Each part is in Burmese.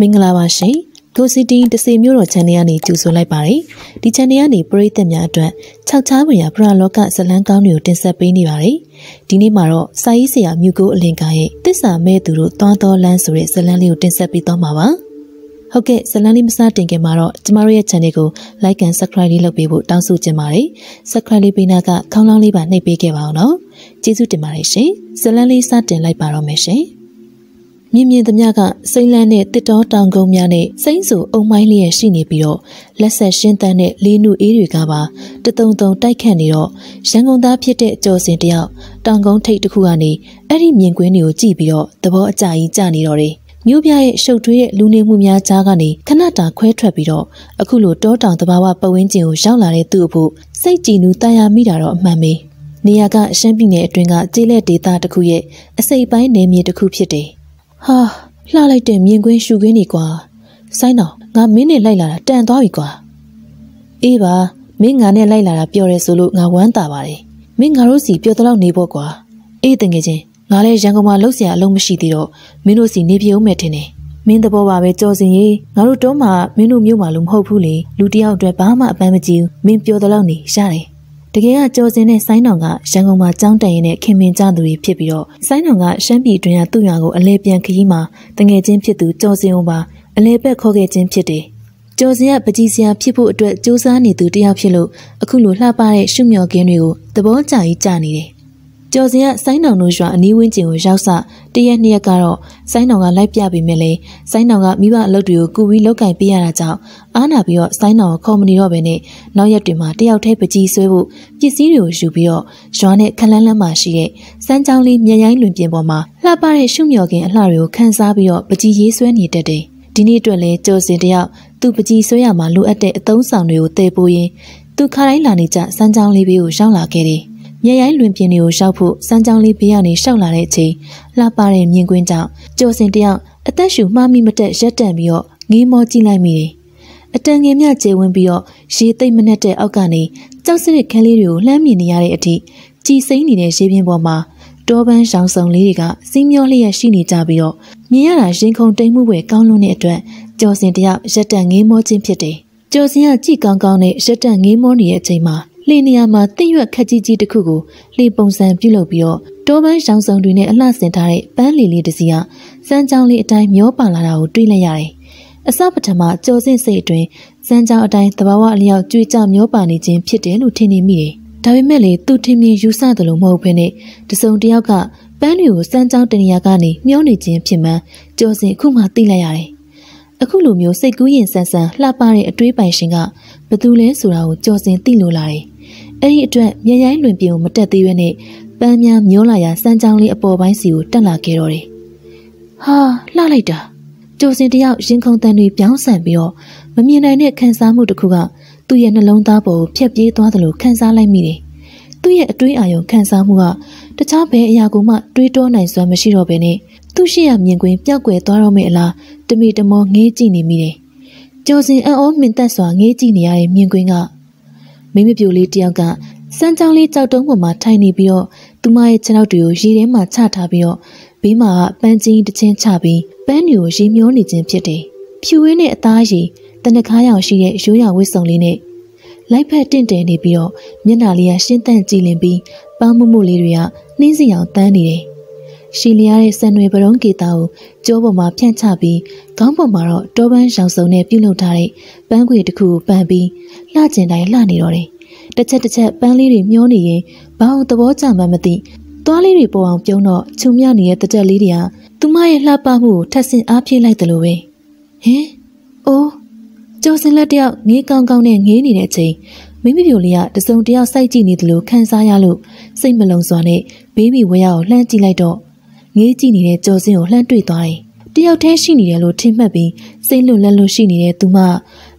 မင်္ဂလာပါရှင်ကိုစီတီတစီမျိုးတော် channel ကနေကြိုဆိုလိုက်ပါတယ်ဒီ channel ကနေပရိသတ်များအတွက်၆ချားဝင်ရာပရလောကဇလန်းကောင်းတွေကိုတင်ဆက်ပေးနေပါတယ်ဒီနေ့မှာတော့စာရေးဆရာမြုကိုအလင်ကာရဲ့တစ္ဆာမဲ့သူတို့သွားတော်လန်းဆိုတဲ့ဇလန်းလေးကိုတင်ဆက်ပေးသွားမှာပါဟုတ်ကဲ့ဇလန်းလေးမစတင်ခင်မှာတော့ကျမတို့ရဲ့ channel ကို like and subscribe လေးလုပ်ပေးဖို့တောင်းဆိုချင်ပါတယ် subscribe လေးပေးနာကခေါင်းလောင်းလေးပါနှိပ်ပေးခဲ့ပါအောင်နော်ကျေးဇူးတင်ပါတယ်ရှင်ဇလန်းလေးစတင်လိုက်ပါတော့မယ်ရှင်မြင်မြင်သမျှကစိမ့်လန်းတဲ့တစ်တောတောင်ကုန်းများနဲ့စိမ့်ဆူအုံမိုင်းလျက်ရှိနေပြီးတော့လက်ဆက်ရှင်းတန်းတဲ့လေးနုအေးတွေကပါတတုံတုံတိုက်ခတ်နေတော့ရန်ကုန်သားဖြစ်တဲ့ကျော်စင်တယောက်တောင်ကုန်းထိပ်တစ်ခုကနေအဲ့ဒီမြင်ကွင်းတွေကိုကြည့်ပြီးတော့သဘောအကျကြီးကြနေတော့တယ်မြို့ပြရဲ့ရှုပ်ထွေးတဲ့လူနေမှုများကြားကနေခဏတာခွဲထွက်ပြီးတော့အခုလိုတောတောင်တဘာဝပဝင်းကျင်ကိုရောက်လာတဲ့သူ့အဖို့စိတ်ကြည်နူးတရားမိတာတော့အမှန်ပဲနေရာကရှမ်းပြည်နယ်အတွင်းကကျေးလက်ဒေသတစ်ခုရဲ့အစိပ်ပိုင်းနယ်မြေတစ်ခုဖြစ်တယ်ဟာလှလိုက်တဲ့မြင်ကွင်းရှူကွင်းတွေကွာဆိုင်းတော်ငါမင်းနဲ့လိုက်လာတာတန်သွားပြီကွာအေးပါမင်းငါနဲ့လိုက်လာတာပြောရဲဆိုလို့ငါဝမ်းသာပါတယ်မင်းငါတို့စီပြောတော့နေပေါ့ကွာအေးတငယ်ချင်းငါလည်းရန်ကုန်မှာလှုပ်ရှားအလုံးမရှိသေးတော့မင်းတို့စီနေပြုံးမယ်ထင်တယ်မင်းသဘောပါပဲကြော်စင်ရေငါတို့တုံးမှာမင်းတို့မျိုးမှလို့မဟုတ်ဘူးလေလူတယောက်အတွက်ဘာမှအပန်းမကြည့်ဘူးမင်းပြောတော့နေရတယ်တကယ်ကကြော်စင်တဲ့ဆိုင်းတော်ကရန်ကုန်မှာကြောင်းတက်ရင်နဲ့ခင်မင်ကြသူတွေဖြစ်ပြီးတော့ဆိုင်းတော်ကရှမ်းပြည်တွင်ကသူ့ရွာကိုအလဲပြန်ခရီးမှာတငယ်ချင်းဖြစ်သူကြော်စင်အောင်ပါအလဲပက်ခေါ်ခဲ့ခြင်းဖြစ်တယ်။ကြော်စင်ကပကြီးစရာဖြစ်ဖို့အတွက်စူးစမ်းနေသူတယောက်ဖြစ်လို့အခုလိုလှပတဲ့ရှုမြော်ကင်းတွေကိုသဘောကျကြီးကြနေတယ်။ကျော်စင်ကဆိုင်းနောင်တို့ရွာအနီးဝန်းကျင်ကိုရောက်စတရက်နှစ်ရက်ကတော့ဆိုင်းနောင်ကလိုက်ပြပေးမယ်လေဆိုင်းနောင်ကမိဘအလုပ်တွေကိုကူပြီးလောက်ကင်ပေးရတာကြောင့်အားနာပြီးတော့ဆိုင်းနောင်ကိုခေါ်မနေတော့ဘဲနဲ့နောက်ရက်တွေမှာတယောက်တည်းပကြီးဆွဲဖို့ပစ္စည်းတွေကိုယူပြီးတော့ရွာနဲ့ခလန်းလန်းမှာရှိတဲ့စမ်းချောင်းလေးမြန်ရိုင်းလွင်ပြင်ပေါ်မှာလှပတဲ့ရှုမျော်ကင်အလှတွေကိုခန်းစားပြီးတော့ပကြီးရေးဆွဲနေတတ်တယ်ဒီနေ့အတွက်လဲကျော်စင်တယောက်သူပကြီးဆွဲရမှာလိုအပ်တဲ့အသုံးဆောင်တွေကိုတည်ပိုးရင်းသူခါတိုင်းလာနေကြစမ်းချောင်းလေးဘေးကိုရောက်လာခဲ့တယ်မြေရိုင်းလွင်ပြင်တွေကိုရောက်ဖို့စမ်းကြောင်းလေးဘေးကနေရှောက်လာတဲ့အချိန်လှပတဲ့မြင်ကွင်းကြောင့်ကြိုစင်တယောက်အသက်ရှူမှားမိမတက်ရက်တန့်ပြီးတော့ငေးမောကြည့်လိုက်မိတယ်။အတန်ငယ်မြကျေဝင်ပြီးတော့ရေသိမ့်မနှက်တဲ့အောက်ကနေကြောက်စရစ်ခဲလေးတွေကိုလှမ်းမြင်နေရတဲ့အထိကြည်စိမ့်နေတဲ့ရေပြင်ပေါ်မှာတောပန်းရောင်စုံလေးတွေကစီးမျောလျက်ရှိနေကြပြီးတော့မြင်ရတာရင်ခုန်တိမ်မှုပဲကောင်းလွန်းတဲ့အတွက်ကြော်စင်တယောက် ရက်တန့်ငေးမောခြင်းဖြစ်တယ်။ကျော်စင်ကကြည်ကောင်းကောင်းနဲ့ရက်တက်ငေးမောနေတဲ့အချိန်မှာလှေနေရာမှာတင့်ရွက်ခက်ကြီးကြီးတစ်ခုကိုလှေပုံစံပြုလုပ်ပြီးတော့တောပန်းရောင်စုံတွေနဲ့အလှဆင်ထားတဲ့ပန်းလီလေးတစ်စီးကစမ်းချောင်းလေးအတိုင်းမျောပါလာတာကိုတွေ့လိုက်ရတယ်။အစပထမကြော်စင့်စိတ်အတွင်းစမ်းချောင်းအတိုင်းသဘာဝအလျောက်ကြွေးကြမျောပါနေခြင်းဖြစ်တယ်လို့ထင်နေမိတယ်။ဒါပေမဲ့လေသူထင်မြင်ယူဆတယ်လို့မဟုတ်ဘဲနဲ့တစုံတစ်ယောက်ကပန်းတွေကိုစမ်းချောင်းတနေရာကနေမျောနေခြင်းဖြစ်မှန်းကြော်စင့်အခုမှသိလိုက်ရတယ်။အခုလိုမျိုးစိတ်ကူးရင်ဆန်းဆန်းလှပတဲ့အတွေးပိုင်ရှင်ကဘသူလဲဆိုတာကိုကြော်စင်သိလိုလာတယ်အဲ့ဒီအတွက်မြန်ရိုင်းလွင်ပြင်ကိုမတက်သေးရနဲ့ပန်းများမျောလာရာစမ်းချောင်းလေးအပေါ်ပိုင်းစီကိုတက်လာခဲ့တော့တယ်။ဟာလှလိုက်တာကျိုစင်တယောက်ရင်ခုန်တန်တွေပြောင်းဆန်ပြီးတော့မမြင်နိုင်တဲ့ခံစားမှုတစ်ခုကသူ့ရဲ့နှလုံးသားပေါ်ကိုဖြတ်ပြေးသွားသလိုခံစားလိုက်မိတယ်။သူ့ရဲ့အတွေးအာရုံခံစားမှုကတခြားဘယ်အရာကိုမှတွေးတောနိုင်စွမ်းမရှိတော့ဘဲနဲ့သူ့ရှိရမြင်ကွင်းပျောက်ကွယ်သွားတော့မယ့်အလားတမိတမောငေးကြည့်နေမိတယ်။ကျိုစင်အံ့ဩမြင့်သက်စွာငေးကြည့်နေရတဲ့မြင်ကွင်းကမိမပြိုလေးတယောက်ကစမ်းချောင်းလေးကြောက်တုံးပေါ်မှာထိုင်နေပြီးတော့သူမရဲ့ခြေထောက်တွေကိုရေထဲမှာချထားပြီးတော့ဘေးမှာပန်းချင်းတစ်ချင်းချပြီးပန်းတွေကိုရေမျောနေခြင်းဖြစ်တယ်။ဖြူဝင်းနဲ့အသားရည်တနခါရောင်ရှိတဲ့ရိုးရာဝတ်စုံလေးနဲ့လိုက်ဖက်တင့်တယ်နေပြီးတော့မျက်နှာလေးကရှင်းတန့်ကြည်လင်ပြီးပန်းမှုမှုလေးတွေကနှင်းစီအောင်တန်းနေတယ်ရှည်လျားတဲ့ဆန်နွယ်ပရုံးကေတာကိုကျိုးပေါ်မှာဖြန့်ချပြီးခေါင်းပေါ်မှာတော့တောပန်းရောင်စုံနဲ့ပြုလုပ်ထားတဲ့ပန်းခွေတစ်ခုကိုပန်ပြီးလှကျင်တိုင်းလှနေတော့တယ်။တစ်ချက်တစ်ချက်ပန်းလေးတွေမျောနေရင်ဘာအောင်သဘောကျမှမသိသွားလေးတွေပေါ်အောင် ပြုံးတော့ချုံမြနေတဲ့တတက်လေးတွေကသူမရဲ့လှပမှုကိုထပ်ဆင့်အားဖြည့်လိုက်တယ်လို့ပဲ။ဟင်။အိုးကျော်စင်လက်တယောက်ငေးကောင်းကောင်းနဲ့ငေးနေတဲ့အချိန်မိမိပြိုလေးကတစုံတယောက်စိုက်ကြည့်နေတယ်လို့ခံစားရလို့စိတ်မလုံစွာနဲ့ဘေးမီဝဲရကိုလှမ်းကြည့်လိုက်တော့ငေးကြည့်နေတဲ့ကြော်စင်းကိုလှမ်းတွေ့သွားတယ်။တယောက်တည်းရှိနေတယ်လို့ထင်မှတ်ပြီးစိတ်လွန်လန့်လွန်ရှိနေတဲ့သူမ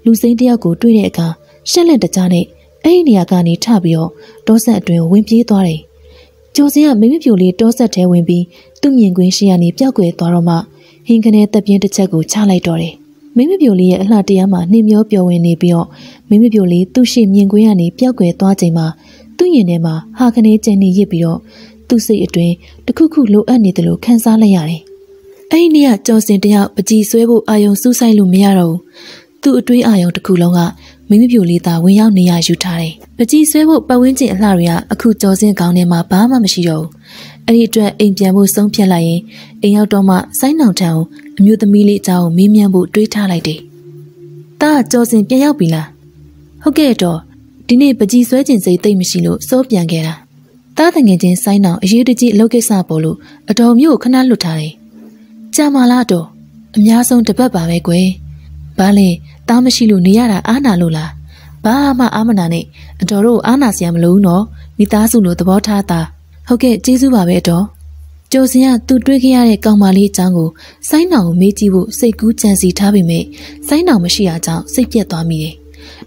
လူစိမ်းတယောက်ကိုတွေ့တဲ့အခါရှက်လက်တကြားနဲ့အဲ့ဒီနေရာကနေထပြီးတော့တောဆက်အတွင်ဝင်ပြေးသွားတယ်။ကြော်စင်းကမိမိပြိုလေးတောဆက်ထဲဝင်ပြီးသူ့မြင်ကွင်းရှိရနေပျောက်ကွယ်သွားတော့မှဟင်းကနေတက်ပြင်းတစ်ချက်ကိုချလိုက်တော့တယ်။မိမိပြိုလေးရဲ့အလှတရားမှာနှင်းမျောပျော်ဝင်နေပြီးတော့မိမိပြိုလေးသူ့ရှိမြင်ကွင်းကနေပျောက်ကွယ်သွားချိန်မှာသူ့ရင်ထဲမှာဟာကနေကျန်နေရစ်ပြီးတော့သူ့စိတ်အတွင်းတခုခုလိုအပ်နေတယ်လို့ခံစားလိုက်ရတယ်။အဲ့ဒီနေ့ကကျော်စင်တယောက်ပကြီးဆွဲဖို့အာယုံစူးစိုက်လို့မရတော့ဘူး။သူ့အတွင်းအာယုံတစ်ခုလုံးကမိမိပြိုလေးသာဝင်ရောက်နေရယူထားတယ်။ပကြီးဆွဲဖို့ပတ်ဝန်းကျင်အလှတွေကအခုကျော်စင်ကောင်းထဲမှာဘာမှမရှိတော့ဘူး။အဲ့ဒီအတွက်အိမ်ပြန်ဖို့ဆုံးဖြတ်လိုက်ရင်အိမ်ရောက်တော့မှစိုင်းနောင်ထံကိုအမျိုးသမီးလေးအကြောင်းမေးမြန်းဖို့တွေးထားလိုက်တယ်။တာကျော်စင်ပြန်ရောက်ပြီလား။ဟုတ်ကဲ့တော့ဒီနေ့ပကြီးဆွဲခြင်းစိတ်သိမ့်မရှိလို့စိုးပြန်ခဲ့တာသားတငယ်ချင်းဆိုင်းတော်အရေးတကြီးအလုပ်ကိစ္စပေါ်လို့အတော်မျိုးခဏလွတ်ထားတယ်။ကြာမာလာတော့အများဆုံးတစ်ပတ်ပါပဲကွယ်။ဘာလဲသားမရှိလို့နေရတာအားနာလို့လား။ဘာမှအာမနာနဲ့အတော်တို့အားနာစရာမလိုဘူးနော်။မိသားစုလိုသဘောထားတာဟုတ်ကဲ့ကျေးဇူးပါပဲအတော်။ကျော်စင်ကသူတွေ့ခဲ့ရတဲ့ကောင်မလေးအကြောင်းကိုဆိုင်းတော်ကိုမေးကြည့်ဖို့စိတ်ကူးကြံစီထားပေမဲ့ဆိုင်းတော်မရှိတာကြောင့်စိတ်ပြက်သွားမိတယ်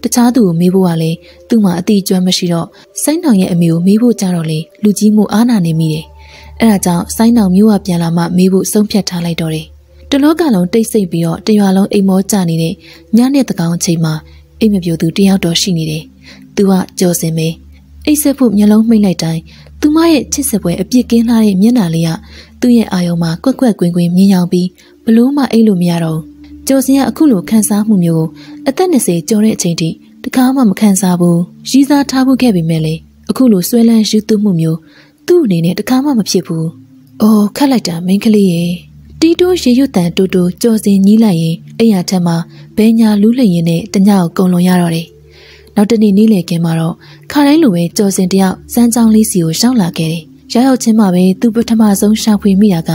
တခြားသူကိုမေးဖို့ကလည်းသူ့မှာအတိအကျွမ်းမရှိတော့စိုင်းနောင်ရဲ့အမေကိုမေးဖို့ကြတော့လေလူကြီးမှုအားနာနေမိတယ်။အဲဒါကြောင့်စိုင်းနောင်မျိုးကပြန်လာမှမေးဖို့ဆုံးဖြတ်ထားလိုက်တော့တယ်။တလောကလုံးတိတ်ဆိတ်ပြီးတော့တရွာလုံးအိမ်မောကျနေတဲ့ညနေတကောင်အချိန်မှာအိမ်မပြိုသူတယောက်တော့ရှိနေတယ်။သူကကြော်စင်ပဲအိတ်ဆက်ဖို့မျက်လုံးမှိတ်လိုက်တိုင်းသူမရဲ့ချစ်စပွဲအပြစ်ကင်းလာတဲ့မျက်နှာလေးကသူ့ရဲ့အာယုံမှာကွက်ကွက်ကွင်းကွင်းမြင်ရောက်ပြီးဘလို့မှအိတ်လို့မရတော့ဘူး။ကျော်စင်ကအခုလိုခံစားမှုမျိုးကိုအသက်20ကျော်တဲ့အချိန်ထိတကားမှမခံစားဘူးရည်စားထားဖို့ခဲ့ပေမဲ့လေအခုလိုဆွဲလန်းယူသွမှုမျိုးသူ့အနေနဲ့တကားမှမဖြစ်ဘူး။အော်ခတ်လိုက်တာမိန်းကလေးရဲ့တီတိုးရေရွတ်တန်တူတူကြော်စင်ကြီးလိုက်ရင်အိမ်ရထက်မှာဘဲညာလူးလျင်နဲ့တညောက်ကုံလွန်ရတော့တယ်။နောက်တနေ့နေ့လယ်ခင်းမှာတော့ခါတိုင်းလိုပဲကြော်စင်တယောက်စမ်းချောင်းလေးစီကိုရှောင်းလာခဲ့တယ်။ရောက်ရောက်ချင်းမှာပဲသူပထမဆုံးရှာဖွေမိတာက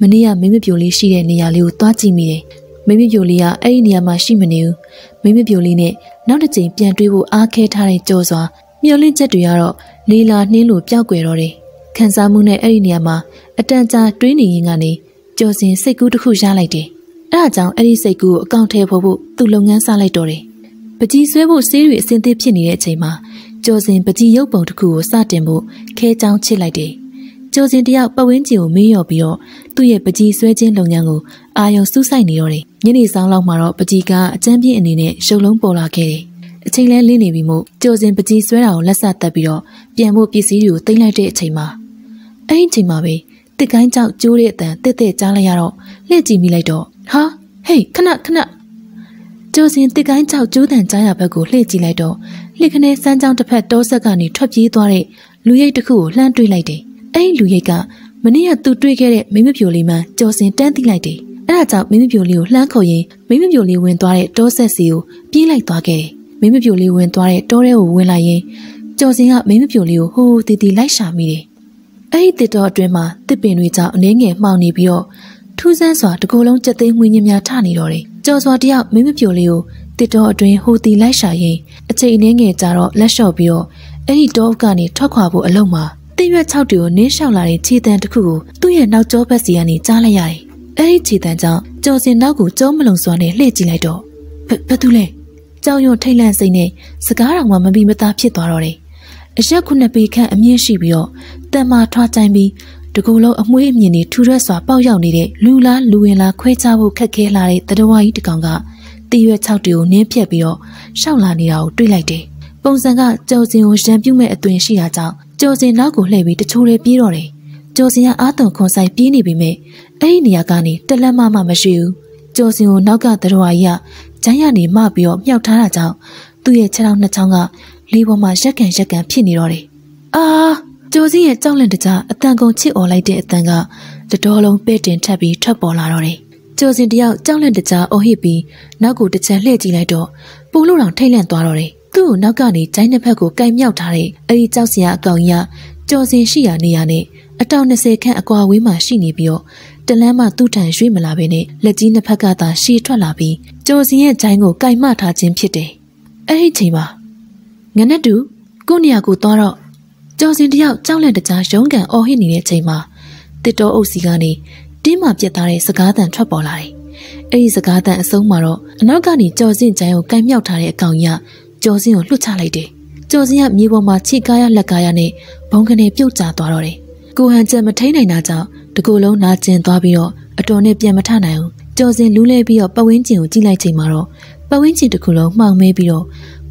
မနေ့ကမင်းမပြိုလေးရှိတဲ့နေရာလေးကိုသွားကြည့်မိတယ်မိမပြိုလေးကအဲ့ဒီနေရာမှာရှိမနေဘူးမိမပြိုလေးနဲ့နောက်တစ်ကြိမ်ပြန်တွေးဖို့အားခဲထားတဲ့ကြော်စွာမျောလင့်ချက်တွေကတော့လေးလာနှင်းလိုပျောက်ွယ်တော့တယ်ခံစားမှုနဲ့အဲ့ဒီနေရာမှာအတန်ကြာတွေးနေရင်ကနေကြော်စင်စိတ်ကူးတစ်ခုရလိုက်တယ်အဲဒါကြောင့်အဲ့ဒီစိတ်ကူးကိုအကောင့်ထဲပေါ်ဖို့သူ့လုပ်ငန်းစလိုက်တော့တယ်ပကြီးဆွဲဖို့ဆေးတွေအစင်သေးဖြစ်နေတဲ့အချိန်မှာကြော်စင်ပကြီးရုပ်ပုံတစ်ခုကိုစတင်ဖို့ခဲချောင်းချစ်လိုက်တယ်ကြိုစင်တယောက်ပတ်ဝန်းကျင်ကိုမေ့လျော့ပြီးတော့သူ့ရဲ့ပကြီးဆွဲခြင်းလုပ်ငန်းကိုအာယုံစူးစိုက်နေတော့တယ်။ညနေဆောင်လောက်မှာတော့ပကြီးကအကြမ်းပြင်းအနေနဲ့ရုပ်လုံးပေါ်လာခဲ့တယ်။အချိန်လဲလင်းနေပြီမို့ကြိုစင်ပကြီးဆွဲတာကိုလက်ဆက်တက်ပြီးတော့ပြန်ဖို့ပစ္စည်းတွေကိုတင်လိုက်တဲ့အချိန်မှာအဲ့ဒီအချိန်မှာပဲတစ်ကိုင်းကြောက်ကျိုးတဲ့အတန်တက်တက်ကြားလိုက်ရတော့လှည့်ကြည့်မိလိုက်တော့ဟာဟေးခဏခဏကြိုစင်တစ်ကိုင်းကြောက်ကျိုးတန်ကြားရဘက်ကိုလှည့်ကြည့်လိုက်တော့လှစ်ခနဲစမ်းကြောင်းတစ်ဖက်တောဆက်ကနေထွက်ပြေးသွားတဲ့လူရိတ်တစ်ခုကိုလှမ်းတွေးလိုက်တယ်အဲ့လူရိတ်ကမနေ့ကသူတွေ့ခဲ့တဲ့မိမပြိုလေးမှကြော်စင်တန်းသိလိုက်တယ်။အဲ့ဒါကြောင့်မိမပြိုလေးကိုလှမ်းခေါ်ရင်မိမပြိုလေးဝင်သွားတဲ့တောဆက်စီကိုပြေးလိုက်သွားခဲ့တယ်။မိမပြိုလေးဝင်သွားတဲ့တောထဲကိုဝင်လာရင်ကြော်စင်ကမိမပြိုလေးကိုဟိုးတီတီလိုက်ရှာမိတယ်။အဲ့ဒီတစ်တော်အတွင်းမှာတစ်ပင်တွေကြောင့်အနှဲငယ်မှောင်နေပြီးတော့ထူးဆန်းစွာတကိုယ်လုံးကြက်သိမ်းငွေညင်များထနေတော့တယ်။ကြော်စွာတယောက်မိမပြိုလေးကိုတစ်တော်အတွင်းဟိုတီလိုက်ရှာရင်အချိန်အနှဲငယ်ကြာတော့လက်လျှော့ပြီးတော့အဲ့ဒီတောကနေထွက်ခွာဖို့အလုံးမှာတင့်ရွက်၆တူကိုနင်းလျှောက်လာတဲ့ခြေတံတစ်ခုကိုသူ့ရဲ့နောက်ကျောဘက်စီကနေကြားလိုက်ရတယ်။အဲဒီခြေတံကြောင့်ကျော်စင်နောက်ကိုကျုံးမလုံစွာနဲ့လှည့်ကြည့်လိုက်တော့ဘသူလဲကြောင်ရုံထိတ်လန့်စိတ်နဲ့စကားတော်မှမပြီးမသားဖြစ်သွားတော့တယ်။အရက်ခုနှစ်ပေခန့်အမြင့်ရှိပြီးတော့တံမာထွားတိုင်းပြီးတကူလုံးအမွှေးအမြင်တွေထူရက်စွာပေါက်ရောက်နေတဲ့လူလားလူဝင်လားခွဲခြားဖို့ခက်ခဲလာတဲ့တတော်ဝါကြီးတကောင်ကတီရွက်၆တူကိုနင်းဖြက်ပြီးတော့ရှောက်လာနေတာကိုတွေ့လိုက်တယ်။ပုံစံကကြော်စင်ကိုရံပြုတ်မဲ့အသွင်ရှိတာကြောင့်ကျော်စင်နောက်ကိုလှည့်ပြီးတချိုးလေးပြေးတော့တယ်ကျော်စင်ကအာသွန်ခွန်ဆိုင်ပြေးနေပြီမဲ့အဲ့ဒီနေရာကနေတလက်မမှမရှိဘူးကျော်စင်ကိုနောက်ကသတော်ကြီးကဂျိုင်းရနေမှပြီးတော့မြှောက်ထားတာကြောင့်သူ့ရဲ့ခြေထောက်နှစ်ချောင်းကလေးပေါ်မှာရက်ကန်ရက်ကန်ဖြစ်နေတော့တယ်အာကျော်စင်ရဲ့ကြောက်လန့်တကြားအတန်ကုန်ချစ်အော်လိုက်တဲ့အတန်ကတတော်လုံးပဲ့တင်ထပ်ပြီးထွက်ပေါ်လာတော့တယ်ကျော်စင်တယောက်ကြောက်လန့်တကြားအော်ဟစ်ပြီးနောက်ကိုတစ်ချက်လှည့်ကြည့်လိုက်တော့ပူလို့တောင်ထိတ်လန့်သွားတော့တယ်သူ့ကိုနောက်ကနေကျိုင်းတစ်ဖက်ကိုကင်မြောက်ထားတဲ့အဲဒီကြောက်စရာအကောင်ကြီးကကြော်စင်ရှိရာနေရာနဲ့အတောင်20ခန့်အကွာဝေးမှာရှိနေပြီးတော့တလန်းမှသူ့ထံရွေ့မလာဘဲနဲ့လက်ကြီးနှစ်ဖက်ကသာရှည်ထွက်လာပြီးကြော်စင်ရဲ့ကျိုင်းကိုကင်မထားခြင်းဖြစ်တယ်။အဲဒီချိန်မှာငနက်တူကိုနေရာကိုသွားတော့ကြော်စင်တယောက်ကြောက်လန့်တကြားရုံးကန်အော်ဟစ်နေတဲ့ချိန်မှာတစ်တော်အုပ်စီကနေတင်းမှပြက်သားတဲ့စကားသံထွက်ပေါ်လာတယ်။အဲဒီစကားသံအဆုံးမှာတော့အနောက်ကနေကြော်စင်ကျိုင်းကိုကင်မြောက်ထားတဲ့အကောင်ကြီးကကျော်စင်းကိုလွှတ်ချလိုက်တယ်။ကျော်စင်းကမြေပေါ်မှာခြေကားရလက်ကားရနဲ့ဘုံကနေပြုတ်ကျသွားတော့တယ်။ကိုဟန်ချက်မထိန်နိုင်တာကြောင့်တကူလုံးနာကျင်သွားပြီးတော့အတော်နဲ့ပြန်မထနိုင်ဘူး။ကျော်စင်းလူးလဲပြီးတော့ပဝင်းကျင်ကိုကြည့်လိုက်ချိန်မှာတော့ပဝင်းကျင်တကူလုံးမှောင်မဲပြီးတော့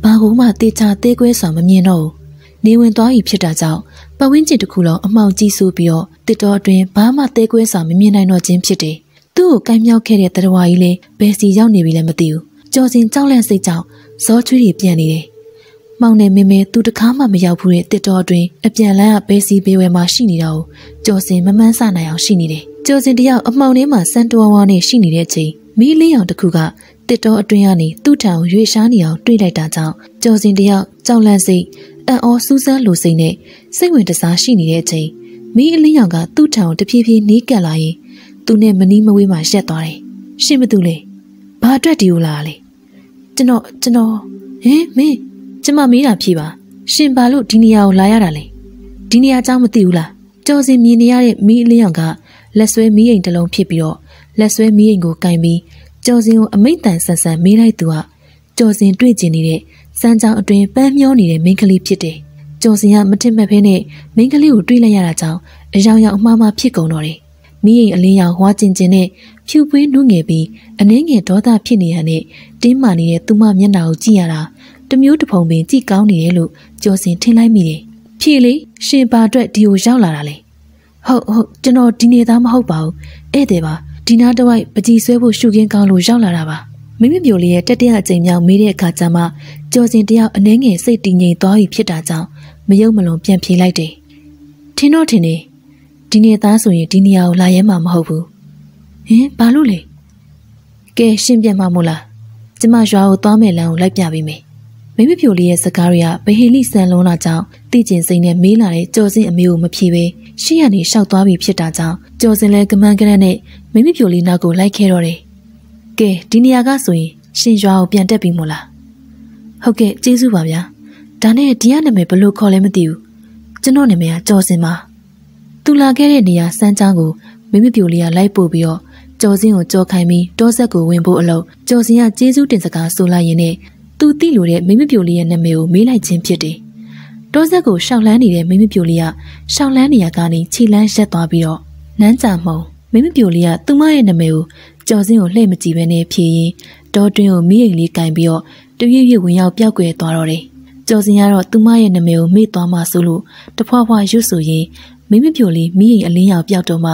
ဘာကူမှတေချာသေးကွဲစွာမမြင်တော့ဘူး။နေဝင်သွားပြီဖြစ်တာကြောင့်ပဝင်းကျင်တကူလုံးအမှောင်ကြီးဆိုးပြီးတော့တစ်တော်အတွင်းဘာမှသေးကွဲစွာမမြင်နိုင်တော့ခြင်းဖြစ်တယ်။သူ့ကိုကမ်းမြောက်ခဲ့တဲ့တရဝါကြီးလည်းဘယ်စီရောက်နေပြီလဲမသိဘူး။ကျော်စင်ကြောက်လန့်စိတ်ကြောင့်ဇောချွေးတွေပြန်နေတယ်။မောင်နဲ့မင်းမဲသူတကားမှမရောက်ဘူးတဲ့တစ်တော်အတွင်းအပြန်လန်းကပဲစီပေးဝဲမှာရှိနေတာကိုကြော်စင်မမှန်းဆနိုင်အောင်ရှိနေတယ်။ကြော်စင်တယောက်အမှောင်ထဲမှာစံတဝါဝါနဲ့ရှိနေတဲ့အချိန်မီးလေးရောင်တစ်ခုကတစ်တော်အတွင်းကနေသူ့ထံကိုရွေရှားနေအောင်တွေးလိုက်တာကြောင့်ကြော်စင်တယောက်ကြောက်လန့်စိတ်အံ့ဩစူးစမ်းလိုစိတ်နဲ့စိတ်ဝင်တစားရှိနေတဲ့အချိန်မီးအလင်းရောင်ကသူ့ထံကိုတဖြည်းဖြည်းနှီးကပ်လာရင်သူနဲ့မနီးမဝေးမှရက်သွားတယ်။ရှင်းမသူလဲ။ဘာအတွက်ဒီလိုလာလဲကျွန်တော်ကျွန်တော်ဟင်မင်းကျမမေးတာဖြေပါရှင်ဘာလို့ဒီနေရာကိုလာရတာလဲဒီနေရာကြောင့်မသိဘူးလားကြော်စင်မြင်နေရတဲ့မီးအလင်းရောင်ကလက်ဆွဲမီးအိမ်တစ်လုံးဖြစ်ပြီးတော့လက်ဆွဲမီးအိမ်ကိုကင်ပြီးကြော်စင်ကိုအမိတ်တန်ဆန်ဆန်မေးလိုက်သူကကြော်စင်တွေ့ကျင်နေတဲ့စမ်းချောင်းအတွင်ပန်းမျောနေတဲ့မိန်းကလေးဖြစ်တယ်ကြော်စင်ကမထင်မှတ်ဘဲနဲ့မိန်းကလေးကိုတွေးလိုက်ရတာကြောင့်အယောင်ယောင်အမှားမှားဖြစ်ကုန်တော့တယ်မီးအိမ်အလင်းရောင်ဟွာကျင်ကျင်နဲ့ဖြူပွေးနှုတ်ငယ်ပြီးအနှင်းငယ်ဒေါသဖြစ်နေရတဲ့တင်းမာနေတဲ့သူမမျက်နှာကိုကြည့်ရတာတမျိုးတစ်ပုံပင်ကြည့်ကောင်းနေတယ်လို့ကျော်စင်ထင်လိုက်မိတယ်။ဖြေလေရှင်ပါအတွက်ဒီကိုရောက်လာတာလေ။ဟုတ်ဟုတ်ကျွန်တော်ဒီနေသားမဟုတ်ပါဘူး။ဧည့်သည်ပါဒီနာတဝိုက်ပကြီးဆွဲဖို့ရှုခင်းကောင်းလို့ရောက်လာတာပါ။မိမိမျိုးလေးရဲ့တတိယအကြိမ်မြောက်မေးတဲ့အခါကျမှကျော်စင်တယောက်အနှင်းငယ်စိတ်တည်ငြိမ်သွားပြီဖြစ်တာကြောင့်မယုံမလွန်ပြန်ဖြေလိုက်တယ်။ထင်တော့ထင်တယ်ဒီနေသားဆိုရင်ဒီနေရာကိုလာရဲမှာမဟုတ်ဘူးဟင်ဘာလို့လဲကဲရှင်းပြမှာမို့လားကျမရွာကိုသွားမယ်လမ်းကိုလိုက်ပြပေးမယ်မိမဖြိုလေးရဲ့စကားတွေကဗဟိလိဆန်လုံးလာကြောင့်တိကျင်စိမ့်နဲ့မေးလာတဲ့ကြော်စင်အမေကိုမဖြေဘဲရှေ့ကနေရှောက်သွားပြီဖြစ်တာကြောင့်ကြော်စင်လည်းကမန်းကရန်နဲ့မိမဖြိုလေးနောက်ကိုလိုက်ခဲ့တော့တယ်ကဲဒီနေရာကဆိုရင်ရှင်ရွာကိုပြန်တက်ပြီမို့လားဟုတ်ကဲ့ကျေးဇူးပါဗျာဒါနဲ့ဒီကနာမည်ဘလို့ခေါ်လဲမသိဘူးကျွန်တော်နာမည်ကကြော်စင်ပါသူလာခဲ့တဲ့နေရာစမ်းချောင်းကိုမိမပြိုလေးကလိုက်ပို့ပြီးတော့ကျော်စင်းကိုကြော်ခိုင်းပြီးတောဆက်ကိုဝင်ဖို့အလုပ်ကျော်စင်းကကျေးဇူးတင်စကားဆိုလိုက်ရင်နဲ့သူတိလိုတဲ့မိမပြိုလေးရဲ့နာမည်ကိုမေးလိုက်ခြင်းဖြစ်တယ်။တောဆက်ကိုရှောက်လန်းနေတဲ့မိမပြိုလေးကရှောက်လန်းနေရကနေခြေလန်းရက်သွားပြီးတော့နန်းကြမုံမိမပြိုလေးကသူမရဲ့နာမည်ကိုကျော်စင်းကိုလှည့်မကြည့်ဘဲနဲ့ဖြေရင်တောတွင်းကိုမိအိမ်လေးကင်ပြီးတော့တရွေ့ရွေ့ဝင်ရောက်ပျောက်ကွယ်သွားတော့တယ်။ကျော်စင်ကတော့သူမရဲ့နာမည်ကိုမေ့သွားမှဆိုလို့တဖွာဖွာရွတ်ဆိုရင်မိမပြိုလေးမိအိမ်အလင်းရောက်ပျောက်တော့မှ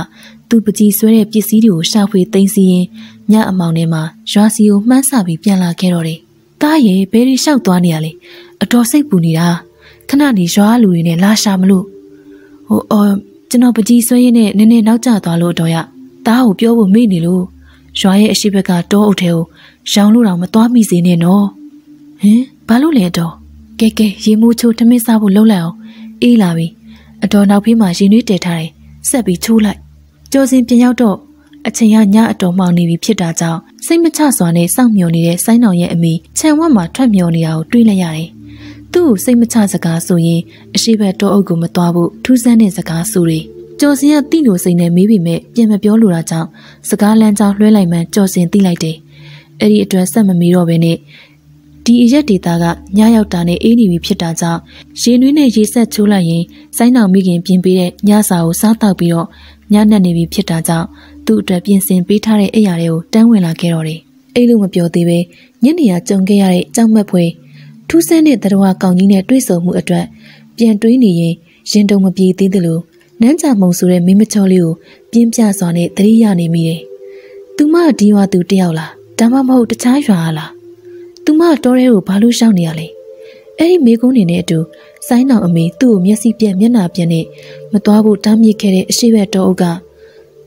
သူပကြီးဆွဲတဲ့ပစ္စည်းတွေကိုရှာဖွေသိမ်းဆည်းရင်းညအမောင်ထဲမှာရွာစီကိုမှန်းဆပြီးပြန်လာခဲ့တော့တယ်။တားရဲ့ဘယ်ရီလျှောက်သွားနေရလဲ။အတော်စိတ်ပူနေတာ။ခဏနေရွာလူတွေနဲ့လာရှာမလို့။ဟိုအော်ကျွန်တော်ပကြီးဆွဲရင်းနဲ့နည်းနည်းနောက်ကျသွားလို့တော့ရ။တားကိုပြောဖို့မေ့နေလို့ရွာရဲ့အရှိဘက်ကတောအုပ်ထဲကိုရောင်လို့တော့မသွားမိစေနဲ့နော်။ဟင်ဘာလို့လဲတော့။ကဲကဲရေမိုးချိုးထမင်းစားဖို့လှုပ်လိုက်အောင်။အေးလာပြီ။အတော်နောက်ဖေးမှာရင်နှွေးတည်ထားတယ်။ဆက်ပြီးချိုးလိုက်ကျော်စင်ပြန်ရောက်တော့အချိန်ကညအတော်မှောင်နေပြီဖြစ်တာကြောင့်စိတ်မချစွာနဲ့စောင့်မျှော်နေတဲ့စိုင်းနောင်ရဲ့အမိခြံဝက်မှာထွက်မျှော်နေတာကိုတွေ့လိုက်ရတယ်။သူ့ကိုစိတ်မချစကားဆိုရင်အရှိဘတ်တောအုပ်ကိုမသွားဖို့ထူးဆန်းတဲ့စကားဆိုတွေကျော်စင်ကတိကိုစိတ်နဲ့မေးပေမဲ့ပြန်မပြောလိုတာကြောင့်စကားလမ်းကြောင်းလွှဲလိုက်မှကျော်စင်သိလိုက်တယ်။အဲ့ဒီအတွက်ဆက်မမီတော့ဘဲနဲ့ဒီအရက်ဒေတာကညရောက်တာနဲ့အေးနေပြီဖြစ်တာကြောင့်ရေနွေးနဲ့ရေဆက်ချိုးလိုက်ရင်စိုင်းတော်မိခင်ပြင်ပေးတဲ့ညစာကိုစားတောက်ပြီးတော့ညနေနေပြီဖြစ်တာကြောင့်သူ့အတွက်ပြင်ဆင်ပေးထားတဲ့အရာတွေကိုတန်းဝင်လာခဲ့တော့တယ်။အဲ့လိုမပြောသေးပဲညနေရကြုံခဲ့ရတဲ့ကြောက်မက်ဖွယ်ထူးဆန်းတဲ့သတ္တဝါကောင်ကြီးနဲ့တွေ့ဆုံမှုအတွက်ပြန်တွေးနေရင်ရင်တုံမပြေသေးသလိုနန်းချမုံဆိုတဲ့မိမချောလေးကိုပြင်းပြစွာနဲ့သတိရနေမိတယ်။သူမဒီဝသူတယောက်လားဒါမှမဟုတ်တခြားရွာလား။သူမတော်ရဲကိုဘာလို့ရှောင်နေရလဲ။အဲ့ဒီမိကုန်းနေတဲ့အတူဆိုင်းတော်အမေ သူ့ကိုမျက်စိပြက်မျက်နှာပြက်နဲ့မသွားဖို့တားမြစ်ခဲ့တဲ့အရှိတ်တော်အုပ်က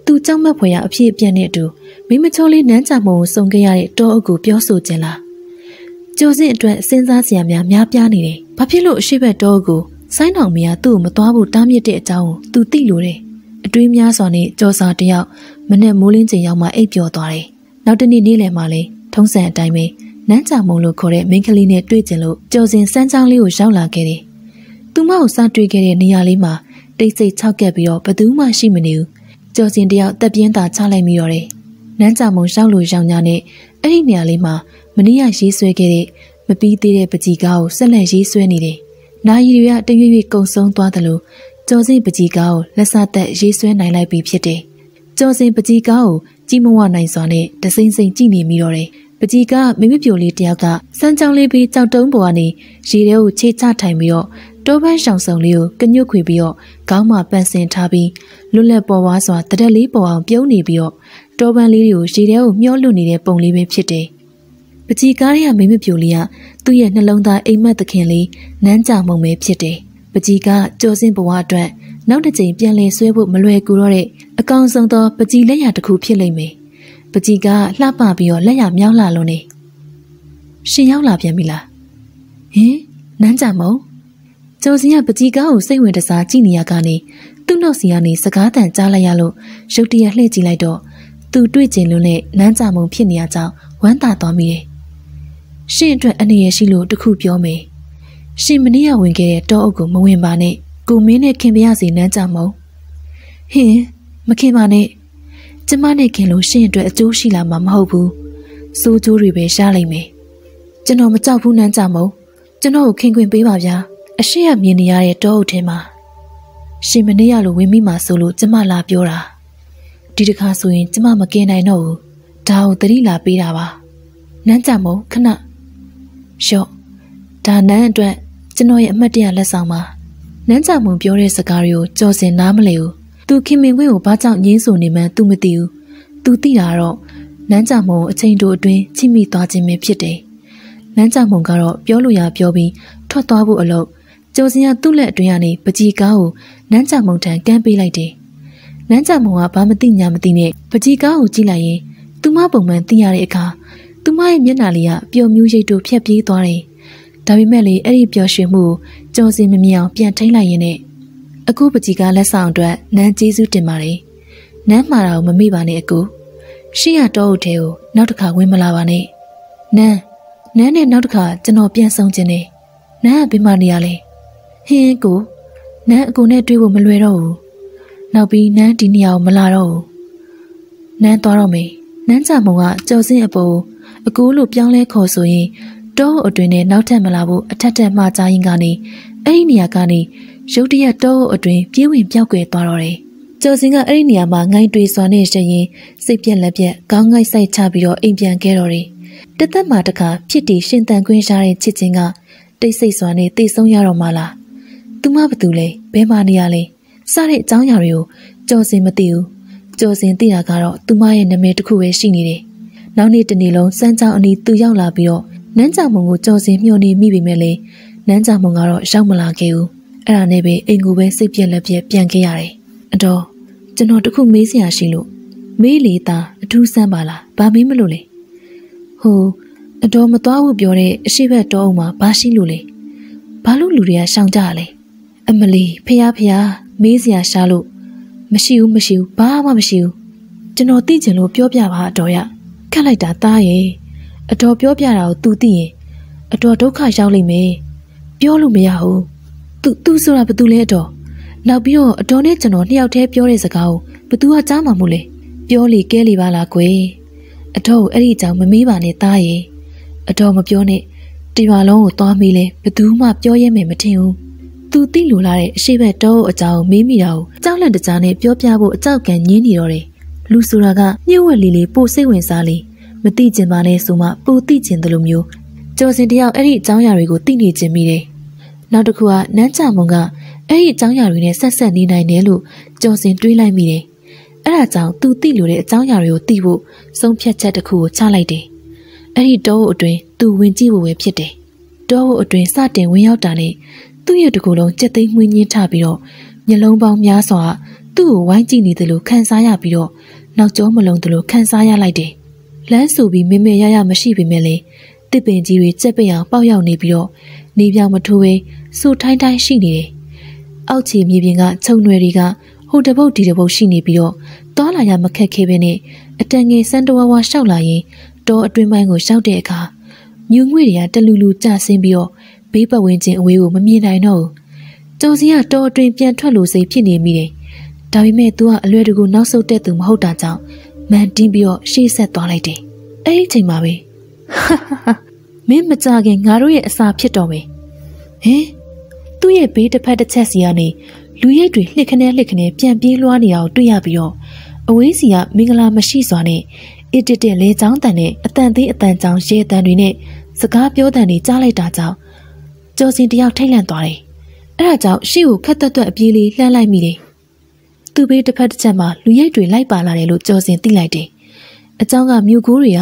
သူကြောက်မက်ဖွယ်ရအဖြစ်ပြက်နဲ့အတူမိမချောလေးနန်းချမုံကိုစုံခဲ့ရတဲ့တော်အုပ်ကိုပြောဆိုခြင်းလားကျိုးစင်အတွက်စဉ်းစားစရာများများပြားနေတယ်။ဘာဖြစ်လို့အရှိတ်တော်အုပ်ကိုဆိုင်းတော်မေကသူ့ကိုမသွားဖို့တားမြစ်တဲ့အကြောင်းကိုသူသိလို့တယ်။အတွေးများစွာနဲ့ကြော်စာတယောက်မနဲ့မိုးလင်းချိန်ရောက်မှအိပ်ပျော်သွားတယ်။နောက်တနေ့နေ့လယ်မှာလဲထုံးစံအတိုင်းပဲနန်းချမုံလို့ခေါ်တဲ့မိန်းကလေးနဲ့တွေ့ကျင်လို့ကြော်စင်စမ်းချောင်းလေးကိုရောက်လာခဲ့တယ်သူမကိုစတွေ့ခဲ့တဲ့နေရာလေးမှာတိတ်ဆိတ်ခြောက်ကပ်ပြီးတော့ဘသူမှရှိမနေဘူးကြော်စင်တယောက်တက်ပြင်းသာချလိုက်မိတော့တယ်နန်းကြမုံရောက်လို့ရောက်ညာနဲ့အဲ့ဒီနေရာလေးမှာမနီးရရေးဆွဲခဲ့တဲ့မပြီးသေးတဲ့ပကြီကားကိုဆက်လက်ရေးဆွဲနေတယ်။နာယီတွေကတရွေ့ရွေ့ကုံဆုံးသွားသလိုကျော်စင်ပကြီကားကိုလက်စသက်ရေးဆွဲနိုင်လိုက်ပြီဖြစ်တယ်။ကျော်စင်ပကြီကားကိုကြီးမဝနိုင်စွာနဲ့တစိမ့်စိမ့်ကြည့်နေမိတော့တယ်။ပကြီကားမိမိပြိုလေးတယောက်ကစမ်းချောင်းလေးပြီးကြောက်တုံးပေါ်ကနေရေထဲကိုခြေချထိုင်ပြီးတော့တိုးပန်းရှောင်ဆောင်လေးကိုကညွတ်ခွေပြီးတော့ခေါင်းမှာပန်ဆင်ထားပြီးလွတ်လပ်ပေါ်ဝါစွာတရက်လေးပေါ်အောင် ပြုံးနေပြီးတော့တိုးပန်းလေးတွေကိုရေထဲကိုမျောလွတ်နေတဲ့ပုံလေးပဲဖြစ်တယ်။ပကြီကားရဲ့မိမပြိုလေးကသူ့ရဲ့နှလုံးသားအိမ်မက်သခင်လေးနန်းကြမုံပဲဖြစ်တယ်။ပကြီကကြော်စင်းဘဝအတွက်နောက်တစ်ကြိမ်ပြန်လည်ဆွဲဖို့မလွယ်ကူတော့တဲ့အကောင်ဆုံးသောပကြီလက်ရတစ်ခုဖြစ်လိမ့်မယ်။ပကြီကလှပပြီးတော့လက်ရမြောင်းလာလို့နေ။ရှင်ရောက်လာပြန်ပြီလား။ဟင်နန်းကြမုံ။ကျော်စင်ကပကြီးကားကိုစိတ်ဝင်တစားကြည့်နေရကနေသူ့နောက်စီကနေစကားတန်ကြားလိုက်ရလို့ရုတ်တရက်လှည့်ကြည့်လိုက်တော့သူတွေ့ကျင်လို့နဲ့နန်းကြမုံဖြစ်နေရကြောင်းဝမ်းသာသွားမိတယ်။ရှင်အတွက်အနေရရှိလို့တခုပြောမယ်။ရှင်မနေ့ကဝင်ခဲ့တဲ့တောအုပ်ကိုမဝင်ပါနဲ့။ကိုမင်းနဲ့ခင်ပြရစီနန်းကြမုံ။ဟင်မခင်ပါနဲ့။ကျမနဲ့ခင်လို့ရှင်အတွက်အကျိုးရှိလာမှာမဟုတ်ဘူး။စိုးကျိုးတွေပဲရလိမ့်မယ်။ကျွန်တော်မကြောက်ဘူးနန်းကြမုံ။ကျွန်တော်ကိုခင်ခွင်ပေးပါဗျာ။အရှိရမြင်နေရတဲ့တောအုပ်ထဲမှာရှင်မနေရလို့ဝင်မိမှဆိုလို့ကျမလာပြောတာဒီတခါဆိုရင်ကျမမกินနိုင်တော့ဘူးဒါကိုတတိလာပေးတာပါနန်းကြမုံခဏရှော့ဒါနန်းအတွက်ကျွန်တော်ရဲ့အမှတ်တရလက်ဆောင်ပါနန်းကြမုံပြောတဲ့စကားတွေကိုကြော်စင်နားမလဲဘူးသူခင်မင်ခွင့်ကိုဘာကြောင့်ငြင်းဆိုနေမှန်းသူမသိဘူးသူသိတာတော့နန်းကြမုံအချိန်တိုအတွင်းချိမိသွားခြင်းပဲဖြစ်တယ်နန်းကြမုံကတော့ပြောလို့ရပြောပြီးထွက်သွားဖို့အလုပ်ကျော်စင်ကသူ့လက်အတွင်းကနေပကြီကားကိုနန်းကြမုံထံကမ်းပေးလိုက်တယ်။နန်းကြမုံကဘာမသိညာမသိနဲ့ပကြီကားကိုကြည့်လိုက်ရင်သူမပုံမှန်သိရတဲ့အခါသူမရဲ့မျက်နှာလေးကပျော်မျိုးရိပ်တို့ဖြက်ပြေးသွားတယ်။ဒါပေမဲ့လေအဲ့ဒီပျော်ရွှင်မှုကိုကျော်စင်မမြင်အောင်ပြန်ထိန်လိုက်ရင်နဲ့အခုပကြီးကလက်ဆောင်အတွက်နန်းကျေးဇူးတင်ပါတယ်။နန်းမှာတော့မမိပါနဲ့အကို။ရှေ့ရတော့ဦးထဲကိုနောက်တစ်ခါဝင်မလာပါနဲ့။နန်းနန်းနဲ့နောက်တစ်ခါကျွန်တော်ပြန်ဆောင်ခြင်းနဲ့နန်းကဘယ်မှာနေရလဲဟင်းကိုနန်းအကိုနဲ့တွေ့ဖို့မလွယ်တော့ဘူးနောက်ပြီးနန်းဒီနေရာကိုမလာတော့ဘူးနန်းသွားတော့မယ်နန်းကြမုံကကြော်စင်းအပေါ်အကိုလို့ပြောင်းလဲခေါ်ဆိုရင်တောအတွင်နဲ့နောက်ထပ်မလာဘူးအထက်ထက်မှကြားရင်ကနေအဲ့ဒီနေရာကနေရုတ်တရက်တောအတွင်ပြေးဝင်ပြောက်ကွယ်သွားတော့တယ်ကျော်စင်ကအဲ့ဒီနေရာမှာငိုင်းတွေစွာနဲ့ရှင်ရင်စိတ်ပြက်လက်ပြက်ကောင်းငိုက်ဆိုင်ချပြီးတော့အိမ်ပြန်ခဲ့တော့တယ်တသက်မှာတခါဖြစ်တည်ရှင်တန်ခွင့်ရတဲ့ချစ်ချင်းကတိတ်ဆိတ်စွာနဲ့တည်ဆုံးရတော့မှလားသူမဘသူလဲဘယ်မှာနေရလဲစတဲ့အကြောင်းအရာတွေကိုကြော်စင်မသိဘူးကြော်စင်သိတာကတော့သူမရဲ့နာမည်တစ်ခုပဲရှိနေတယ်နောက်နေ့တနေ့လုံးစမ်းချောင်းအနီးသူရောက်လာပြီးတော့နန်းကြောင်မုံကိုကြော်စင်မျှော်နေမိပေမဲ့လေနန်းကြောင်မုံကတော့ရောက်မလာခဲ့ဘူးအဲ့ဒါနဲ့ပဲအိမ်ကိုပဲစိတ်ပြက်လက်ပြက်ပြန်ခဲ့ရတယ်အတော်ကျွန်တော်တခုမေးစရာရှိလို့မေးလေသားအထူးဆန်းပါလားဘာမေးမလို့လဲဟိုအတော်မသွားဘူးပြောတဲ့အရှိတ်တော်အောင်မှာဘာရှိလို့လဲဘာလို့လူတွေကရှောင်ကြရလဲအမလီဖះဖះမေးစရာရှာလို့မရှိဘူးမရှိဘူးဘာမှမရှိဘူးကျွန်တော်သိချင်လို့ပြောပြပါအတော်ရခက်လိုက်တာတားရဲ့အတော်ပြောပြတာကို तू သိရင်အတော်ဒုက္ခရောက်လိမ့်မယ်ပြောလို့မရဘူး तू तू ဆိုတာဘာတူလဲအတော်နောက်ပြီးတော့အတော်နဲ့ကျွန်တော်နှစ်ယောက်တည်းပြောတဲ့စကားကိုဘသူကကြားမှာမို့လဲပြောလေကဲလေပါလားကွယ်အတော်ကိုအဲ့ဒီအကြောင်းမမေးပါနဲ့တားရဲ့အတော်မပြောနဲ့တရွာလုံးကိုသွားမေးလဲဘသူမှပြောရဲမယ်မထင်ဘူးသူသိလိုလားတဲ့အရှိတ်တောအကြောင်းမေးမိတာကိုကြောက်လန့်တကြားနဲ့ပြောပြဖို့အကြောက်ကံညင်းနေတော့တယ်။လူဆိုတာကညှို့ဝှက်လေးလေးပိုစိတ်ဝင်စားလေးမသိကျင်ပါနဲ့ဆိုမှပိုသိကျင်တယ်လို့မျိုးကျော်စင်တယောက်အဲ့ဒီအကြောင်းအရာတွေကိုသိနေခြင်းမိတယ်။နောက်တစ်ခုကနန်းချမုံကအဲ့ဒီအကြောင်းအရာတွေနဲ့ဆက်ဆက်နေနိုင်တယ်လို့ကျော်စင်တွေးလိုက်မိတယ်။အဲ့ဒါကြောင့်သူသိလိုတဲ့အကြောင်းအရာတွေကိုသိဖို့ဆုံးဖြတ်ချက်တစ်ခုကိုချလိုက်တယ်။အဲ့ဒီတောဟုတ်အတွင်းသူဝင်ကြည့်ဖို့ပဲဖြစ်တယ်။တောဟုတ်အတွင်းစတင်ဝင်ရောက်တာနဲ့သူ့ရဲ့တကူလုံးကြက်သိမ်းမှွေးညင်းထပြီးတော့မျက်လုံးပေါင်းများစွာသူ့ကိုဝိုင်းကြည့်နေတယ်လို့ခံစားရပြီးတော့နောက်ကျောမလုံးတယ်လို့ခံစားရလိုက်တယ်။လမ်းဆိုပြီးမင်မင်ရရမရှိပေမဲ့လေတစ်ပင်ကြီးတွေကြက်ပင်အောင်ပေါက်ရောက်နေပြီးတော့နေပြောင်မထိုးဘဲစူထိုင်းတိုင်းရှိနေတယ်။အောက်ခြေမြေပြင်ကခြုံနယ်တွေကဟိုတပုတ်ဒီတပုတ်ရှိနေပြီးတော့တောလာရမခက်ခဲပဲနဲ့အတန်ငယ်စန်းတဝါဝါရှောက်လာရင်တောအတွင်းပိုင်းကိုရှောက်တဲ့အခါမြူငွေတွေကတလူလူကျဆင်းပြီးတော့ဘေးပတ်ဝန်းကျင်အဝေးကိုမမြင်နိုင်တော့ဘူး။ကျော်စီကတော်အတွင်ပြန်ထွက်လို့စိတ်ဖြစ်နေမိတယ်။ဒါပေမဲ့ तू ကအလွယ်တကူနောက်ဆုတ်တဲ့သူမဟုတ်တာကြောင့်မန်တင်းပြီးတော့ရှေ့ဆက်သွားလိုက်တယ်။အဲ့ဒီချိန်မှာပဲမင်းမကြခင်ငါတို့ရဲ့အစာဖြစ်တော့မယ်။ဟင်သူ့ရဲ့ဘေးတစ်ဖက်တစ်ချက်စီကနေလူရိပ်တွေလှစ်ခနဲလှစ်ခနဲပြန်ပြေးလွှားနေအောင်တွေ့ရပြီးတော့အဝေးစီကမင်္ဂလာမရှိစွာနဲ့အစ်တစ်တစ်လဲချောင်းတန်နဲ့အတန်သေးအတန်ချောင်းရေတန်တွေနဲ့စကားပြောတန်တွေကြားလိုက်တာကြောင့်ကျော်စင်တယောက်ထိတ်လန့်သွားတယ်။အဲဒါကြောင့်ရှေ့ကိုခက်သွက်သွက်အပြေးလေးလှမ်းလိုက်မိတယ်။သူ့ဘေးတစ်ဖက်တစ်ချက်မှာလူရိုက်တွေလိုက်ပါလာတယ်လို့ကျော်စင်သိလိုက်တယ်။အเจ้าကမြူကိုးတွေက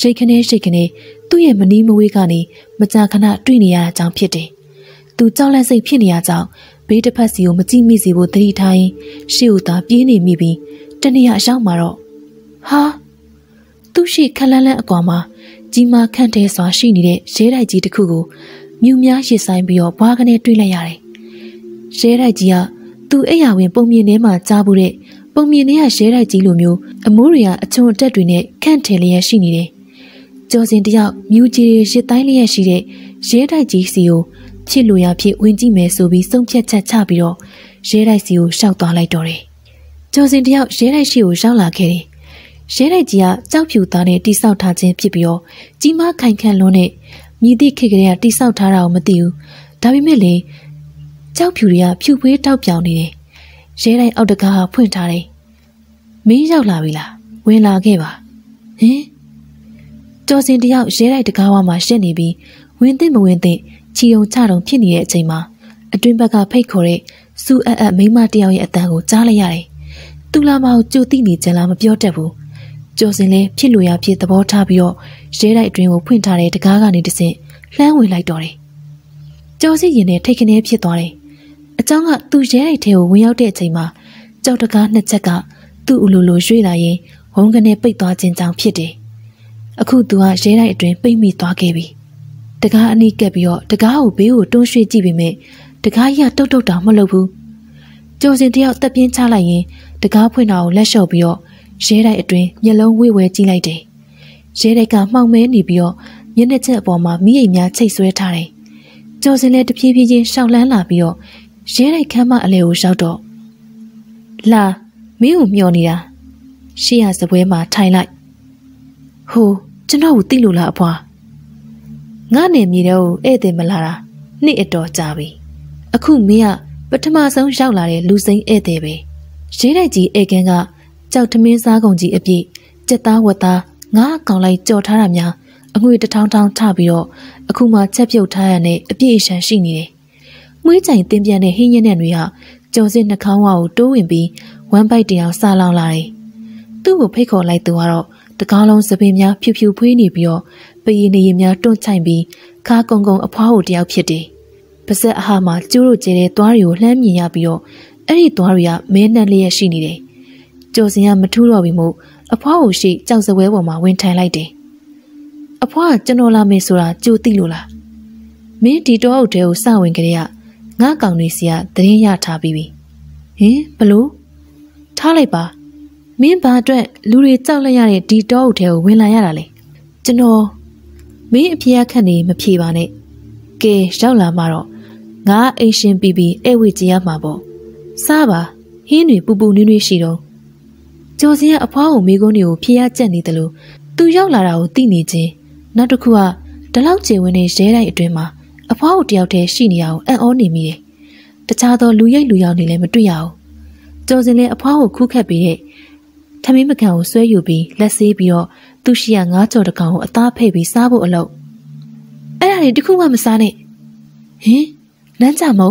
ရှိတ်ခနဲရှိတ်ခနဲသူ့ရဲ့မနီးမဝေးကနေမကြာခဏတွေ့နေရတာကြောင့်ဖြစ်တယ်။သူကြောက်လန့်စိတ်ဖြစ်နေရကြောင်းဘေးတစ်ဖက်စီကိုမကြည့်မိစေဖို့သတိထားရင်ရှေ့ကိုသာပြေးနေမိပြီးတနေ့အရောက်မှာတော့ဟာသူ့ရှိခက်လန့်လန့်အကွာမှာကြီးမားခန့်တဲစွာရှိနေတဲ့ရဲတိုက်ကြီးတစ်ခုကိုမြူများရှစ်ဆိုင်ပြီးတော့ဘွားကနေတွေ့လိုက်ရတယ်။ရဲတိုက်ကြီးကသူ့အိယာဝင်ပုံမြင်ထဲမှာကြားဘူးတဲ့ပုံမြင်ထဲကရဲတိုက်ကြီးလိုမျိုးအမိုးတွေကအချုံအတက်တွေနဲ့ခန့်ထည်လျက်ရှိနေတယ်။ကျော်စင်တယောက်မြူကြီးတွေရှစ်တိုင်းလျက်ရှိတဲ့ရဲတိုက်ကြီးစီကိုဖြစ်လို့ရဖြစ်ဝင်ကြည့်မယ်ဆိုပြီးဆုံးဖြတ်ချက်ချပြီးတော့ရဲတိုက်စီကိုရှောက်သွားလိုက်တော့တယ်။ကျော်စင်တယောက်ရဲတိုက်ရှိကိုရောက်လာခဲ့တယ်။ရဲတိုက်ကြီးကကြောက်ဖြူသားနဲ့တိဆောက်ထားခြင်းဖြစ်ပြီးတော့ကြီးမားခိုင်ခန့်လွန်းတဲ့မြည်သည့်ခေကလေးကတိဆောက်ထားတာကိုမသိဘူးဒါပေမဲ့လေကြောက်ဖြူတွေကဖြူဖွေးတောက်ပြောင်နေတယ်ရဲတိုင်းအောက်တကားဖွင့်ထားတယ်မင်းရောက်လာပြီလားဝင်လာခဲ့ပါဟင်ကျော်စင်တယောက်ရဲတိုင်းတကားဝမှာ ရှင့်နေပြီးဝင်သင့်မဝင်သင့်ချီုံချတုံဖြစ်နေတဲ့အချိန်မှာအတွင်းဘက်ကဖိတ်ခေါ်တဲ့စူအပ်အပ်မိမတယောက်ရဲ့အတန်ကိုကြားလိုက်ရတယ်သူလာမအောင်ကြိုသိနေကြလားမပြောတတ်ဘူးကျော်စင်လဲဖြစ်လို့ရဖြစ်သဘောထားပြီးတော့ရဲတိုက်အတွင်းကိုဖွင့်ထားတဲ့တကားကနေတဆင့်လှမ်းဝင်လိုက်တော့တယ်။ကျော်စီရင်နဲ့ထိတ်ခနဲဖြစ်သွားတယ်။အချောင်းကသူ့ရဲတိုက်ထဲကိုဝင်ရောက်တဲ့အချိန်မှာကြောက်တကားနှစ်ချက်ကသူ့အလိုလိုရွေ့လာရင်ဝုန်းကနေပိတ်သွားခြင်းကြောင့်ဖြစ်တယ်။အခုသူကရဲတိုက်အတွင်းပိတ်မိသွားခဲ့ပြီ။တကားအနီးကပ်ပြီးတော့တကားကိုဘေးကိုတွန်းရွှေ့ကြည့်ပေမဲ့တကားကြီးကတုတ်တုတ်တောင်မလုပ်ဘူး။ကျော်စင်တယောက်တက်ပြင်းချလိုက်ရင်တကားဖွင့်တာကိုလက်လျှော့ပြီးတော့ရဲတိုက်အတွင်းမျက်လုံးဝေဝဲကြည့်လိုက်တယ်။ရဲတိုက်ကမှောင်မဲနေပြီးတော့မျက်နှာချက်အပေါ်မှာမိအိမ်များချိတ်ဆွဲထားတယ်။ကျော်စင်လည်းတဖြည်းဖြည်းချင်းရှောက်လန်းလာပြီးတော့ရဲတိုက်ခမ်းမအလဲကိုရောက်တော့လာမင်းကိုမျောနေတာရှေ့ရစပွဲမှာထိုင်လိုက်ဟိုကျွန်တော်ကိုသိလို့လားအဖွာငါနေမြေတော့ဧည့်သည်မလာတာနှစ်အတော်ကြာပြီအခုမင်းကပထမဆုံးရောက်လာတဲ့လူစိမ့်ဧည့်သည်ပဲရဲတိုက်ကြီးဧကန်ကကြောက်ထမင်းစားကုန်ကြီးအပြည့်ကြက်သားဝက်သားငါးကောင်လိုက်ကြော်ထားတာများအငွေတထောင်းထောင်းထပြီးတော့အခုမှချက်ပြုတ်ထားရတဲ့အပြည့်အရှံရှိနေတယ်။မွေးကြိမ်တင်ပြန်တဲ့ဟင်းရက်နဲ့တွေဟာကျော်စစ်နှကောင်းဝါကိုတိုးဝင်ပြီးဝမ်းပိုက်တရောင်ဆာလောင်လာတယ်။သူ့ကိုဖိတ်ခေါ်လိုက်သူကတော့တကားလုံးစပင်များဖြူဖြူဖွေးနေပြီးတော့ပရည်နေရည်များတွန့်ချိုင်ပြီးခါကုံကုံအဖွားကိုတယောက်ဖြစ်တယ်။ပါဇက်အဟာမှာကျိုးတို့ကျဲတဲ့သွားတွေကိုလှမ်းမြင်ရပြီးတော့အဲ့ဒီသွားတွေကမဲနှက်လျက်ရှိနေတယ်။ကြိုစင်ကမထူးတော့ပြီမို့အဖွားကိုရှိကြောက်စပွဲပေါ်မှာဝင်ထိုင်လိုက်တယ်အဖွားကကျွန်တော်လာမယ်ဆိုတာကြိုသိလို့လားမင်းဒီတော့အုပ်ထဲကိုစဝင်ကြရငါကောင်နေစီကတရင်ရထားပြီးပြီဟင်ဘလို့ထားလိုက်ပါမင်းဘာအတွက်လူတွေကြောက်လက်ရတဲ့ဒီတော့အုပ်ထဲကိုဝင်လာရတာလဲကျွန်တော်မင်းအဖေအခက်နေမဖြေပါနဲ့ကဲရောက်လာမှတော့ငါအိမ်ရှင်ပြီးပြီးဧဝေကြီးရမှာပေါ့စားပါဟင်းတွေပူပူနွေးနွေးရှိတော့ကျော်စင်ရဲ့အဖွားကိုမိကုန်းတွေကိုဖြေရကြက်နေတယ်လို့သူရောက်လာတာကိုသိနေခြင်းနောက်တစ်ခုကဒီလောက်ကျေဝင်နေရဲတိုင်းအတွင်းမှာအဖွားကိုတယောက်တည်းရှိနေရအောင်အံ့ဩနေမိတယ်တခြားသောလူရိပ်လူရောက်နေလည်းမတွေ့ရအောင်ကျော်စင်လည်းအဖွားကိုခုခတ်ပြီးတဲ့ထမင်းပကံကိုဆွဲယူပြီးလက်ဆေးပြီးတော့သူရှိရငါးကြော်တကောင်ကိုအသားဖိတ်ပြီးစားဖို့အလုပ်အဲ့ဒါတွေတခုမှမစားနဲ့ဟင်နန်းကြမုံ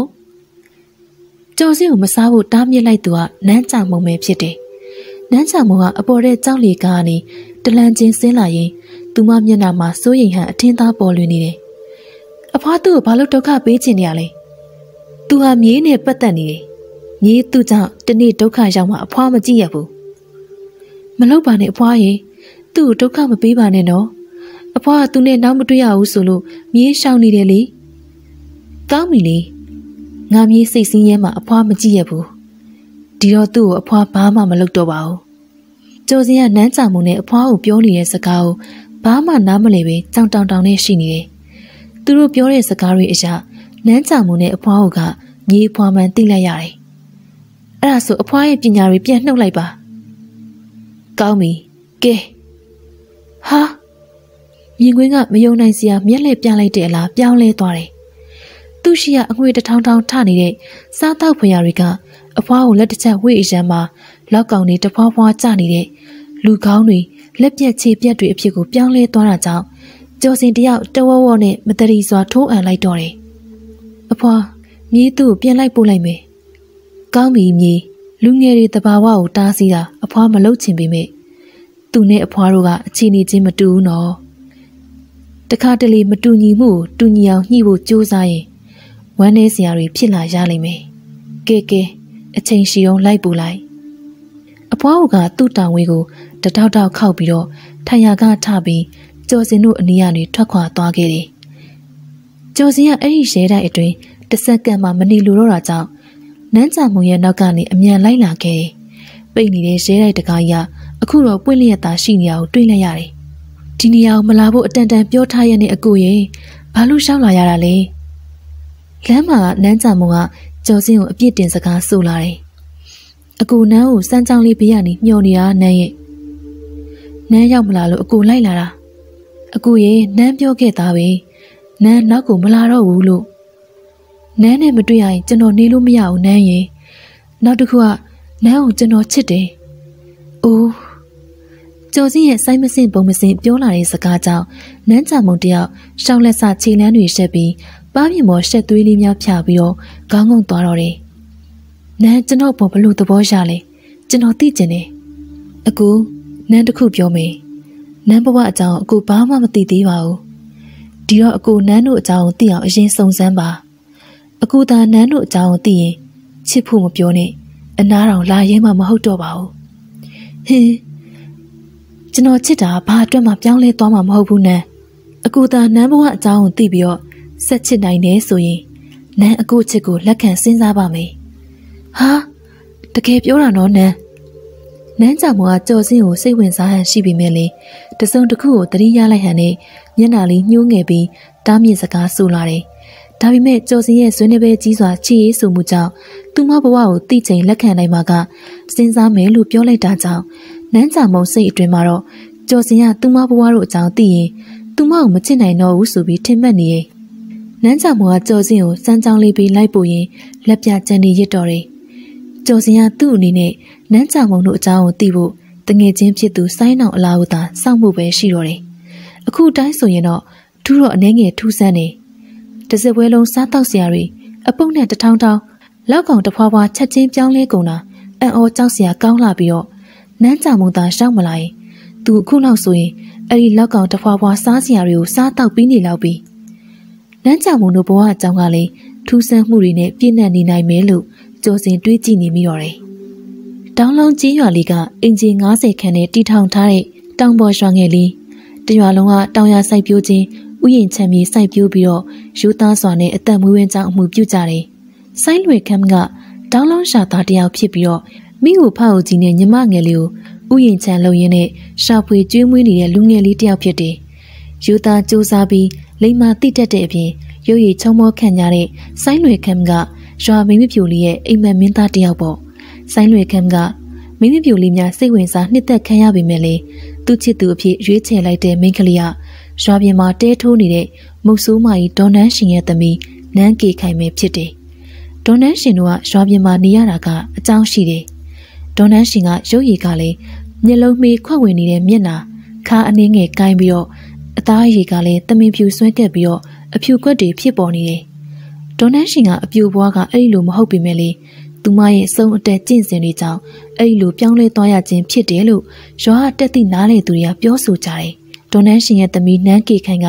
ကျော်စင်ကိုမစားဖို့တားမြစ်လိုက်သူကနန်းကြမုံပဲဖြစ်တယ်နန်းချမိုးကအပေါ်တဲ့ကြောက်လီကားကနေတလန်ချင်းဆင်းလာရင်သူမမျက်နှာမှာစိုးရိမ်ဟန်အထင်းသားပေါ်လွင်နေတယ်။အဖွားသူ့ကိုဘာလို့ဒုက္ခပေးချင်နေရလဲ။သူဟာမြေးနဲ့ပတ်သက်နေတယ်။မြေးသူ့ကြောင့်တနေ့ဒုက္ခရောက်မှအဖွားမကြည့်ရဘူး။မလုပ်ပါနဲ့အဖွားရင်သူ့ကိုဒုက္ခမပေးပါနဲ့နော်။အဖွားကသူနဲ့နောက်မတွေ့ရဘူးဆိုလို့မြေးရှောင်နေတယ်လေ။ကောင်းပြီလေ။ငါမြေးစိတ်ဆင်းရဲမှအဖွားမကြည့်ရဘူး။ဒီတော့သူ့ကိုအဖွားဘာမှမလုပ်တော့ပါဘူးကြိုစင်ကနန်းချမှုနဲ့အဖွားကိုပြောနေတဲ့စကားကိုဘာမှနားမလည်ပဲကြောင်တောင်တောင်နဲ့ရှိနေတယ်သူတို့ပြောတဲ့စကားတွေအရာနန်းချမှုနဲ့အဖွားကိုကမြေဖွာမှန်သိလိုက်ရတယ်အဲ့ဒါဆိုအဖွားရဲ့ပညာတွေပြန်နှုတ်လိုက်ပါကောင်းပြီကဲဟာမြင်ကွင်းကမယုံနိုင်စရာမျက်လှည့်ပြလိုက်တဲ့အလားပြောင်းလဲသွားတယ်သူရှိရအငွေတထောင်ထောင်ထနေတဲ့စားတောက်ဖွေရာတွေကအဖွားကိုလက်တစ်ချက်ဝှေ့အရံမှာလောက်ကောင်တွေတဖွာဖွာကျနေတဲ့လူကောင်းတွေလက်ပြက်ခြေပြက်တွေအဖြစ်ကိုပြောင်းလဲသွားတာကြောင့်ကျော်စင်တယောက်တဝဝနဲ့မတရီစွာထိုးအံလိုက်တော့တယ်။အဖွားမြေးသူ့ကိုပြန်လိုက်ပို့လိုက်မယ်။ကောင်းပြီမြေးလူငယ်တွေတဘာဝကိုတားဆီးတာအဖွားမလုပ်ချင်ပေမဲ့သူနဲ့အဖွားတို့ကအခြေအနေချင်းမတူဘူးနော်။တခါတလေမတူညီမှုကိုတူညီအောင်ညှိဖို့ကြိုးစားရင်ဝမ်းနည်းစရာတွေဖြစ်လာရလိမ့်မယ်။ကဲကဲအချိန်ရှိအောင်လိုက်ပူလိုက်အပွားကသူ့တာဝေးကိုတထောက်ထောက်ခောက်ပြီးတော့ထိုင်ရာကထပြီးကျော်စင်တို့အနီးကနေထွက်ခွာသွားခဲ့တယ်ကျော်စင်ကအဲ့ဒီရဲတိုက်အတွင်းတစ်စက္ကန့်မှမနေလိုတော့တာကြောင့်နန်းချမုံရဲ့နောက်ကနေအမြန်လိုက်လာခဲ့တယ်ပိတ်နေတဲ့ရဲတိုက်တကားကြီးကအခုတော့ပွင့်လျက်သားရှိနေအောင်တွေးလိုက်ရတယ်ဒီနေရာကိုမလာဖို့အတန်တန်ပြောထားရတဲ့အကိုရင်ဘာလို့ရှောက်လာရတာလဲလမ်းမှာနန်းချမုံကကျော်စင်းကိုအပြစ်တင်စကားဆိုလာတယ်။အကူနန်းကိုစမ်းချောင်းလေးဘေးကနေမျောနေတာနန်းရဲ့နန်းရောက်မလာလို့အကူလိုက်လာတာအကူရဲ့နန်းပြောခဲ့သားပဲနန်းနောက်ကိုမလာတော့ဘူးလို့နန်းနဲ့မတွေ့ရရင်ကျွန်တော်နေလို့မရဘူးနန်းရဲ့နောက်တစ်ခုကနန်းကိုကျွန်တော်ချစ်တယ်။အိုးကျော်စင်းရဲ့စိုင်းမစင်ပုံမစင်ပြောလာတဲ့စကားကြောင့်နန်းချမုံတယောက်ရှောင်းလက်စခြေလန်းတွေရှက်ပြီးပါးပြင်ပေါ်ရှက်သွေးလေးများဖြာပြီးတော့ခေါင်းငုံသွားတော့တယ်။နန်းကျွန်တော်ပေါ်ဘလို့သဘောရလဲကျွန်တော်သိကျင်တယ်။အကူနန်းတစ်ခုပြောမယ်။နန်းဘဝအကြောင်းအကူဘာမှမသိသေးပါဘူး။ဒီတော့အကူနန်းတို့အကြောင်းသိအောင်အရင်စုံစမ်းပါ။အကူသာနန်းတို့အကြောင်းသိရင်ချစ်ဖို့မပြောနဲ့။အနာတော်လာရဲမှမဟုတ်တော့ပါဘူး။ဟင်းကျွန်တော်ချစ်တာဘာအတွက်မှပြောင်းလဲသွားမှာမဟုတ်ဘူးနန်း။အကူသာနန်းဘဝအကြောင်းကိုသိပြီးတော့ဆက်ချစ်နိုင်တယ်ဆိုရင်နန်းအကိုချစ်ကိုလက်ခံစဉ်းစားပါမယ်။ဟာတကယ်ပြောတာနော်နန်းနန်းကြောင်ကကြော်စင်းကိုစိတ်ဝင်စားဟန်ရှိပေမဲ့လေတစုံတစ်ခုကိုတတိရလိုက်ဟန်နဲ့မျက်နှာလေးညှိုးငယ်ပြီးတားမြစ်စကားဆိုလာတယ်။ဒါပေမဲ့ကြော်စင်းရဲ့ဆွေးနွေးပွဲကြီးစွာချီးရေးဆိုမှုကြောင့်သူမဘဝကိုတိကျိန်လက်ခံနိုင်မှာကစဉ်းစားမယ်လို့ပြောလိုက်တာကြောင့်နန်းကြောင်မုံစိတ်အတွင်းမှာတော့ကြော်စင်ကသူမဘွားတို့အကြောင်းသိရင်သူမကိုမချစ်နိုင်တော့ဘူးဆိုပြီးထင်မှတ်နေရင်နန်းချမောကကြော်စင်ကိုစမ်းချောင်းလေးပြီးလိုက်ပို့ရင်လက်ပြကြံနေရစ်တော်တယ်။ကြော်စင်ကသူ့အနေနဲ့နန်းချမောတို့အကြောင်းကိုသိဖို့တငယ်ချင်းဖြစ်သူစိုင်းအောင်အလားကိုသာစောင့်ဖို့ပဲရှိတော်တယ်။အခုတိုင်းဆိုရင်တော့ထူးတော့အနေငယ်ထူးဆန်းနေ။တစ်စက်ပွဲလုံးစားတောက်စရာတွေအပုတ်နဲ့တထောင်းထောင်းလောက်ကောင်တဖွာဖွာချက်ချင်းပြောင်းလဲကုန်တာအံ့ဩကြောက်စရာကောင်းလာပြီးတော့နန်းချမောသာရှောက်မလာရင်သူအခုလောက်ဆိုရင်အဲ့ဒီလောက်ကောင်တဖွာဖွာစားစရာတွေကိုစားတောက်ပြီးနေလောက်ပြီး။လမ်းကြောင်မုံတို့ဘဝအကြောင်းကလည်းထူးဆန်းမှုတွေနဲ့ပြည့်နှက်နေနိုင်မယ်လို့ကြော်စင်တွေးကြည့်နေမိတော့တယ်။တောင်းလုံးကြီးရွာလေးကအင်ဂျင်90ခန်းနဲ့တီထောင်ထားတဲ့တောင်ပေါ်ရွာငယ်လေးတရွာလုံးကတောင်ရစိုက်ပျိုးခြင်းဥယျာဉ်ချမ်းမြေစိုက်ပျိုးပြီးတော့ယူသားစွာနဲ့အသက်မွေးဝမ်းကြောင်းအမှုပြုကြတယ်။ဆိုင်းလွေခမ်းကတောင်းလုံးရှာသားတယောက်ဖြစ်ပြီးတော့မိကိုဖောက်ဦးကြီးနဲ့ညီမငယ်လေးကိုဥယျာဉ်ချမ်းလုံရင်းနဲ့ရှာဖွေကျွေးမွေးနေတဲ့လူငယ်လေးတယောက်ဖြစ်တယ်။ယူသားစူးစားပြီးလိမ္မာတိတက်တဲ့အပြင်ရုပ်ရည်ချုံမောခံရတဲ့ဆိုင်းလွေခမ်ကရွာမင်းမပြူလေးရဲ့အိမ်မက်မင်းသားတယောက်ပေါ့ဆိုင်းလွေခမ်ကမင်းမပြူလေးများစိတ်ဝင်စားနှစ်သက်ခံရပေမဲ့လေသူ့ချစ်သူအဖြစ်ရွေးချယ်လိုက်တဲ့မိန်းကလေးကရွာပြင်မှာတဲထိုးနေတဲ့မုတ်ဆိုးမကြီးဒေါ်နန်းရှင်ရဲ့သမီးနန်းကေခိုင်ပဲဖြစ်တယ်ဒေါ်နန်းရှင်တို့ကရွာပြင်မှာနေရတာကအကြောင်းရှိတယ်ဒေါ်နန်းရှင်ကရုပ်ရည်ကလည်းမျက်လုံးမေးခွက်ဝင်နေတဲ့မျက်နှာခါအနှင်းငယ်ကိုင်းပြီးတော့အသားအရည်ကလည်းတမင်ဖြူဆွဲကက်ပြီးတော့အဖြူကွက်တွေဖြစ်ပေါ်နေတယ်။ဒေါ်နန်းရှင်ကအဖြူဘွားကအဲ့လိုမဟုတ်ပေမဲ့လေသူမရဲ့အဆုံးအတက်ကျင့်စဉ်တွေကြောင့်အဲ့လိုပြောင်းလဲသွားရခြင်းဖြစ်တယ်လို့ရွာတက်သည့်နားလေသူတွေကပြောဆိုကြတယ်။ဒေါ်နန်းရှင်ရဲ့သမီးနန်းကေခိုင်က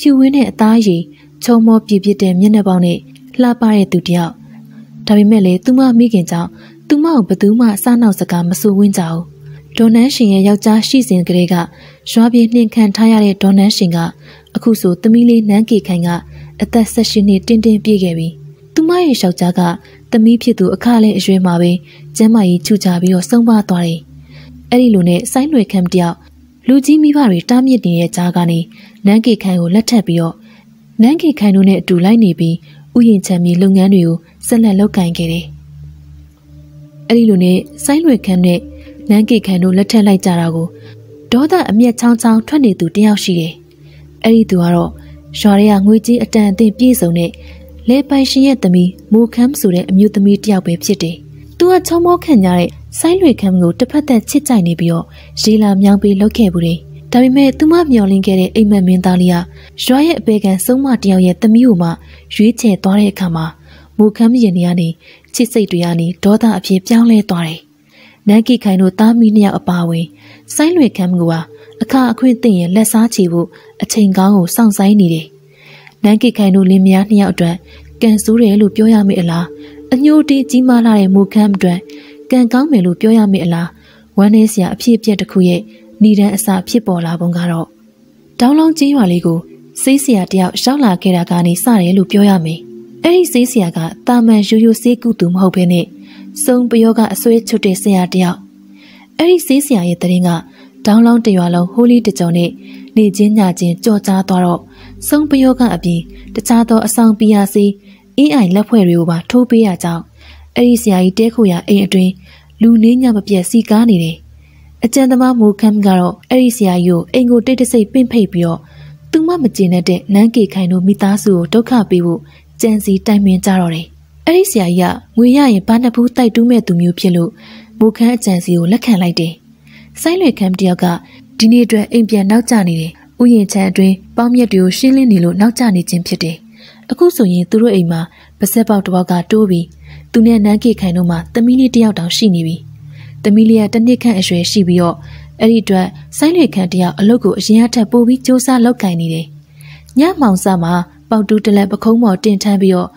ဖြူဝင်းတဲ့အသားရည်ချုံမောပြပြတဲ့မျက်နှာပေါက်နဲ့လှပတဲ့သူတယောက်ဒါပေမဲ့လေသူမမိခင်ကြောင့်သူမကိုဘယ်သူမှအစနောက်စကားမဆိုဝင်းကြဘူးဒေါ်နန်းရှင်ရဲ့ယောက်ျားရှိစဉ်ကလေးကရွာပြေနှင်ခံထားရတဲ့ဒေါ်နန်းရှင်ကအခုဆိုသမီးလေးနန်းကေခိုင်က အသက်16နှစ်တင်းတင်းပြည့်ခဲ့ပြီ။သူမရဲ့ယောက်ျားကသမီးဖြစ်သူအခလည်းအရွယ်မှာပဲကျမ်းမာရေးချူချပြီးတော့ဆုံးပါသွားတယ်။အဲ့ဒီလိုနဲ့စိုင်းຫນွေခံတယောက်လူကြီးမိဘတွေတားမြစ်နေတဲ့ကြားကနေနန်းကေခိုင်ကိုလက်ထပ်ပြီးတော့နန်းကေခိုင်တို့နဲ့အတူလိုက်နေပြီးဥယျာဉ်ချမ်းမြေလုပ်ငန်းတွေကိုဆက်လက်လုပ်ကိုင်ခဲ့တယ်။အဲ့ဒီလိုနဲ့စိုင်းຫນွေခံနဲ့နန်းကေခန်တို့လက်ထက်လိုက်ကြတာကိုဒေါသအမျက်ချောင်းချောင်းထွက်နေသူတယောက်ရှိတယ်။အဲ့ဒီသူကတော့ရွာတွေကငွေကြီးအတန်အသင့်ပြည့်စုံတဲ့လေပိုင်ရှင်ရဲ့သမီးမိုခမ်ဆိုတဲ့အမျိုးသမီးတယောက်ပဲဖြစ်တယ်။သူကချုံမောခံကြတဲ့ဆိုင်လွေခမ်ကိုတစ်ဖက်သက်ချစ်ကြိုက်နေပြီးတော့ရေလာမြောင်းပြီးလှုပ်ခဲ့ဘူးတယ်။ဒါပေမဲ့သူမမျောလင်းခဲ့တဲ့အိမ်မက်မင်းသားလေးကရွာရဲ့အပေခံဆုံးမတယောက်ရဲ့သမီးကိုမှရွေးချယ်သွားတဲ့အခါမှာမိုခမ်ရင်ထဲကနေချစ်စိတ်တွေကနေဒေါသအဖြစ်ပြောင်းလဲသွားတယ်။နန်းကိခိုင်တို့သားမီးနှစ်ယောက်အပါအဝင် ဆိုင်းလွေခမ်းကအခါအခွင့်သိရင်လက်စားချေဖို့အချိန်ကောင်းကိုစောင့်ဆိုင်နေတယ်။နန်းကိခိုင်တို့လင်မယားနှစ်ယောက်အတွက်ကံဆိုးတယ်လို့ပြောရမေအလားအညိုတီးကြီးမားလာတဲ့မူခမ်းအတွက်ကံကောင်းမယ်လို့ပြောရမေအလားဝမ်းနည်းစရာအဖြစ်အပျက်တစ်ခုရဲ့ဏိဒံအစာဖြစ်ပေါ်လာပုံကတော့တောင်းလောင်းချင်းရွာလေးကိုစေးစရာတယောက်ရောက်လာခဲ့တာကနေစတယ်လို့ပြောရမယ်။အဲ့ဒီစေးစရာကတာမန်ရိုးရိုးစေးကုသူမဟုတ်ဘဲနဲ့စုံပယောကအဆွဲချွတ်တဲ့ဆရာတယောက်အဲ့ဒီဆေးဆရာရဲ့တရင်ကဒေါင်းလောင်းတရွာလုံးဟိုးလေးတကြုံနဲ့နေချင်းညချင်းကြော်ကြားသွားတော့စုံပယောကအပြင်တခြားသောအဆောင်ပီယာစီအင်းအိုင်လက်ဖွဲ့တွေကိုပါထိုးပေးရကြောင်းအဲ့ဒီဆရာကြီးတဲခိုရအိမ်အတွင်းလူနည်းညမပြတ်စီကားနေတယ်အကျန်သမားမိုခမ်ကတော့အဲ့ဒီဆရာကြီးကိုအိမ်ကိုတိတ်တဆိတ်ပင့်ဖိတ်ပြီးတော့သူမမကျေနပ်တဲ့နန်းကေခိုင်တို့မိသားစုကိုဒုက္ခပေးဖို့ကြံစီတိုင်ပင်ကြတော့တယ်အဲ့ဒီဆရာကြီးကငွေရရင်ဘာနှစ်ဘူးတိုက်တူးမဲ့သူမျိုးဖြစ်လို့မိုးခမ်းအကြံစီကိုလက်ခံလိုက်တယ်။စိုင်းလွယ်ခမ်းတယောက်ကဒီနေ့အတွက်အိမ်ပြန်နောက်ကျနေတယ်။ဥယျာဉ်ခြံအတွင်းပေါင်းမြက်တွေကိုရှင်းလင်းနေလို့နောက်ကျနေခြင်းဖြစ်တယ်။အခုဆိုရင်သူတို့အိမ်မှာပစက်ပေါက်တစ်ပေါက်ကတိုးပြီးသူနဲ့နန်းကေခိုင်တို့မှာသမီးလေးတယောက်တောင်ရှိနေပြီ။သမီးလေးကတစ်နှစ်ခန့်အရွယ်ရှိပြီးတော့အဲ့ဒီအတွက်စိုင်းလွယ်ခမ်းတယောက်အလုပ်ကိုအရင်အထက်ပိုပြီးစ조사လုပ်ကင်နေတယ်။ညမောင်စမှာပေါက်တူးတလက်ပခုံးပေါ်တင်ထမ်းပြီးတော့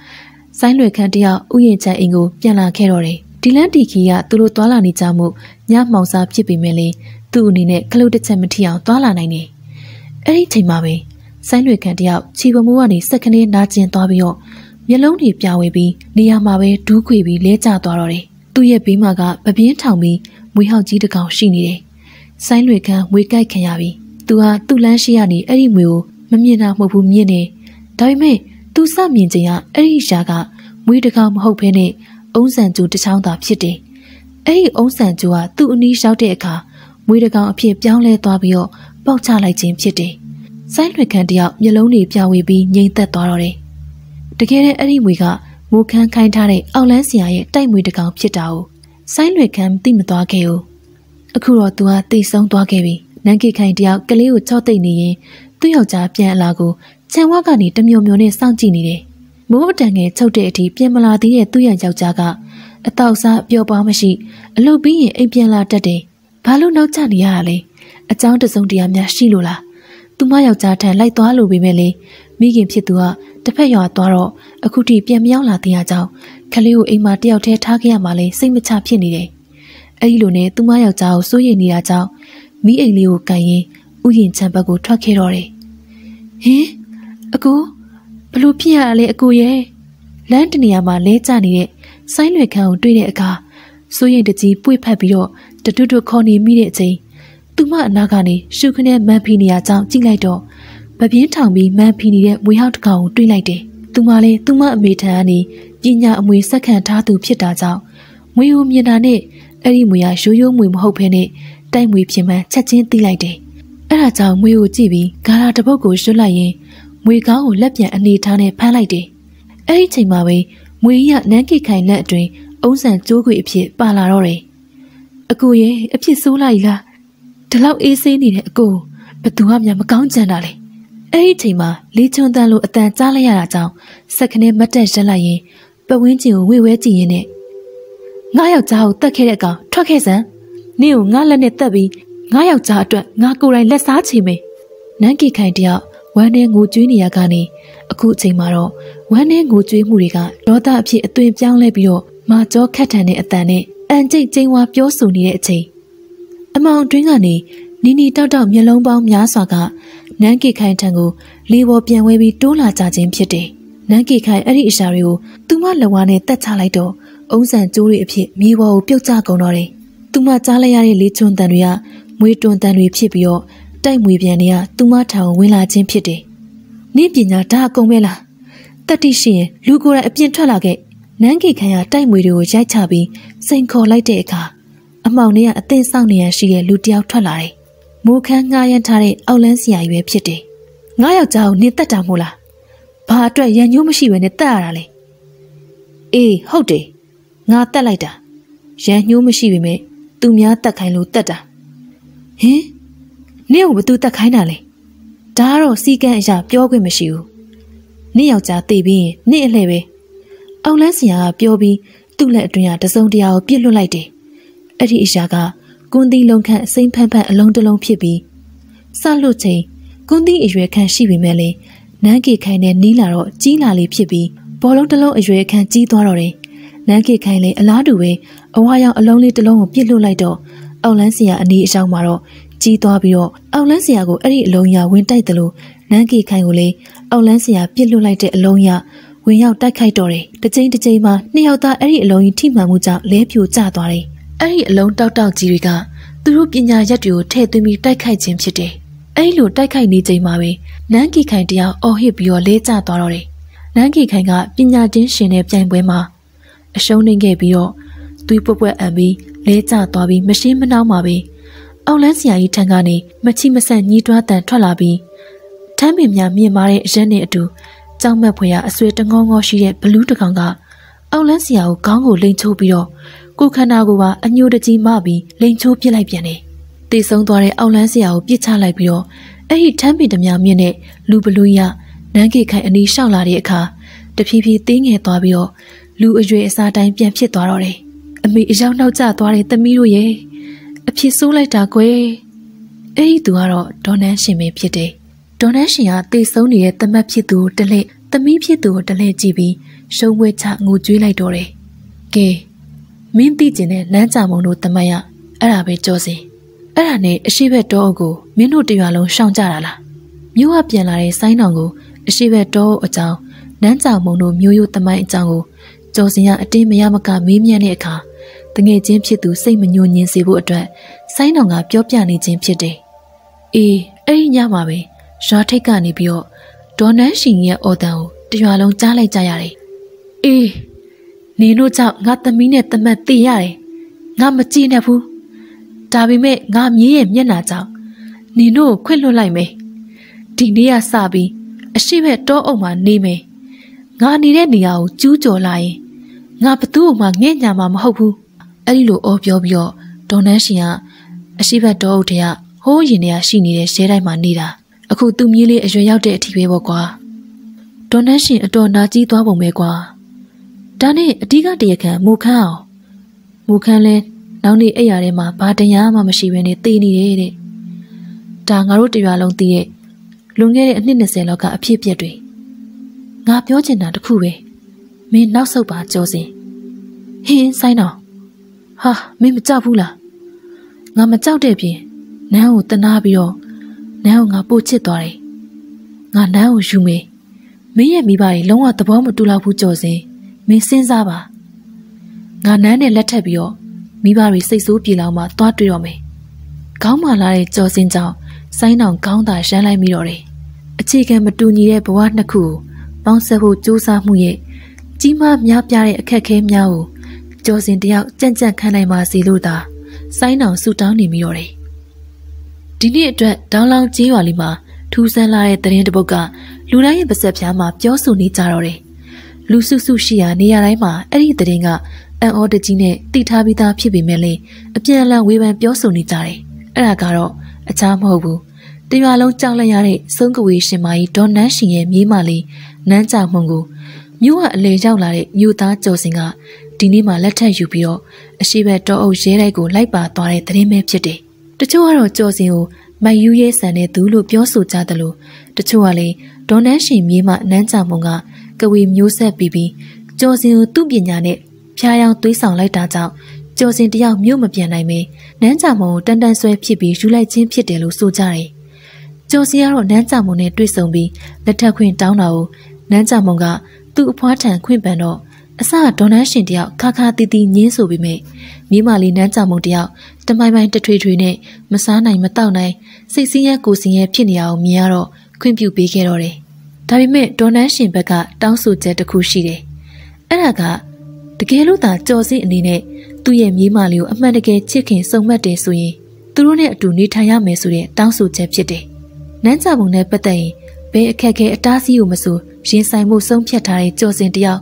ဆိုင်းလွယ်ခန့်တယောက်ဥယျင်ချန်အိမ်ကိုပြန်လာခဲ့တော့တယ်ဒီလန်တီခီကသူတို့သွာလာနေကြမှုညမှောင်စားဖြစ်ပေမဲ့လေသူ့အနေနဲ့ခလုတ်တစ်ချက်မထီအောင်သွာလာနိုင်တယ်အဲ့ဒီချိန်မှာပဲဆိုင်းလွယ်ခန့်တယောက်ခြေပမိုးကနေစက်ကနေနာကျင်သွားပြီးတော့မျက်လုံးတွေပြဝေပြီးနေရာမှာပဲဒူးခွေပြီးလဲကျသွားတော့တယ်သူ့ရဲ့ဘေးမှာကပပြင်းထောင်ပြီးမွေးဟောက်ကြီးတစ်ကောင်ရှိနေတယ်ဆိုင်းလွေခန်းမွေးကြိုက်ခံရပြီသူဟာသူ့လမ်းရှိရနေအဲ့ဒီမွေကိုမမြင်တာမဟုတ်ဘူးမြင်နေဒါပေမဲ့သူစမြင်ချင်းကအဲ့ဒီရှားကမွေးတကောင်မဟုတ်ဘဲနဲ့အုံးဆန်ကျူတစ်ချောင်းသာဖြစ်တယ်။အဲ့ဒီအုံးဆန်ကျူကသူ့အနီးရောက်တဲ့အခါမွေးတကောင်အဖြစ်ပြောင်းလဲသွားပြီးတော့ပေါက်ချလိုက်ခြင်းဖြစ်တယ်။စိုင်းလွယ်ခံတယောက်မျက်လုံးတွေပြဝေပြီးငြိမ်သက်သွားတော့တယ်။တကယ်တမ်းအဲ့ဒီမွေကငိုခန်းခိုင်းထားတဲ့အောက်လန်းဆရာရဲ့တိုက်မွေတကောင်ဖြစ်တာကိုစိုင်းလွယ်ခံသိမသွားခဲ့ဘူး။အခုတော့သူကတိတ်ဆုံးသွားခဲ့ပြီ။နန်းကိခိုင်တယောက်ကလေးကိုချော့သိမ့်နေရင်သူ့ယောက်ျားပြန်အလာကိုခြံဝက်ကနေတမျိုးမျိုးနဲ့စောင့်ကြည့်နေတယ်။မိုးအတန်ငယ်ချုပ်တဲ့အထိပြင်မလာသေးတဲ့သူ့ရန်ယောက်ျားကအတောက်စားပျော်ပါမရှိအလုပ်ပြီးရင်အိမ်ပြန်လာတတ်တယ်။ဘာလို့နောက်ကျနေရတာလဲ။အကြောင်းတစုံတရာများရှိလို့လား။သူမယောက်ျားထံလိုက်သွားလို့ပဲလေမိခင်ဖြစ်သူကတစ်ဖက်ရွာသွားတော့အခုထိပြန်မရောက်လာသေးရကြောင်းကလေးကိုအိမ်မှာတယောက်တည်းထားခဲ့ရမှလဲစိတ်မချဖြစ်နေတယ်။အဲဒီလိုနဲ့သူမယောက်ျားကိုစိုးရိမ်နေတာကြောင့်မိအိမ်လေးကိုကန်ရင်ဥယျာဉ်ခြံဘက်ကိုထွက်ခဲ့တော့တယ်။ဟင်အကူဘလို့ဖြစ်ရတာလဲအကူရဲ့လမ်းတနေရာမှာလဲကျနေတဲ့ဆိုင်းလွယ်ခန်းကိုတွေ့တဲ့အခါစိုးရိမ်တကြီးပွေဖက်ပြီးတော့တတွတ်တွခေါ်နေမိတဲ့အချိန်သူမအနာကနေရှုခနဲ့မန်ဖီနေရာကြောင့်ကြည့်လိုက်တော့ပပြင်းထောင်ပြီးမန်ဖီနေတဲ့မွေဟောက်တစ်ကောင်ကိုတွေ့လိုက်တယ်။သူမလည်းသူမအမေထံကနေပညာအမွေဆက်ခံထားသူဖြစ်တာကြောင့်မွေဦးမြင်တာနဲ့အဲ့ဒီမွေဟာရိုးရိုးမွေမဟုတ်ဘဲနဲ့တိုက်မွေဖြစ်မှန်းချက်ချင်းသိလိုက်တယ်။အဲ့ဒါကြောင့်မွေကိုကြည့်ပြီးဂါရာတပုတ်ကိုရွှတ်လိုက်ရင်မွေကောင်းကိုလက်ပြန်အနေထားနဲ့ဖမ်းလိုက်တယ်။အဲ့ဒီချိန်မှာပဲမွေကြီးကနန်းကိခိုင်နဲ့အတွင်အုံးဆန်ကျိုးခွေအဖြစ်ပါလာတော့တယ်။အကိုရဲ့အဖြစ်ဆိုးလိုက်လား။ဒီလောက်အေးဆေးနေတဲ့အကိုဘသူမှမကောင်းကြံတာလေ။အဲ့ဒီချိန်မှာလေချွန်တန်လိုအတန်ကြားလိုက်ရတာကြောင့်စက်ခနဲ့မတ်တက်ရက်လိုက်ရင်ပဝင်းကျင်ကိုဝေဝဲကြည့်ရင်းနဲ့ငါယောက်ျားကိုတတ်ခဲ့တဲ့ကောင်ထွက်ခဲ့စမ်းနင့်ကိုငါလက်နဲ့တတ်ပြီးငါယောက်ျားအတွက်ငါကိုယ်တိုင်လက်စားချေမယ်။နန်းကိခိုင်တယောက်ဝမ်းနဲ့ငိုကြွေးနေရကနေအခုအချိန်မှာတော့ဝမ်းနဲ့ငိုကြွေးမှုတွေကဒေါသအဖြစ်အသွင်ပြောင်းလဲပြီးတော့မာကြောခတ်ထန်တဲ့အတန်နဲ့အန်ကျိတ်ကျိန်ဝါပြောဆိုနေတဲ့အချိန်အမောင်တွင်းကနေနီနီတောက်တောက်မျက်လုံးပေါင်းများစွာကနန်းကေခိုင်ထံကိုလေပေါ်ပြန်ဝဲပြီးတိုးလာကြခြင်းဖြစ်တယ်။နန်းကေခိုင်အဲ့ဒီအရာတွေကိုသူမလက်ဝါးနဲ့တတ်ချလိုက်တော့အုံးဆန်ကျိုးတွေအဖြစ်မြေပေါ်ကိုပြုတ်ကျကုန်တော့တယ်။သူမကြားလိုက်ရတဲ့လေချွန်တန်တွေကမွေးတွန်တန်တွေဖြစ်ပြီးတော့တိုက်မွေပြန်နေရသူမထောင်ဝင်လာခြင်းဖြစ်တယ်။နင့်ပညာဒါအကုန်ပဲလား။တတိရှိရင်လူကိုယ်တိုင်အပြင်ထွက်လာခဲ့နန်းကေခံရတိုက်မွေတွေကိုရိုက်ချပြီးစိန်ခေါ်လိုက်တဲ့အခါအမောင်နဲ့ကအသင်ဆောင်နေရရှိတဲ့လူတယောက်ထွက်လာတယ်။မိုးခမ်းငှားရမ်းထားတဲ့အောက်လန်းစရာရွယ်ဖြစ်တယ်။ငါယောက်ျားကိုနင်တက်တာမို့လား။ဘာအတွက်ရန်ညိုးမရှိဘဲနဲ့တက်ရတာလဲ။အေးဟုတ်တယ်။ငါတက်လိုက်တာ။ရန်ညိုးမရှိပေမဲ့သူများတက်ခိုင်းလို့တက်တာ။ဟင်နင့်ကိုဘသူတက်ခိုင်းတာလဲဒါကတော့စီကံအရာပြောခွင့်မရှိဘူးနင့်ယောက်ျားသိပြီးရင်နင့်အလှဲ့ပဲအောင်လန်းစင်ကပြောပြီးသူ့လက်အတွင်းကတစုံတရာကိုပြစ်လွတ်လိုက်တယ်အဲ့ဒီအရာကကွန်းသီးလုံးခန့်အစိမ့်ဖန့်ဖန့်အလုံးတစ်လုံးဖြစ်ပြီးဆလွတ်ချိန်ကွန်းသီးအရွယ်ခန့်ရှိပေမဲ့လည်းနန်းကေခိုင်နဲ့နီးလာတော့ကြီးလာလေးဖြစ်ပြီးဘောလုံးတစ်လုံးအရွယ်ခန့်ကြီးသွားတော့တယ်နန်းကေခိုင်လည်းအလားတူပဲအဝါရောင်အလုံးလေးတစ်လုံးကိုပြစ်လွတ်လိုက်တော့အောက်လန်းစီယာအနီးအရောက်မှာတော့ကြီးသွားပြီးတော့အောက်လန်းဆရာကိုအဲ့ဒီအလုံးရဝင်တိုက်တယ်လို့နန်းကီခိုင်ကိုလည်းအောက်လန်းဆရာ ပြစ်လွတ်လိုက်တဲ့အလုံးရဝင်ရောက်တိုက်ခိုက်တော့တယ်။တစ်ချိန်တစ်ချိန်မှာနှစ်ယောက်သားအဲ့ဒီအလုံးကြီးထိမှန်မှုကြောင့်လဲပြိုကျသွားတယ်။အဲ့ဒီအလုံးတောက်တောက်ကြီးတွေကသူတို့ပညာရက်တွေကိုထည့်သွင်းပြီးတိုက်ခိုက်ခြင်းဖြစ်တယ်။အဲ့လိုတိုက်ခိုက်နေချိန်မှာပဲနန်းကီခိုင်တရားအော်ဟစ်ပြီးတော့လဲကျသွားတော့တယ်။နန်းကီခိုင်ကပညာချင်းရှင်တဲ့ပြိုင်ပွဲမှာအရှုံးနှိမ့်ခဲ့ပြီးတော့သွေးပွက်ပွက်အံပြီးလဲကျသွားပြီးမရှင်းမနှောင်းပါပဲ။အောင်လန်းဆရာကြီးထံကနေမချိမဆက်ညှိတွားတန်ထွက်လာပြီးထမ်းပင်များမြင်မာတဲ့အရက်နဲ့အတူကြောက်မက်ဖွယ်ရအဆွေတငေါငေါရှိတဲ့ဘလူးတကောင်ကအောင်လန်းဆရာကိုခေါင်းကိုလိန်ချိုးပြီးတော့ကိုခန္ဓာကိုယ်ကအညိုတကြီးမပြီးလိန်ချိုးပြစ်လိုက်ပြန်တယ်။တေဆုံးသွားတဲ့အောင်လန်းဆရာကိုပြစ်ချလိုက်ပြီးတော့အဲ့ဒီထမ်းပင်တများမြင်တဲ့လူဘလူးရနန်းကေခိုင်အနီးရှောက်လာတဲ့အခါတဖြည်းဖြည်းသေးငယ်သွားပြီးတော့လူအရွယ်အစားတိုင်းပြန်ဖြစ်သွားတော့တယ်။အမေအရောက်နောက်ကျသွားတဲ့သမီးတို့ရဲ့အဖြစ်ဆိုးလိုက်တာကွယ်အဲ့ဒီသူကတော့ဒေါ်နန်းရှင်ပဲဖြစ်တယ်ဒေါ်နန်းရှင်ကတိတ်ဆုံးနေတဲ့တမတ်ဖြစ်သူကိုတလှည့်သမီးဖြစ်သူကိုတလှည့်ကြည့်ပြီးရှုံးဝဲချငိုကြွေးလိုက်တော့တယ်ကဲမင်းသိကျင်တဲ့လမ်းကြမုံတို့တမတ်ရအဲ့ဒါပဲကြောစင်အဲ့ဒါနဲ့အရှိဘက်တောအုပ်ကိုမင်းတို့တရွာလုံးရှောင်ကြတာလားမြို့ကပြန်လာတဲ့ဆိုင်းတော်ကိုအရှိဘက်တောအကြောင်းနန်းကြောင်မုံတို့မျိုးရိုးတမိုင်းအကြောင်းကိုကျော်စင်ကအတင်းမရမကမေးမြန်းတဲ့အခါတငယ်ချင်းဖြစ်သူစိတ်မညှို့ညင်စေဖို့အတွက်ဆိုင်းတော်ကပြောပြနေခြင်းဖြစ်တယ်။အေးအဲ့ဒီညမှာပဲရွာထိပ်ကနေပြီးတော့ဒေါ်နန်းရှင်ရဲ့အော်တန်ကိုတရွာလုံးကြားလိုက်ကြရတယ်။အေးနင်တို့ကြောင့်ငါသမီးနဲ့တမတ်တည်ရတယ်။ငါမကြည့်နဲ့ဘူး။ဒါပေမဲ့ငါမြင်းရဲ့မျက်နှာကြောင့်နင်တို့ခွင့်လွှတ်လိုက်မယ်။ဒီနေ့ကစပြီးအရှိမဲ့တောအုပ်မှာနေမယ်။ငါနေတဲ့နေရာကိုကျူးကျော်လာရင်ငါဘသူ့မှငဲ့ညာမှာမဟုတ်ဘူး။အဲ့ဒီလိုအော်ပြောပြီးတော့ဒေါ်နန်းရှင်ကအရှိဘတ်တော်အုပ်ထရဟိုးရင်ထဲကရှိနေတဲ့ရဲတိုက်မှာနေတာအခုသူ့မြေးလေးအရွယ်ရောက်တဲ့အထိပဲပေါ့ကွာဒေါ်နန်းရှင်အတော်နာကြီးသွားပုံပဲကွာဒါနဲ့အဓိကတရခံမူခန်းအောင်မူခန်းလဲနောက်နေ့အဲ့ရထဲမှာဘာတရားမှမရှိဘဲနဲ့တည်နေတယ်တဲ့ဒါငါတို့တရွာလုံးသိရဲ့လွန်ခဲ့တဲ့အနှစ်20လောက်ကအဖြစ်အပျက်တွေငါပြောချင်တာတခုပဲမင်းနောက်ဆုတ်ပါကြောစင်ဟင်းဆိုင်တော်ဟာမင်းမကြောက်ဘူးလားငါမကြောက်တဲ့ပြင်နန်းကိုတနာပြီးတော့နန်းကိုငါပို့ချစ်သွားတယ်ငါနန်းကိုယူမယ်မင်းရဲ့မိဘတွေလုံးဝသဘောမတူလောက်ဘူးကြော်စင်မင်းစဉ်းစားပါငါနန်းနဲ့လက်ထပ်ပြီးတော့မိဘတွေစိတ်ဆိုးပြေလောင်မှသွားတွေ့တော့မယ်ခေါင်းမာလာတဲ့ကြော်စင်ကြောင့်ဆိုင်းတော်ခေါင်းသာရမ်းလိုက်မိတော့တယ်အခြေခံမတူညီတဲ့ဘဝနှစ်ခုကိုပေါင်းစပ်ဖို့ကြိုးစားမှုရဲ့ကြီးမားများပြားတဲ့အခက်အခဲများကိုကျော်စင်တယောက်ကြံ့ကြံ့ခံနိုင်ပါစေလို့သာစိုင်းအောင်ဆူတောင်းနေမိတော့တယ်။ဒီနေ့အတွက်ဒေါင်းလောင်ကျေးရွာလေးမှာထူဆန်းလာတဲ့တရင်တစ်ပုတ်ကလူတိုင်းရဲ့ပါဆက်ဖြားမှာ ပြောဆိုနေကြတော့တယ်။လူစုစုရှိရာနေရာတိုင်းမှာအဲ့ဒီတရင်ကအန်အော်တကြီးနဲ့တိထားပြီးသားဖြစ်ပေမဲ့လည်းအပြန်အလှန်ဝေဖန်ပြောဆိုနေကြတယ်။အဲ့ဒါကတော့အခြားမဟုတ်ဘူး။တရွာလုံးကြောက်လန့်ရတဲ့ဆုံးကဝေရှင်မကြီးဒေါ်နန်းရှင်ရဲ့မြေးမလေးနန်းကြမှုန်ကိုမြို့ကအလေရောက်လာတဲ့မြို့သားကျော်စင်ကဒီနေ့မှလက်ထပ်ယူပြီးတော့အရှိဘက်တောအုပ်ရဲတိုက်ကိုလိုက်ပါသွားတဲ့သတင်းပဲဖြစ်တယ်။တချို့ကတော့ကြော်စင်ကိုမယူရဲဆန်တဲ့သူလို့ပြောဆိုကြသလိုတချို့ကလည်းဒေါ်နန်းရှင်မြေးမှနန်းကြမုံကကဝေမျိုးဆက်ပြီးပြီးကျော်စင်ကိုသူ့ပညာနဲ့ဖျားယောင်သွေးဆောင်လိုက်တာကြောင့်ကျော်စင်တယောက်မြို့မပြန်နိုင်မင်းနန်းကြမုံကိုတန်တန်ဆွဲဖြစ်ပြီးယူလိုက်ခြင်းဖြစ်တယ်လို့ဆိုကြတယ်။ကျော်စင်ကတော့နန်းကြမုံနဲ့တွေ့ဆုံပြီးလက်ထပ်ခွင့် တောင်းတာကိုနန်းကြမုံကသူ့အဖွားထံခွင့်ပန်တော့အစဒေါ်နန်းရှင်တယောက်ခါခါတီတီညင်းဆိုပေမဲ့မိမလေးနန်းကြောင်မုံတယောက်တမိုင်မိုင်တထွေထွေနဲ့မစားနိုင်မတောက်နိုင်စိတ်စင်းရဲကိုစင်းရဲဖြစ်နေအောင်မြင်ရတော့ခွင့်ပြုပေးခဲ့တော့တယ်။ဒါပေမဲ့ဒေါ်နန်းရှင်ဘက်ကတောင်းဆိုချက်တစ်ခုရှိတယ်။အဲ့ဒါကတကယ်လို့သာကြော်စင်းအနေနဲ့သူ့ရဲ့မိမလေးကိုအမှန်တကယ်ချစ်ခင်စုံမက်တယ်ဆိုရင်သူတို့နဲ့အတူနေထိုင်ရမယ်ဆိုတဲ့တောင်းဆိုချက်ဖြစ်တယ်။နန်းကြောင်မုံနဲ့ပတ်သက်ရင်ဘယ်အခက်အခဲအတားအဆီးကိုမဆိုရင်ဆိုင်မှုဆုံးဖြတ်ထားတဲ့ကြော်စင်တယောက်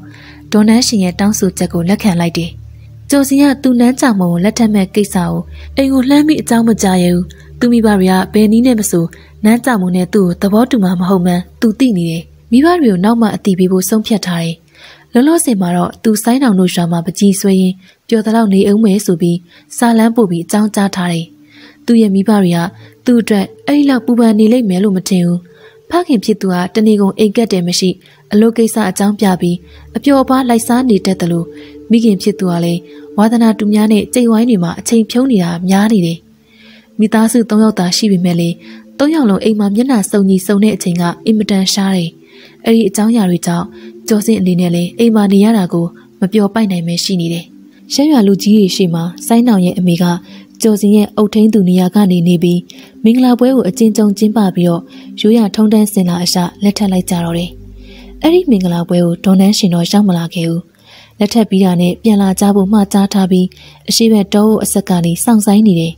ဒေါ်နန်းရှင်ရဲ့တောင်းဆိုချက်ကိုလက်ခံလိုက်တယ်။ကြိုစင်ကသူ့နန်းကြောင်မုံကိုလက်ထက်မဲ့ကိစ္စကိုအိမ်ကိုလှမ်းပြီးအကြောင်းမကြားရဘူး။သူမိဘတွေကဘယ်နည်းနဲ့မဆိုနန်းကြောင်မုံနဲ့သူ့ကိုသဘောတူမှာမဟုတ်မှန်းသူသိနေတယ်။မိဘတွေကိုနောက်မှအတီးပေးဖို့ဆုံးဖြတ်ထားတယ်။လောလောဆယ်မှာတော့သူစိုင်းတောင်တို့ရွာမှာပကြီးဆွေးရင်ပျော်တဲ့လောက်နေအောင်မယ်ဆိုပြီးစာလန်းပို့ပြီးအကြောင်းကြားထားတယ်။သူ့ရဲ့မိဘတွေကသူ့အတွက်အဲ့ဒီလောက်ပူပန်နေလိမ့်မယ်လို့မထင်ဘူး။ဖခင်ဖြစ်သူဟာတနေကုန်အိမ်ကက်တယ်မရှိအလုပ်ကိစ္စအကြောင်းပြပြီးအပျော်အပါးလိုက်စားနေတတ်တယ်လို့မိခင်ဖြစ်သူကလည်းဝါသနာတူများနဲ့ကြိတ်ဝိုင်းတွေမှာအချိန်ဖြုံးနေတာများနေတယ်။မိသားစု၃ယောက်သာရှိပေမဲ့လေ၃ယောက်လုံးအိမ်မှာမျက်နှာစုံညီစုံတဲ့အချိန်ကအင်မတန်ရှားတယ်။အဲ့ဒီအကြောင်းအရာတွေကြောင့်ကျော်စင်အနေနဲ့လည်းအိမ်မှာနေရတာကိုမပျော်ပိုက်နိုင်ပဲရှိနေတယ်။ရွရွာလူကြီးတွေရှိမှစိုင်းနောင်ရဲ့အမေကကျော်စင်ရဲ့အုတ်ထင်းသူနေရာကနေနေပြီးမင်္ဂလာပွဲကိုအချင်းချင်းကျင်းပပြီးတော့ရိုးရထုံတန်းစင်လာအရှာလက်ထပ်လိုက်ကြတော့တယ်။အဲ့ဒီမင်္ဂလာပွဲကိုဒေါ်နန်းရှင်တော့ရောက်မလာခဲ့ဘူးလက်ထပ်ပြီးတာနဲ့ပြန်လာကြဖို့မှားကြားထားပြီးအရှိဘက်တောအဆက်ကနေစောင့်ဆိုင်နေတယ်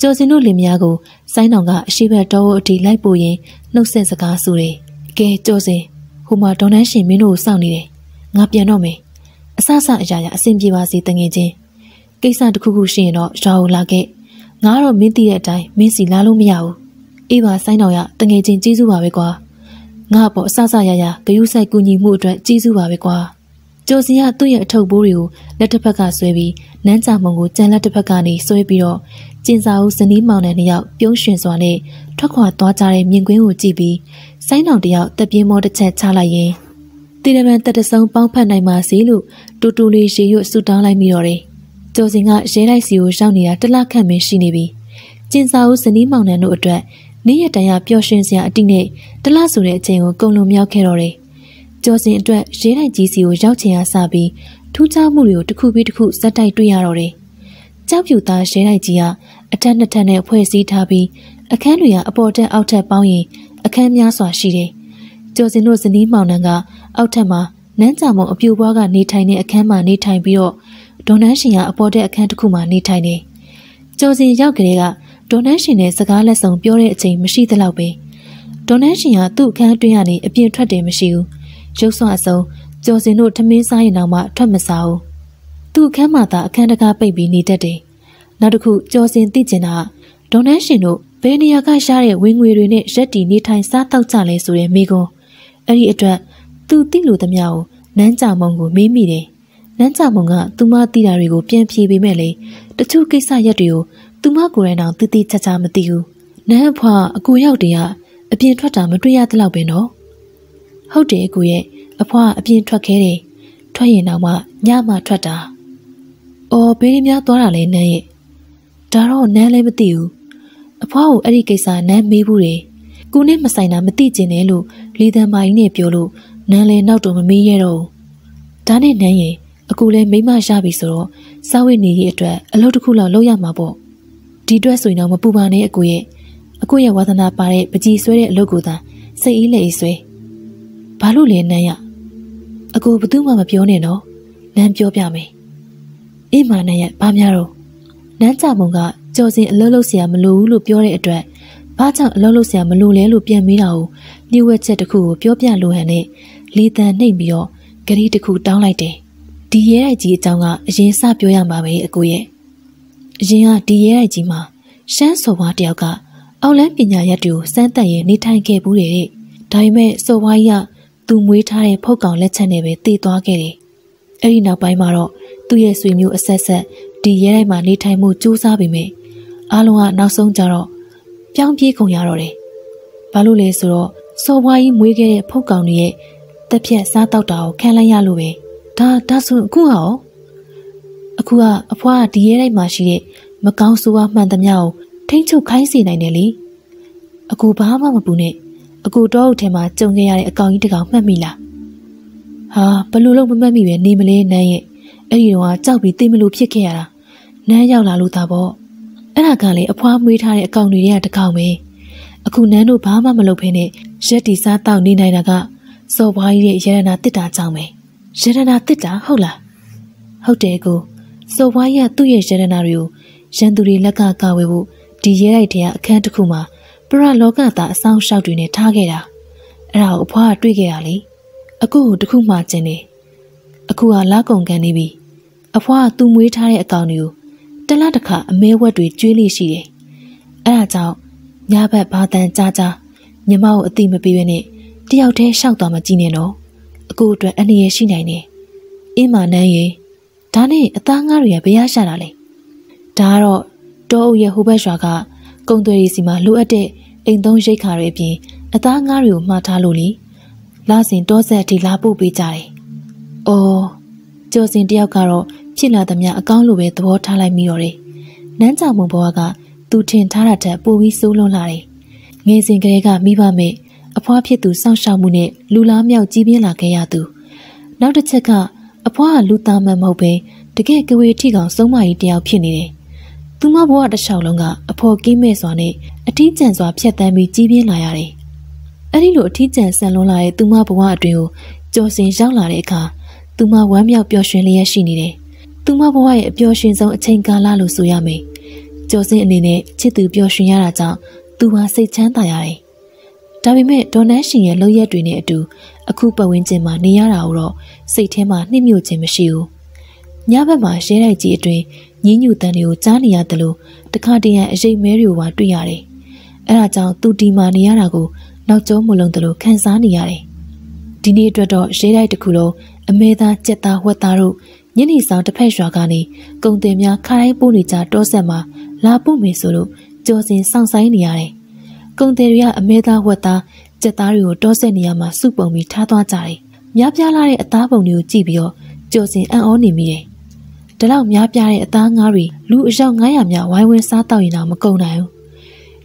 ကျော်စင်တို့လင်မယားကိုဆိုင်းတော်ကအရှိဘက်တောအထိလိုက်ပို့ရင် နှုတ်ဆက်စကားဆိုတယ်ကဲကျော်စင်ဟိုမှာဒေါ်နန်းရှင်မင်းတို့ကိုစောင့်နေတယ်ငါပြန်တော့မယ်အဆဆအရာရာအဆင်ပြေပါစေတငယ်ချင်းကိစ္စတစ်ခုခုရှိရင်တော့ရွာကိုလာခဲ့ငါတော့မင်းသိတဲ့အတိုင်းမင်းစီလာလို့မရဘူးအေးပါဆိုင်းတော်ရတငယ်ချင်းကျေးဇူးပါပဲကွာငါ့ပေါ်အဆဆရရဂယုဆိုင်ကူညီမှုအတွက်ကျေးဇူးပါပဲကွာကြိုစင်ကသူ့ရဲ့အထုပ်ဘိုးတွေကိုလက်တစ်ဖက်ကဆွဲပြီးနန်းကြမုံကိုကြံလက်တစ်ဖက်ကနေဆွဲပြီးတော့ကျင်စာဦးဇနီးမောင်နှံတစ်ယောက်ပြုံးရွှင်စွာနဲ့ထွက်ခွာသွားကြတဲ့မြင်ကွင်းကိုကြည့်ပြီးဆိုင်းတော်တစ်ယောက်တက်ပြင်းမောတစ်ချက်ချလိုက်ရင်တီရမန်တက်တဆုံပေါင်းဖက်နိုင်ပါစေလို့တူတူလေးရေရွတ်ဆူတောင်းလိုက်မိတော့တယ်။ကျော်စင်ကရဲလိုက်စီကိုရောက်နေတာတလခန့်ပဲရှိနေပြီ။ကျင်စာဦးဇနီးမောင်နှံတို့အတွက်နေ့ရက်တန်ရပျော်ရွှင်စရာအတိနဲ့တလဆိုတဲ့အချိန်ကိုကုန်လုံမြောက်ခဲ့တော့တယ်။ကြော်စင်အတွက်ရေးတိုက်ကြီးစီကိုရောက်ချင်ရစပြီးထူးခြားမှုတွေကိုတစ်ခုပြီးတစ်ခုဇက်တိုက်တွေ့ရတော့တယ်။ကြောက်ပြူသားရေးတိုက်ကြီးကအထက်နှစ်ထပ်နဲ့ဖွဲ့စည်းထားပြီး အခန်းတွေကအပေါ်တက်အောက်ထက်ပေါင်းရင်အခန်းများစွာရှိတယ်။ကျော်စင်တို့ဇနီးမောင်နှံကအောက်ထက်မှာနန်းကြမုံအပြူပွားကနေထိုင်တဲ့အခန်းမှာနေထိုင်ပြီးတော့ဒေါ်နန်းရှင်ကအပေါ်တက်အခန်းတစ်ခုမှာနေထိုင်နေ။ကျော်စင်ရောက်ကလေးကဒေါ်နန်းရှင်နဲ့စကားလက်ဆောင်ပြောတဲ့အချိန်မရှိသလောက်ပဲဒေါ်နန်းရှင်ဟာသူ့အခန်းအတွင်းကနေအပြင်ထွက်တယ်မရှိဘူးရုပ်စွအဆုံးကျော်စင်တို့ထမင်းစားရင်တောင်မှထွက်မစားဘူးသူ့အခန်းမှာသာအခန်းတကားပိတ်ပြီးနေတတ်တယ်နောက်တစ်ခုကျော်စင်သိကျင်တာဒေါ်နန်းရှင်တို့ဘယ်နေရာကရတဲ့ဝင်ငွေတွေနဲ့ရက်တီနေထိုင်စားတောက်ကြလဲဆိုတဲ့မိကွန်းအဲ့ဒီအတွက်သူသိလို့သမျှကိုနန်းကြမုံကိုမေးမိတယ်နန်းကြမုံကသူမသိတာတွေကိုပြန်ဖြေပေးမဲ့လေတချို့ကိစ္စရက်တွေကိုသူမကိုယ်တိုင်တော့တိတိကျကျမသိဘူး။နန်းအဖွာအကိုရောက်တည်းကအပြင်ထွက်တာမတွေ့ရသလောက်ပင်တော့။ဟုတ်တယ်အကိုရဲ့အဖွာအပြင်ထွက်ခဲတယ်။ထွက်ရင်တော့မှညမှထွက်တာ။အော်ဘေးရများသွားတာလဲနန်းရဲ့။ဒါတော့နန်းလည်းမသိဘူး။အဖွာကိုအဲ့ဒီကိစ္စနန်းမေးဘူးတယ်။ကိုနဲ့မဆိုင်တာမသိကျင်တယ်လို့လီသန်မိုင်းနဲ့ပြောလို့နန်းလည်းနောက်တော့မမေးရတော့ဘူး။ဒါနဲ့နန်းရဲ့အကူလည်းမိမရပြီဆိုတော့စားဝတ်နေရေးအတွက်အလုပ်တစ်ခုလောက်လုပ်ရမှာပေါ့ဒီအတွက်ဆိုရင်တော့မပူပါနဲ့အကိုရဲ့အကိုရဲ့ဝါသနာပါတဲ့ပကြီးဆွဲတဲ့အလုပ်ကိုသာစိတ်အေးလက်အေးဆွဲဘာလို့လဲနန်းရအကိုဘသူမှမပြောနဲ့နော်နန်းပြောပြမယ်အေးမာနန်းရဘာများတော့နန်းကြမုံကကြော်စင်အလုပ်လုပ်စရာမလိုဘူးလို့ပြောတဲ့အတွက်ဘာကြောင့်အလုပ်လုပ်စရာမလိုလဲလို့ပြန်မေးတာကိုလျှို့ဝှက်ချက်တစ်ခုကိုပြောပြလိုဟန်နဲ့လေတံနှိပ်ပြီးတော့ဂရီတစ်ခုတောင်းလိုက်တယ်ဒီရဲကြီးအကြောင်းကအရင်စပြောရမှာပဲအကိုရဲ့အရင်ကဒီရဲတိုက်ကြီးမှာရှမ်းစော်ဘွားတယောက်ကအောက်လန်းပညာရက်တွေကိုစမ်းသပ်ရနေထိုင်ခဲ့ဘူးတဲ့။ဒါပေမဲ့စော်ဘွားကြီးကသူမွေးထားတဲ့ဖုတ်ကောင်လက်ချက်နဲ့ပဲတည်သွားခဲ့တယ်။အဲ့ဒီနောက်ပိုင်းမှာတော့သူ့ရဲ့ဆွေမျိုးအဆက်ဆက်ဒီရဲတိုက်မှာနေထိုင်မှုစူးစမ်းပေမဲ့အားလုံးကနောက်ဆုံးကြတော့ပြောင်းပြေးကုန်ရတော့တယ်။ဘာလို့လဲဆိုတော့စော်ဘွားကြီးမွေးခဲ့တဲ့ ဖုတ်ကောင်တွေရဲ့တက်ဖြတ်စားတောက်တာကိုခံလိုက်ရလို့ပဲ။ဒါဒါဆိုအခုဟောအခုကအဖွားကဒီရဲတိုက်မှာရှိတဲ့မကောင်းဆိုးဝါးမှန်သမျှကိုထိမ့်ချုပ်ခိုင်းစေနိုင်တယ်လေအကူဘာမှမပူနဲ့အကူတော့အထဲမှာကြုံခဲ့ရတဲ့အကောင်ကြီးတကောင်မှတ်မိလားဟာဘလို့လုံးမမှတ်မိပဲနေမလဲနန်းရဲ့အဲ့ဒီတော့ကကြောက်ပြီးသိမလို့ဖြစ်ခဲ့ရတာနန်းရောက်လာလို့သာပေါ့အဲ့ဒါကလည်းအဖွားမွေးထားတဲ့အကောင်တွေတကောင်ပဲအခုနန်းတို့ဘာမှမလုပ်ဖ ೇನೆ ရက်တီစားတောက်နေနိုင်တာကစော်ဘွားကြီးရဲ့ရတနာတစ်တာကြောင့်ပဲရတနာတစ်တာဟုတ်လားဟုတ်တယ်ကိုစော်ဘွားရသူ့ရဲ့ရတနာတွေကိုရန်သူတွေလက်ကကာဝယ်ဖို့ဒီရဲလိုက်တဲ့အခန်းတစ်ခုမှာပရလောကသားအဆောင်ရှောက်တွေနဲ့ထားခဲ့တာအဲ့ဒါကိုအဖွားကတွေ့ခဲ့ရလေအခုကိုတခုမှကျင်နေအခုကလာကုန်ကန်နေပြီအဖွားကသူ့မွေးထားတဲ့အကောင်တွေကိုတလားတစ်ခါအမဲဝက်တွေကျွေးလိရှိတယ်အဲ့ဒါကြောင့်ညဘက်ဘာတန်ကြားကြားညီမကိုအတိမပေးရနဲ့တယောက်တည်းရှောက်သွားမှကြည့်နေတော့အကိုအတွက်အန္တရာယ်ရှိနိုင်တယ်အင်းမာနန်းရင်ဒါနဲ့အသားငါးတွေကဘယ်ရရှာတာလဲဒါကတော့တောအုပ်ရဲ့ဟိုဘက်ရွာက ကုံသွေးရီစီမှာလိုအပ်တဲ့အိမ်သုံးရိတ်ခါတွေအပြင်အသားငါးတွေကိုမှားထားလို့လीလာစဉ်တောဆက်အထိလာပို့ပေးကြတယ်။အော်ကျော်စင်တယောက်ကတော့ဖြစ်လာသမျှအကောင်းလိုပဲသဘောထားလိုက်မိတော့တယ်။နန်းကြောင်မုံဘွားကသူထင်ထားတာထက်ပိုပြီးစိုးလွန်လာတယ်။ငယ်စဉ်ကလေးကမိဘမဲ့အဖွားဖြစ်သူစောင့်ရှောက်မှုနဲ့လူလားမြောက်ကြီးပြင်းလာခဲ့ရသူ။နောက်တစ်ချက်ကအဖွားကလူသားမှမဟုတ်ပဲတကယ်ကဝေထီကောင်ဆုံးမကြီးတယောက်ဖြစ်နေတယ်။သူမဘဝတစ်လျှောက်လုံးကအဖော်ကင်းမဲ့စွာနဲ့အထီးကျန်စွာဖြတ်တန်းပြီးကြီးပြင်းလာရတယ်။အဲဒီလိုအထီးကျန်ဆန်လွန်းလာတဲ့သူမဘဝအတွင်းကိုကြော်စင်ရောက်လာတဲ့အခါသူမဝမ်းမြောက်ပျော်ရွှင်လျက်ရှိနေတယ်။သူမဘဝရဲ့အပျော်ရွှင်ဆုံးအချိန်ကာလလို့ဆိုရမယ်။ကျော်စင်အနေနဲ့ချစ်သူပျော်ရွှင်ရတာကြောင့်သူဟာစိတ်ချမ်းသာရတယ်။ဒါပေမဲ့ဒေါ်နန်းရှင်ရဲ့လုံရက်တွေနဲ့အတူအခုပတ်ဝန်းကျင်မှာနေရတာတော့စိတ်ထဲမှာနှိမ့်ညွတ်ခြင်းမရှိဘူးညဘက်မှာရဲတိုက်ကြီးအတွင်ညင်းညူတန်တွေကိုကြားနေရတယ်လို့တခါတရံအရေးမဲတွေကိုပါတွေ့ရတယ်အဲဒါကြောင့်သူဒီမာနေရတာကိုနောက်ကျောမလုံးတယ်လို့ခံစားနေရတယ်ဒီနေ့အတွက်တော့ရဲတိုက်တစ်ခုလုံးအမေသားကြက်သားဝက်သားတို့ညနေဆောင်တစ်ဖက်ရွာကနေကုံတင်များခိုင်းပို့နေကြတောဆက်မှာလာပို့မယ်ဆိုလို့ကြော်စင်စောင့်ဆိုင်နေရတယ်ကုန်တယ်တွေကအမဲသားဝက်သားကြက်သားတွေကိုတောဆက်နေရမှာစုပုံပြီးထားသွားကြတယ်။များပြားလာတဲ့အသားပုံတွေကိုကြည့်ပြီးတော့ကြော်စင်အံ့ဩနေမိတယ်။ဒါလောက်များပြားတဲ့အသားငါးတွေလူအယောက်900များဝိုင်းဝန်းစားတောက်ရင်တော့မကုန်နိုင်ဘူး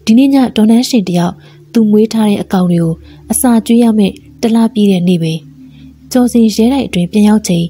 ။ဒီနေ့ညဒေါ်နန်းရှင်တယောက်သူမွေးထားတဲ့အကောင်တွေကိုအစာကျွေးရမယ့်တလားပြည့်တဲ့နေ့ပဲ။ကြော်စင်ရဲတိုက်အတွင်ပြန်ရောက်ချိန်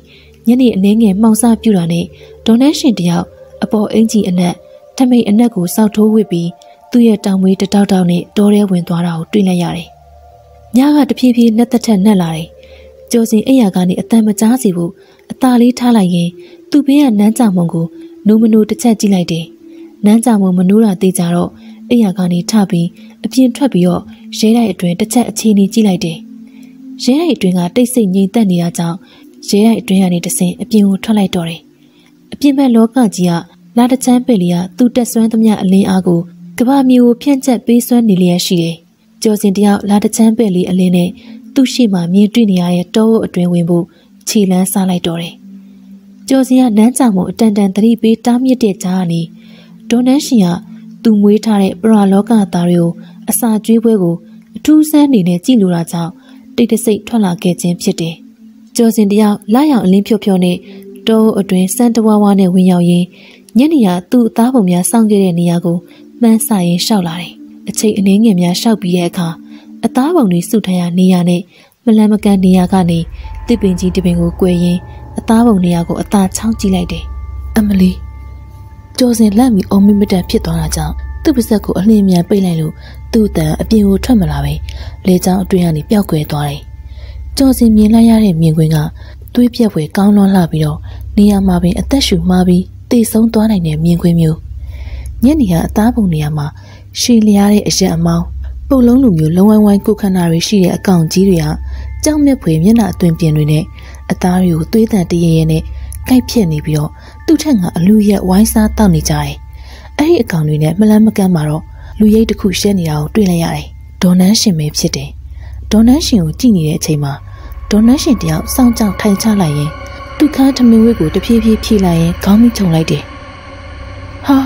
ညနေအနှင်းငယ်မှောင်စပြူတာနဲ့ဒေါ်နန်းရှင်တယောက်အပေါ်အင်ကြီးအနက်ထမိန်အနက်ကိုစောက်ထိုးဝစ်ပြီးသူ့ရဲ့တောင်မွေးတတောက်တောက်နဲ့တောထဲဝင်သွားတာကိုတွေ့လိုက်ရတယ်။ညကတဖြည်းဖြည်းနှက်သက်ထက်နှက်လာတယ်။ကြော်စင်အိယာကနေအတန်မကြားစီဖို့အตาလေးထားလိုက်ရင် သူ့ဘေးကနန်းကြောင်မုံကိုနူးမနူးတစ်ချက်ကြည့်လိုက်တယ်။နန်းကြောင်မုံမနူးတာသိကြတော့အိယာကနေထပြီးအပြင်ထွက်ပြီးတော့ရဲတိုက်အတွင်တစ်ချက်အခြေအနေကြည့်လိုက်တယ်။ရဲတိုက်အတွင်ကတိတ်ဆိတ်ငြိမ်သက်နေတာကြောင့်ရဲတိုက်အတွင်ကနေတဆင်အပြင်ကိုထွက်လိုက်တော့တယ်။အပြင်ဘက်လောကကြီးကလာတချမ်းပင်လီကသူ့တက်ဆွမ်းသမျှအလင်းအားကိုကဘာမျိုးကိုဖြန့်ကျက်ပေးစွမ်းနေလျက်ရှိတယ်။ကျော်စင်တယောက်လာတချမ်းပဲ့လေးအလင်းနဲ့သူ့ရှိမှမြင်တွေ့နေရတဲ့တောဝတ်အတွင်ဝင်ဖို့ခြေလန်းစားလိုက်တော့တယ်။ကျော်စင်ကနန်းကြောင်ကိုအတန်တန်သတိပေးတားမြစ်တဲ့ကြားကနေဒေါ်နန်းရှင်ကသူမွေးထားတဲ့ပရာလောကသားတွေကို အစာကျွေးပွဲကိုအထူးဆန်းနေနဲ့ကြည့်လိုတာကြောင့်တိတ်တဆိတ်ထွက်လာခဲ့ခြင်းဖြစ်တယ်။ကျော်စင်တယောက်လာရောက်အလင်းဖြိုဖြိုနဲ့တောအတွင်စံတဝါဝါနဲ့ဝင်ရောက်ရင်းညနေရသူ့အသားပုံများစောင့်ခဲ့တဲ့နေရာကိုမှန်းဆရင်ရှောက်လာတယ်။အချိန်အနည်းငယ်များရှောက်ပြီးတဲ့အခါအသားပုံတွေစုထရနေရနဲ့မလန်မကန်နေရကနေတစ်ပင်ကြီးတစ်ပင်ကိုကွယ်ရင်းအသားပုံနေရာကိုအသာချောင်းကြည့်လိုက်တယ်။အမလီကြော်စင်လက်ပြီးအော်မိမတန်ဖြစ်သွားတာကြောင့်သူ့ပါးစပ်ကိုအလင်းမြန်ပိတ်လိုက်လို့သူ့တန်အပြင်ကိုထွက်မလာပဲလေကြောင်းအတွင်းကနေပျောက်ကွယ်သွားတယ်။ကြော်စင်မြင်လိုက်ရတဲ့မြင်ကွင်းကသွေးပြက်ဖွယ်ကောင်းလွန်းလှပြီးတော့နေရာမှာပင်အသက်ရှူမှားပြီးတိတ်ဆုံးသွားနိုင်တဲ့မြင်ကွင်းမျိုးညနေဟာအသားပုံနေရာမှာရှည်လျားတဲ့အရက်အမောင်းပုတ်လုံးလိုမျိုးလုံဝိုင်းဝိုင်းကိုခန္ဓာတွေရှိတဲ့အကောင်ကြီးတွေဟာကြောက်မြက်ဖွေမျက်နှာအသွင်ပြင်တွေနဲ့အသားတွေကိုသွေးတန်တရရနဲ့ကိုက်ဖြစ်နေပြီးတော့သူ့ထက်ကအလူရက်ဝိုင်းစားတောက်နေကြတယ်။အဲ့ဒီအကောင်တွေနဲ့မလန်းမကန်းမှာတော့လူရိပ်တစ်ခုရှက်နေတာကိုတွေ့လိုက်ရတယ်။ဒေါ်နန်းရှင်ပဲဖြစ်တယ်။ဒေါ်နန်းရှင်ကိုကြည့်နေတဲ့အချိန်မှာဒေါ်နန်းရှင်တယောက်စောင့်ကြောက်ထိုင်ချလိုက်ရင်သူ့ခါထမင်းဝိတ်ကိုတဖြည်းဖြည်းဖြည့်လိုက်ရင်ခေါင်းမိချုံလိုက်တယ်။ဟာ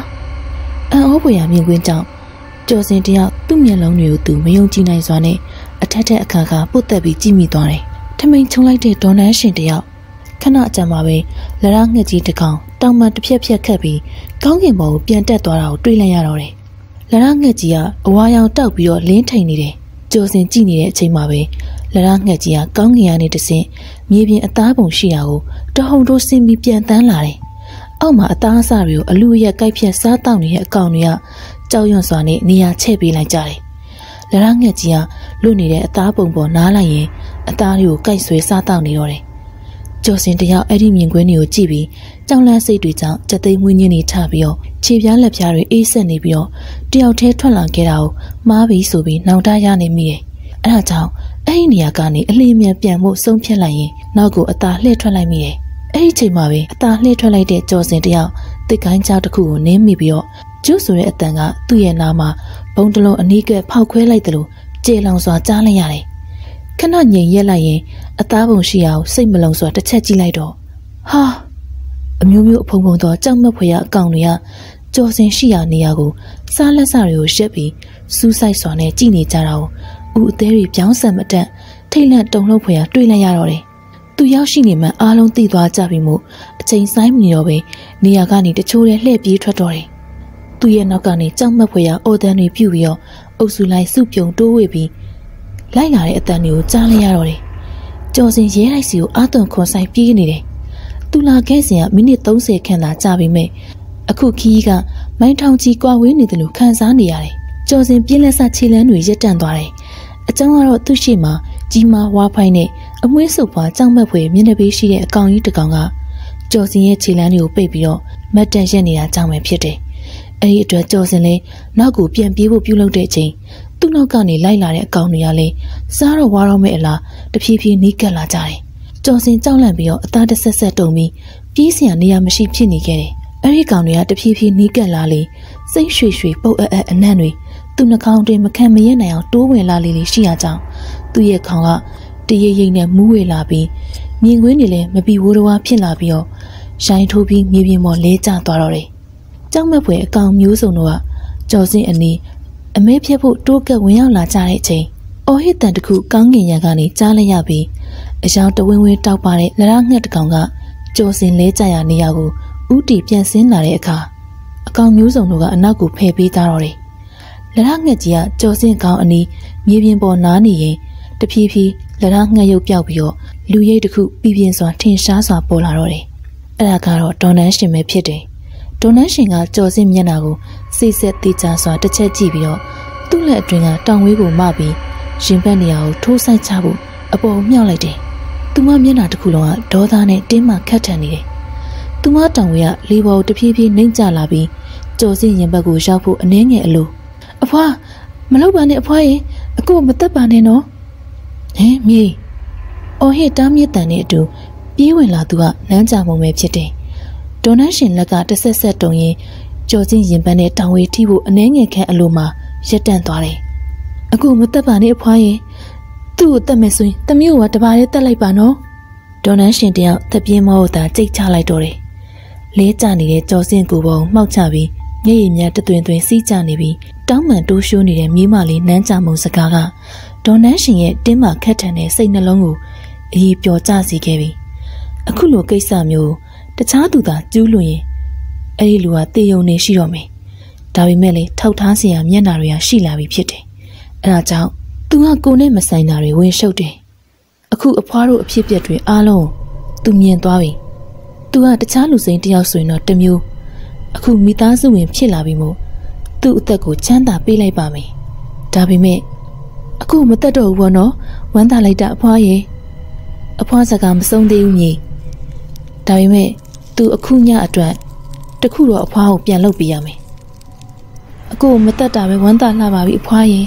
အံ့ဩဖွယ်ရာမြင်ကွင်းကြောင့်ကျော်စင်တယောက်သူ့မျက်လုံးတွေကိုသူမယုံကြည်နိုင်စွာနဲ့အထက်ထက်အခါခါပုတ်သက်ပြီးကြည့်မိသွားတယ်။ထမိန်ချုံလိုက်တဲ့ဒေါ်နန်းရှင်တယောက်ခဏအကြာမှာပဲလရငှက်ကြီးတစ်ကောင်တောင်မှတစ်ဖြက်ဖြက်ခတ်ပြီးကောင်းကင်ဘုံကိုပြန်တက်သွားတာကိုတွေ့လိုက်ရတော့တယ်။လရငှက်ကြီးကအဝါရောင်တောက်ပြီးတော့လင်းထိန်နေတယ်။ကျော်စင်ကြည့်နေတဲ့အချိန်မှာပဲလရငှက်ကြီးကကောင်းကင်ကနေတဆင့်မြေပြင်အသားပုံရှိတာကိုတဟုန်တို့ဆင်းပြီးပြန်တန်းလာတယ်။အောက်မှာအသားအစာတွေကိုအလူရက်ကိုက်ဖြတ်စားတောက်နေတဲ့အကောင်တွေကကြောက်ရွံ့စွာနဲ့နေရာချဲ့ပေးလိုက်ကြတယ်။လရငှက်ကြီးကလွတ်နေတဲ့အသားပုံပေါ်နားလိုက်ရင်အသားတွေကိုကိုက်ဆွဲစားတောက်နေတော့တယ်။ကျော်စင်တယောက်အဲ့ဒီမြင်ကွင်းတွေကိုကြည့်ပြီးကြောင်လန့်စိတ်တွေကြောင့်ကြက်သိမ်းငွေညင်းနေထပြီးတော့ခြေပြားလက်ပြားတွေအေးဆက်နေပြီးတော့တယောက်တည်းထွက်လာခဲ့တာကိုမှားပြီးဆိုပြီးနှောင်တရနေမိတယ်။အဲဒါကြောင့်အဲ့ဒီနေရာကနေအလင်းမြန်ပြန်ဖို့ဆုံးဖြတ်လိုက်ရင် နောက်ကိုအသာလှည့်ထွက်လိုက်မိတယ်။အဲ့ဒီချိန်မှာပဲအသာလှည့်ထွက်လိုက်တဲ့ကြော်စင်တယောက်တိတ်ကိုင်းကြောက်တစ်ခုကိုနင်းမိပြီးတော့ကျုပ်ဆိုတဲ့အတန်ကသူ့ရဲ့နားမှာဘုံတလုံးအနီးကပ်ဖောက်ခွဲလိုက်တယ်လို့ကြေလောင်စွာကြားလိုက်ရတယ်။ခဏငြိမ်ရက်လိုက်ရင်အသားပုံရှိအောင်စိတ်မလုံစွာတစ်ချက်ကြည့်လိုက်တော့ဟာအမျိုးမျိုးအဖုံဖုံသောကြောက်မက်ဖွယ်ရအကောင်တွေကကြော်စင်ရှိရာနေရာကိုစားလက်စတွေကိုရက်ပြီးစူးစိုက်စွာနဲ့ကြည့်နေကြတာကိုဦးအသေးတွေပြောင်းဆန်မတတ်ထိတ်လန့်တုန်လှုပ်ဖွယ်ရတွေ့လိုက်ရတော့တယ်သူရောက်ရှိနေမှအားလုံးသိသွားကြပြီမို့အချိန်ဆိုင်မနေတော့ပဲနေရာကနေတချိုးတည်းလှည့်ပြေးထွက်တော့တယ်။သူ့ရဲ့နောက်ကနေကြောက်မက်ဖွယ်ရာအော်တန်တွေပြုတ်ပြီးတော့အုပ်စုလိုက်စုပြုံတိုးဝေပြီးလိုက်လာတဲ့အတန်တွေကိုကြားလိုက်ရတော့တယ်။ကြော်စင်ရဲလိုက်စီကိုအာသွန်ခွန်ဆိုင်ပြေးနေတယ်။သူလာခဲ့စဉ်ကမိနစ်30ခန့်သာကြာပြီမဲ့အခုခီးကမိုင်းထောင်ကြီးကွာဝေးနေတယ်လို့ခံစားနေရတယ်။ကြော်စင်ပြင်းလက်စခြေလန်းတွေရက်တန့်သွားတယ်။အကြောင်းကတော့သူ့ရှိမှာကြီးမားဝါဖိုင်နဲ့အမွှေးစုပ်ပွားကြောက်မက်ဖွယ်မျက်နှာပေးရှိတဲ့အကောင်ကြီးတစ်ကောင်ကကျော်စင်ရဲ့ခြေလမ်းတွေကိုပိတ်ပြီးတော့မတ်တန်ရက်နေတာကြောင့်ပဲဖြစ်တယ်။အဲဒီအတွက်ကျော်စင်လည်းနောက်ကိုပြန်ပြေးဖို့ပြုလုပ်တဲ့အချိန်သူ့နောက်ကနေလိုက်လာတဲ့အကောင်တွေကလည်းစားတော့ဝါတော့မဲ့အလားတဖြည်းဖြည်းနီးကပ်လာကြတယ်။ကျော်စင်ကြောက်လန့်ပြီးတော့အသားတစ်ဆက်ဆက်တုံပြီးပြေးစရာနေရာမရှိဖြစ်နေခဲ့တယ်။အဲဒီကောင်တွေကတဖြည်းဖြည်းနီးကပ်လာလေစိတ်ရွှေရွှေပုတ်အပ်အပ်အနံ့တွေသူ့နှာခေါင်းတွင်မခံမရက်နိုင်အောင်တိုးဝင်လာလေလေရှိရကြောင်းသူ့ရဲ့ခေါင်းကတရိပ်ရိပ်နဲ့မူးဝေလာပြီးမြင်ကွင်းတွေလည်းမပီဝိုးတော်ဖြစ်လာပြီးတော့ရိုင်းထိုးပြီးမြေပြင်ပေါ်လဲကျသွားတော့တယ်။ကြောက်မက်ဖွယ်အကောင်မျိုးစုံတို့ကကြော်စင်းအနီးအမဲဖြက်ဖို့တိုးကပ်ဝင်ရောက်လာကြတဲ့အချိန်အော်ဟစ်တန်တစ်ခုကောင်းကင်ရံကနေကြားလိုက်ရပြီးအယောင်တဝင်းဝင်းတောက်ပါတဲ့လရငှက်တကောင်ကကြော်စင်လဲကြရနေရကိုဥတီပြန်ဆင်းလာတဲ့အခါအကောင်မျိုးစုံတို့ကအနောက်ကိုဖယ်ပေးကြတော့တယ်လက်ရငှက်ကြီးကကြော်စင်ကောင်းအနီးမြေပြင်ပေါ်နားနေရင်တဖြည်းဖြည်းလက်ရငှက်ရုပ်ပြောက်ပြီးတော့လူရိပ်တစ်ခုပြပြင်းစွာထင်ရှားစွာပေါ်လာတော့တယ်။အဲ့ဒါကတော့ဒေါ်နန်းရှင်ပဲဖြစ်တယ်။ဒေါ်နန်းရှင်ကကြော်စင်မျက်နှာကိုစိတ်ဆက်သေးချစွာတစ်ချက်ကြည့်ပြီးတော့သူ့လက်အတွင်းကတောင်ဝေးကိုမပြီးရင်ပတ်နေရာကိုထိုးဆိုင်ချဖို့အပေါ်မြှောက်လိုက်တယ်။သူမမျက်နှာတစ်ခုလုံးကဒေါသနဲ့တင်းမှခတ်ထန်နေတယ်။သူမတောင်ဝေးကလေပေါ်ကိုတဖြည်းဖြည်းနှိမ့်ကျလာပြီးကြော်စင်ရင်ဘက်ကိုရောက်ဖို့အနှဲငယ်အလို့အဖွာမလောက်ပါနဲ့အဖွာရေအခုမတက်ပါနဲ့နော်ဟင်မြေအော်ဟစ်တားမြစ်တန်နဲ့အတူပြေးဝင်လာသူကနန်းကြပုံပဲဖြစ်တယ်ဒေါနန်းရှင်လက်ကတဆက်ဆက်တုံရင်ကြော်ချင်းရင်ပန်းနဲ့တောင်ဝေးထိဖို့အနှဲငယ်ခန့်အလိုမှာရက်တန့်သွားတယ်အခုမတက်ပါနဲ့အဖွာရေသူ့ကိုတက်မယ်ဆိုရင်တမျိုးကတပါးလေးတက်လိုက်ပါနော်ဒေါနန်းရှင်တယောက်သက်ပြင်းမောဟတာကြိတ်ချလိုက်တော့တယ်လဲကျနေတဲ့ကြော်စင်ကိုပုံမှောက်ချပြီးမျက်ရည်များတသွင်သွင်စီးကျနေပြီးတောင်းမှန်တိုးရှိုးနေတဲ့မြေးမလေးနန်းကြမုံစကားကဒေါ်နန်းရှင်ရဲ့တင်းမခက်ထန်တဲ့စိတ်နှလုံးကိုအေးပျော်ကျစေခဲ့ပြီအခုလိုကိစ္စမျိုးတခြားသူသာကျူးလွန်ရင်အဲ့ဒီလူကတေယုံနေရှိတော့မယ်ဒါပေမဲ့လေထောက်ထားစရာမျက်နှာတွေကရှိလာပြီဖြစ်တယ်အဲ့ဒါကြောင့် तू ကကိုနဲ့မဆိုင်တာတွေဝင်ရှုပ်တယ်အခုအဖွားတို့အဖြစ်အပျက်တွေအားလုံး तू မြင်သွားပြီ तू ကတခြားလူစိမ်းတယောက်ဆိုရင်တော့တမျိုးအခုမိသားစုဝင်ဖြစ်လာပြီမို့သူ့အသက်ကိုချမ်းသာပေးလိုက်ပါမယ်ဒါပေမဲ့အခုမတက်တော့ဘူးပေါ့နော်ဝမ်းသာလိုက်တာအဖွားရေအဖွားစကားမဆုံးသေးဘူးမြေဒါပေမဲ့သူအခုညအတွက်တခုတော့အဖွားကိုပြန်လုပ်ပေးရမယ်အခုမတက်တာပဲဝမ်းသာလှပါပြီအဖွားရေ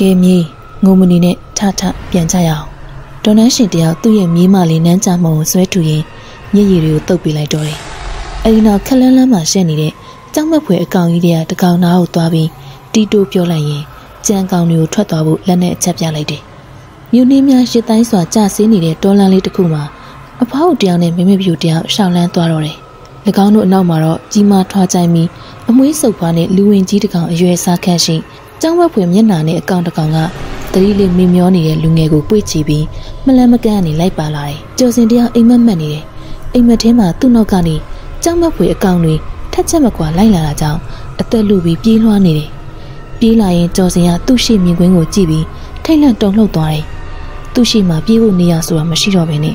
ကဲမြေငုံမနေနဲ့ထထပြန်ကြရအောင်ဒေါ်နန်းရှင်တယောက်သူ့ရဲ့မြေးမလေးနန်းချမုံကိုဆွဲထူရင်းညည်ရည်တွေကိုတုပ်ပေးလိုက်တော့တယ်အဲဒီနောက်ခက်လန်းလန်းမှရှက်နေတဲ့ကြောက်မက်ဖွယ်အကောင်ကြီးတွေကတကောင်သားကိုသွားပြီးတီတိုးပြောလိုက်ရင်ကြံကောင်တွေကိုထွက်သွားဖို့လက်နဲ့အချက်ပြလိုက်တယ်။မြူနေများရှစ်တိုင်းစွာကြဆင်းနေတဲ့တော်လန်လေးတစ်ခုမှာအဖောက်တယောက်နဲ့မိမပြူတယောက်ရှောင်းလန်းသွားတော့တယ်။၎င်းတို့အနောက်မှာတော့ကြီးမားထွားကြိုင်ပြီးအမွှေးစုပ်ဖွားနဲ့လူဝင်ကြီးတစ်ကောင်အရွယ်စားခန့်ရှိကြောက်မက်ဖွယ်မျက်နှာနဲ့အကောင်တစ်ကောင်ကတတိလေးမင်မျောနေတဲ့လူငယ်ကိုပွေ့ချပြီးမလန်မကန်းကနေလိုက်ပါလာတယ်။ကျော်စင်တယောက်အိမ်မက်မက်နေတယ်။အိမ်မက်ထဲမှာသူ့နောက်ကနေကြောက်မက်ဖွေအကောင်တွေထက်ချက်မကွာလိုက်လာတာကြောင့်အသက်လူပြီးပြေးလွှားနေတယ်။ပြေးလာရင်ကြော်စင်ကသူ့ရှိမြင်ကွင်းကိုကြည့်ပြီးထိတ်လန့်တုန်လှုပ်သွားတယ်။သူ့ရှိမှပြေးဖို့နေရာဆိုတာမရှိတော့ဘဲနဲ့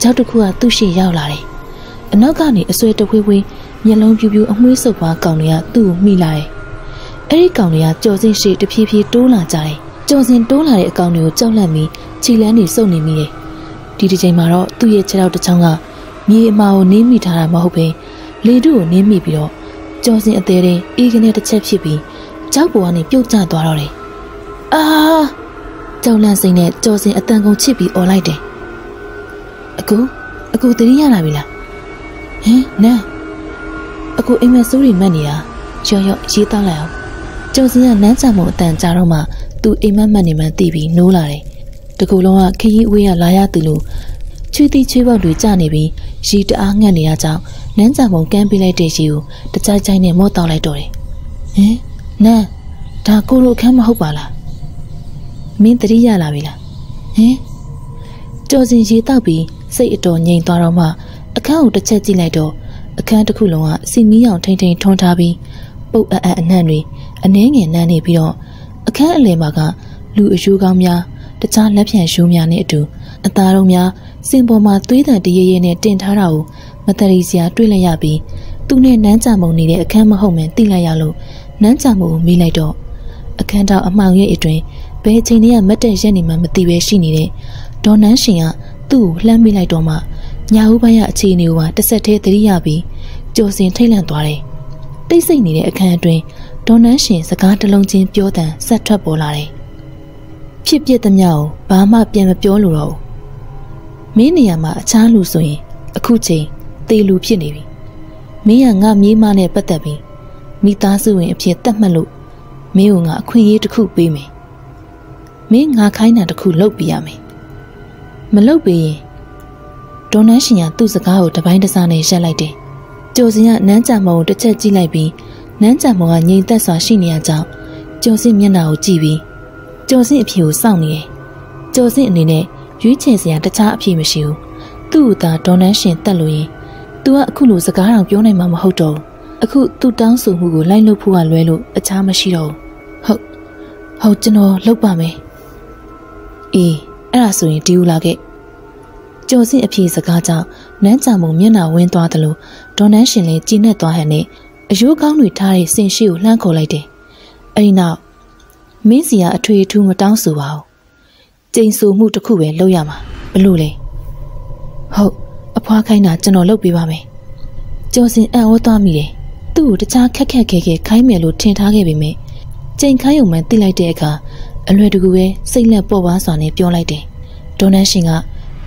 ကြောက်တစ်ခုကသူ့ရှိရောက်လာတယ်။အနောက်ကနေအဆွဲတခွေးခွေးမျက်လုံးပြူးပြူးအမွှေးဆုပ်ပွားကောင်တွေကသူ့ကိုမိလာတယ်။အဲဒီကောင်တွေကကြော်စင်ရှိတဖြည်းဖြည်းတိုးလာကြတယ်။ကြော်စင်တိုးလာတဲ့အကောင်တွေကိုကြောက်လန့်ပြီးခြိလန်းနေစုပ်နေမိတယ်။ဒီဒီချိန်မှာတော့သူ့ရဲ့ခြေထောက်တစ်ချောင်းကမြေအမာကိုနင်းမိထားတာမဟုတ်ဘဲလေတုကိုနင်းမိပြီးတော့ကြော်စင်အသေးသေးအေးကနေတစ်ချက်ဖြစ်ပြီးကြောက်ပေါ်ကနေပြုတ်ကျသွားတော့တယ်။အာကြောက်လန့်စိမ့်နဲ့ကြော်စင်အတန်ကုန်ချစ်ပြီးអော်လိုက်တယ်။အကူအကူတရိရလာပြီလား။ဟင်နန်းအကူအိမ်မက်ဆိုးတွေမက်နေတာရော်ရော်ရေးတောင်းလိုက်အောင်ကြော်စင်ကနန်းချံမှုအတန်ကြာတော့မှသူအိမ်မက်မက်နေမှသိပြီးနိုးလာတယ်။တကူလုံးကခရီးအဝေးကလာရသူလို့ချွီတီချွေးပေါက်တွေကျနေပြီးရေတအားငတ်နေရကြောင်းနန်းကြပုံကမ်းပေးလိုက်တဲ့ရေကိုတကြိုက်ကြိုက်နဲ့မော့တောက်လိုက်တော့တယ်ဟင်နန်းဒါကိုလိုအခန်းမဟုတ်ပါလားမင်းတတိရလာပြီလားဟင်ကြော်စင်ရေတောက်ပြီးစိတ်အတော်ငြိမ်သွားတော့မှအခန်းကိုတစ်ချက်ကြည့်လိုက်တော့အခန်းတစ်ခုလုံးကစီမီးရောင်ထိန်ထိန်ထွန်းထားပြီးပုတ်အအအနှံ့တွေအနှဲငယ်နှမ်းနေပြီးတော့အခန်းအလယ်မှာကလူအယူကောင်းများတခြားလက်ဖြန့်ရှူးများနဲ့အတူအသားတို့များစင်ပေါ်မှာသွေးတံတရရနဲ့တင်ထားတာကိုမတရီစရာတွေ့လိုက်ရပြီးသူ့နဲ့နန်းကြမုံနေတဲ့အခန်းမဟုတ်မှန်သိလိုက်ရလို့နန်းကြမုံကိုမိလိုက်တော့အခန်းတော်အမှောင်ရဲ့အတွင်ဘယ်ချိန်တည်းကမတ်တက်ရက်နေမှမသိပဲရှိနေတဲ့ဒေါ်နန်းရှင်ကသူ့ကိုလှမ်းမိလိုက်တော့မှညာဦးပိုင်းရအခြေအနေကိုပါတစ်ဆက်တည်းသတိရပြီးကြိုစင်ထိတ်လန့်သွားတယ်။တိတ်ဆိတ်နေတဲ့အခန်းအတွင်းဒေါ်နန်းရှင်စကားတလုံးချင်းပြောတန်ဆက်ထွက်ပေါ်လာတယ်။ဖြစ်ပြစ်သမျှကိုဘာမှပြန်မပြောလိုတော့ဘူးမင်းနေရာမှာအခြားလူဆိုရင် အခုချိန်တေလူဖြစ်နေပြီမင်းကငါမြေးမနဲ့ပတ်သက်ပြီးမိသားစုဝင်အဖြစ်တတ်မှတ်လို့မင်းကငါအခွင့်အရေးတစ်ခုပေးမယ်မင်းငါခိုင်းတာတစ်ခုလုပ်ပေးရမယ်မလုပ်ပေးရင်ဒေါ်နန်းရှင်ကသူ့စကားကိုတပိုင်းတစားနဲ့ရက်လိုက်တယ်ကြိုစင်ကနန်းကြံမုံကိုတစ်ချက်ကြည့်လိုက်ပြီးနန်းကြံမုံကငြိမ်သက်စွာရှိနေရကြောင်းကြိုစင်မျက်နှာကိုကြည့်ပြီးကြိုစင်အဖြေကိုစောင့်နေတယ်ကြိုစင်အနေနဲ့ရွေးချယ်စရာတခြားအဖြစ်မရှိဘူးသူ့ဦးသားဒေါ်နန်းရှင်တက်လို့ရင် तू ကအခုလိုစကားတောင်ပြောနိုင်မှာမဟုတ်တော့ဘူးအခုသူ့တောင်းဆိုမှုကိုလိုက်လို့ဖို့ကလွဲလို့အခြားမရှိတော့ဘူးဟုတ်ဟုတ်ကျွန်တော်လုပ်ပါမယ်အေးအဲ့ဒါဆိုရင်ဒီဦးလာခဲ့ကျော်စင်အဖြေစကားကြောင့်နန်းကြမုံမျက်နှာဝင်းသွားသလိုဒေါ်နန်းရှင်လည်းကြည်နဲ့သွားဟန်နဲ့အယိုးကောင်းတွေထားတဲ့စင်ရှိကိုလှမ်းခေါ်လိုက်တယ်။အဲဒီနောက်မင်းစီကအထွေအထူးမတောင်းဆိုပါဘူးကျိန်ဆူမှုတစ်ခုပဲလုပ်ရမှာဘလို့လဲဟုတ်အဖွားခိုင်းတာကျွန်တော်လုပ်ပေးပါမယ်ကျော်စင်အံ့ဩသွားမိတယ်သူ့ကိုတခြားခက်ခက်ခဲခဲခိုင်းမယ်လို့ထင်ထားခဲ့ပေမဲ့ကျိန်ခိုင်းုံမှန်သိလိုက်တဲ့အခါအလွယ်တကူပဲစိတ်လက်ပေါ့ပါစွာနဲ့ပြောလိုက်တယ်ဒေါ်နန်းရှင်က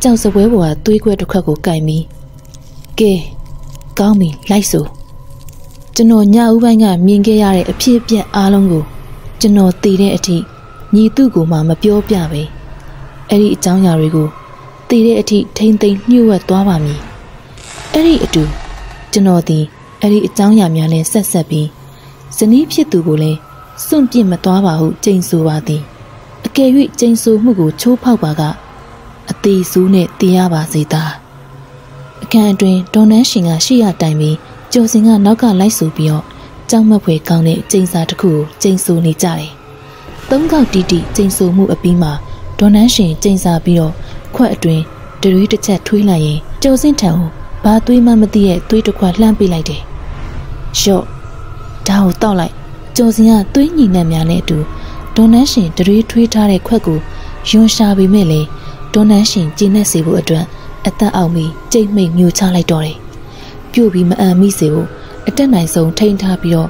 ကြောက်စပွဲပေါ်ကသွေးခွက်တစ်ခွက်ကိုကင်ပြီးကဲကောင်းပြီလိုက်စို့ကျွန်တော်ညဦးပိုင်းကမြင်ခဲ့ရတဲ့အဖြစ်အပျက်အားလုံးကိုကျွန်တော်သိတဲ့အထိညီသူ့ကိုမှမပြောပြပဲ။အဲ့ဒီအကြောင်းအရာတွေကိုသိတဲ့အထိထိမ့်သိမ့်ညှို့ဝှက်သွားပါမည်အဲ့ဒီအတူကျွန်တော်သည်အဲ့ဒီအကြောင်းအရာများနဲ့ဆက်ဆက်ပြီးဇနီးဖြစ်သူကိုလည်းစွန့်ပစ်မသွားပါဟုကြိမ်ဆိုပါသည်အကယ်၍ကြိမ်ဆိုမှုကို ချိုးဖောက်ပါက အသေးစိုးနဲ့တရားပါစေသာအခန်းအတွင်းဒေါ်နန်းရှင်ကရှေ့ရတိုင်ပြီးကျော်စင်က နောက်ကလိုက်ဆိုပြီးတော့ကြောက်မက်ဖွယ်ကောင်းတဲ့ကျိန်စာတစ်ခုကိုကျိန်ဆိုနေကြတယ်။သုံးခေါက်တီးတီးကျိန်ဆိုမှုအပြီးမှာဒေါ်နန်းရှင်ကြိမ်စာပြီးတော့ခွက်အတွင်တရွေးတစ်ချက်ထွေးလိုက်ရင်ကျော်စင့်ထံကိုဘာသွေးမှမသိရဲ့သွေးတစ်ခွက်လှမ်းပေးလိုက်တယ်။ရော့ဒါကိုတောက်လိုက်ကျော်စင်ကသွေးညီနဲ့များနဲ့အတူဒေါ်နန်းရှင်တရွေးထွေးထားတဲ့ခွက်ကိုယွန်ရှာပေမဲ့လေဒေါ်နန်းရှင်ကျင်းနေစေဖို့အတွက်အသက်အောင်ပြီးကြိတ်မိတ်မြူချလိုက်တော့တယ်။ပြုတ်ပြီးမအံမိစေဖို့အတက်နိုင်ဆုံးထိန်းထားပြီးတော့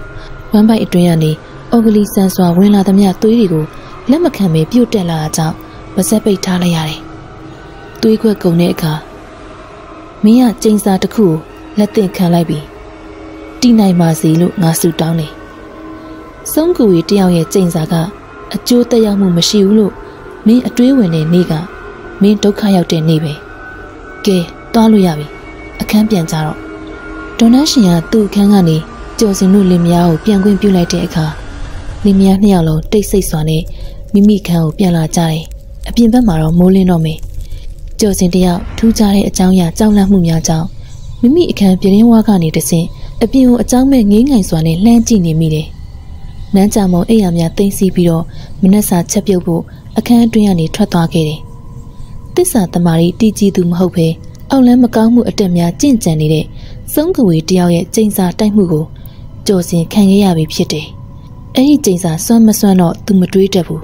ဝမ်းပိုက်အတွင်းကနေအော်ဂလီဆန်စွာဝင်လာသမျှသွေးတွေကိုလက်မခံပဲပြုတ်တက်လာတာကြောင့်မဆက်ပိတ်ထားလိုက်ရတယ်။သွေးခွက်ကုန်တဲ့အခါမင်းကကျိန်စာတစ်ခုကိုလက်တင်ခံလိုက်ပြီးတီနိုင်ပါစေလို့ငါဆုတောင်းတယ်။ဆုံးကူရီတယောက်ရဲ့ကျိန်စာကအကျိုးသက်ရောက်မှုမရှိဘူးလို့မင်းအတွေးဝင်တဲ့နေ့ကမင်းဒုက္ခရောက်တဲ့နေ့ပဲ။ကဲသွားလို့ရပြီ။အခန်းပြန်ကြတော့ဒေါ်နန်းရှင်ကသူ့အခန်းကနေကျော်စင်တို့လင်မယားကိုပြန်ခွင့်ပြုလိုက်တဲ့အခါလင်မယားနှစ်ယောက်လုံးတိတ်ဆိတ်စွာနဲ့မိမိခန်းကိုပြန်လာကြတယ်အပြင်ဘက်မှာတော့မိုးလင်းတော့မယ်ကျော်စင်တယောက်ထူးခြားတဲ့အကြောင်းအရာကြောက်လန့်မှုများကြောင့်မိမိအခန်းပြင်းဝါကနေတဆင့်အပြင်ကိုအကြောင်းမဲ့ငေးငိုင်စွာနဲ့လှမ်းကြည့်နေမိတယ်နန်းကြမုံအိယာများတင်းစီပြီးတော့မနှက်စာချက်ပြုတ်ဖို့အခန်းအတွင်းကနေထွက်သွားခဲ့တယ်။တစ္ဆာသမารီတည်ကြည်သူမဟုတ်ဘဲအောက်လန်းမကောင်းမှုအတက်များကြင့်ကြံနေတဲ့သုံးကွေတယောက်ရဲ့ကျိန်စာတိုက်မှုကိုကြော်စင်ခံရရပြီဖြစ်တယ်။အဲ့ဒီကျိန်စာစွမ်းမစွမ်းတော့သူမတွေးတတ်ဘူး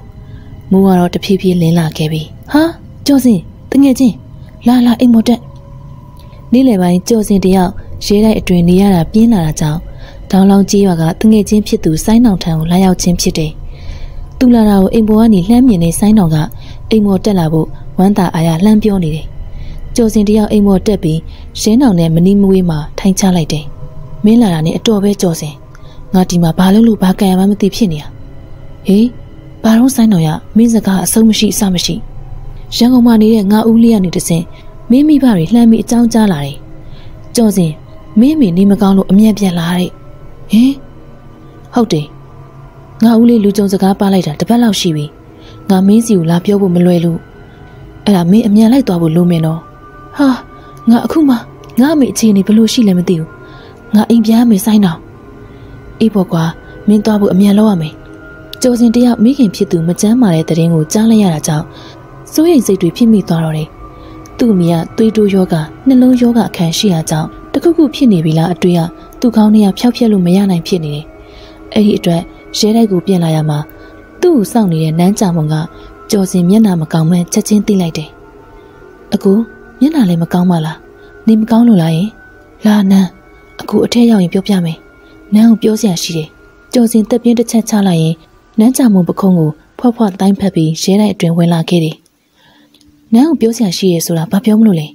မိုးကတော့တဖြည်းဖြည်းလင်းလာခဲ့ပြီဟာကျော်စင်တငယ်ချင်းလာလာအိမ်မတက်နေ့လယ်ပိုင်းကျော်စင်တယောက်ရဲတိုက်အတွင်နေရတာပြင်းလာတာကြောင့်ဒေါင်းလောင်းကြီးရွာကတငယ်ချင်းဖြစ်သူစိုင်းတောင်ထံကိုလာရောက်ခြင်းဖြစ်တယ်သူလာတာကိုအိမ်ပေါ်ကနေလှမ်းမြင်တဲ့စိုင်းတော်ကအိမ်ပေါ်တက်လာဖို့ဝမ်းသာအားရလှမ်းပြောနေတယ်။ကျော်စင်တယောက်အိမ်ပေါ်တက်ပြီးရင်းအောင်နဲ့မနီမဝေးမှာထိုင်ချလိုက်တယ်။မင်းလာတာနဲ့အတော်ပဲကျော်စင်။ငါဒီမှာဘာလို့လို့ဘာကံရမှမသိဖြစ်နေရ။ဟေးဘာတော့ဆိုင်တော်ရမင်းစကားအဆုံးမရှိအစမရှိရန်ကုန်မှာနေတဲ့ငါဦးလေးကနေတစင်မင်းမိဘတွေလှမ်းပြီးအကြောင်းကြားလာတယ်ကြော်စင်မင်းမိနေမကောင်းလို့အမြင်ပြန်လာတဲ့ဟင်ဟုတ်တယ်ငါဦးလေးလူကြုံစကားပါလိုက်တာတပတ်လောက်ရှိပြီငါမင်းစီကိုလာပြောဖို့မလွယ်လို့အဲ့ဒါမင်းအမြန်လိုက်သွားဖို့လိုမင်းတော့ဟာငါအခုမှငါအမေအခြေအနေဘလို့ရှိလဲမသိဘူးငါအိမ်ပြန်မယ်ဆိုင်တော့အေးပေါ့ကွာမင်းသွားဖို့အမြန်လောက်ရမယ်ကျော်စင်တယောက်မိခင်ဖြစ်သူမကျမ်းမာတဲ့တဲ့ရင်ကိုကြားလိုက်ရတာကြောင့်စိုးရိမ်စိတ်တွေဖြစ်မိသွားတော့တယ်။သူ့အမိကသွေးတိုးယောဂနှလုံးယောဂအခန်းရှိရာကြောင့်တခုခုဖြစ်နေပြီလားအတွေ့ရသူ့ခေါင်းထဲကဖျောက်ဖျက်လို့မရနိုင်ဖြစ်နေတယ်။အဲ့ဒီအတွက်ရဲတိုက်ကိုပြင်လာရမှာသူ့ကိုစောင့်နေတဲ့နန်းကြမုံကကျော်စင်မျက်နှာမကောင်းမှချက်ချင်းသိလိုက်တယ်။အကူမျက်နှာလည်းမကောင်းပါလား။နေမကောင်းလို့လားယင်။လာနန်းအကူအထက်ရောက်ရင်ပြောပြမယ်။နန်းကိုပြောစရာရှိတယ်။ကျော်စင်တက်ပြင်းတစ်ချက်ချလိုက်ရင်နန်းကြမုံပခုံးကိုဖွဲ့ဖွဲ့တိုင်းဖက်ပြီးရဲတိုက်အတွင်ဝင်လာခဲ့တယ်။နန်းကိုပြောစရာရှိရဲဆိုတာဘာပြောမလို့လဲ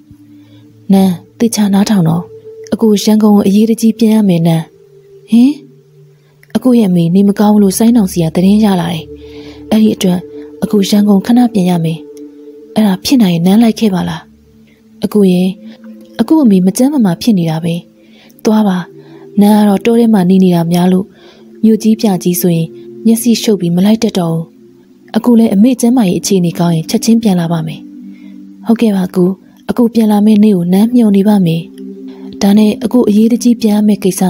။နန်းတေချာနားထောင်တော့အကိုရန်ကုန်ကိုအရေးတကြီးပြန်ရမယ်နန်း။ဟင်အကိုရဲ့မိနေမကောင်းလို့စိုင်းတောင်စီကတရင်ရလာတယ်။အဲ့ဒီအတွက်အကိုရန်ကုန်ခဏပြန်ရမယ်။အဲ့ဒါဖြစ်နိုင်ရင်နန်းလိုက်ခဲ့ပါလား။အကိုရဲ့အကိုအမိမကြမ်းမမာဖြစ်နေတာပဲ။သွားပါ။နန်းကတော့တိုးထဲမှာနေနေတာများလို့မြို့ကြီးပြကြီးဆိုရင်မျက်စိရှုပ်ပြီးမလိုက်တတ်တော့ဘူး။အခုလည်းအမေကျမ်းမာရေးအခြေအနေကောင်းရင်ချက်ချင်းပြန်လာပါမယ်။ဟုတ်ကဲ့ပါကူ။အခုပြန်လာမယ့်နေ့ကိုနမ်းမြုံနေပါမယ်။ဒါနဲ့အခုအရေးတကြီးပြန်ရမယ့်ကိစ္စ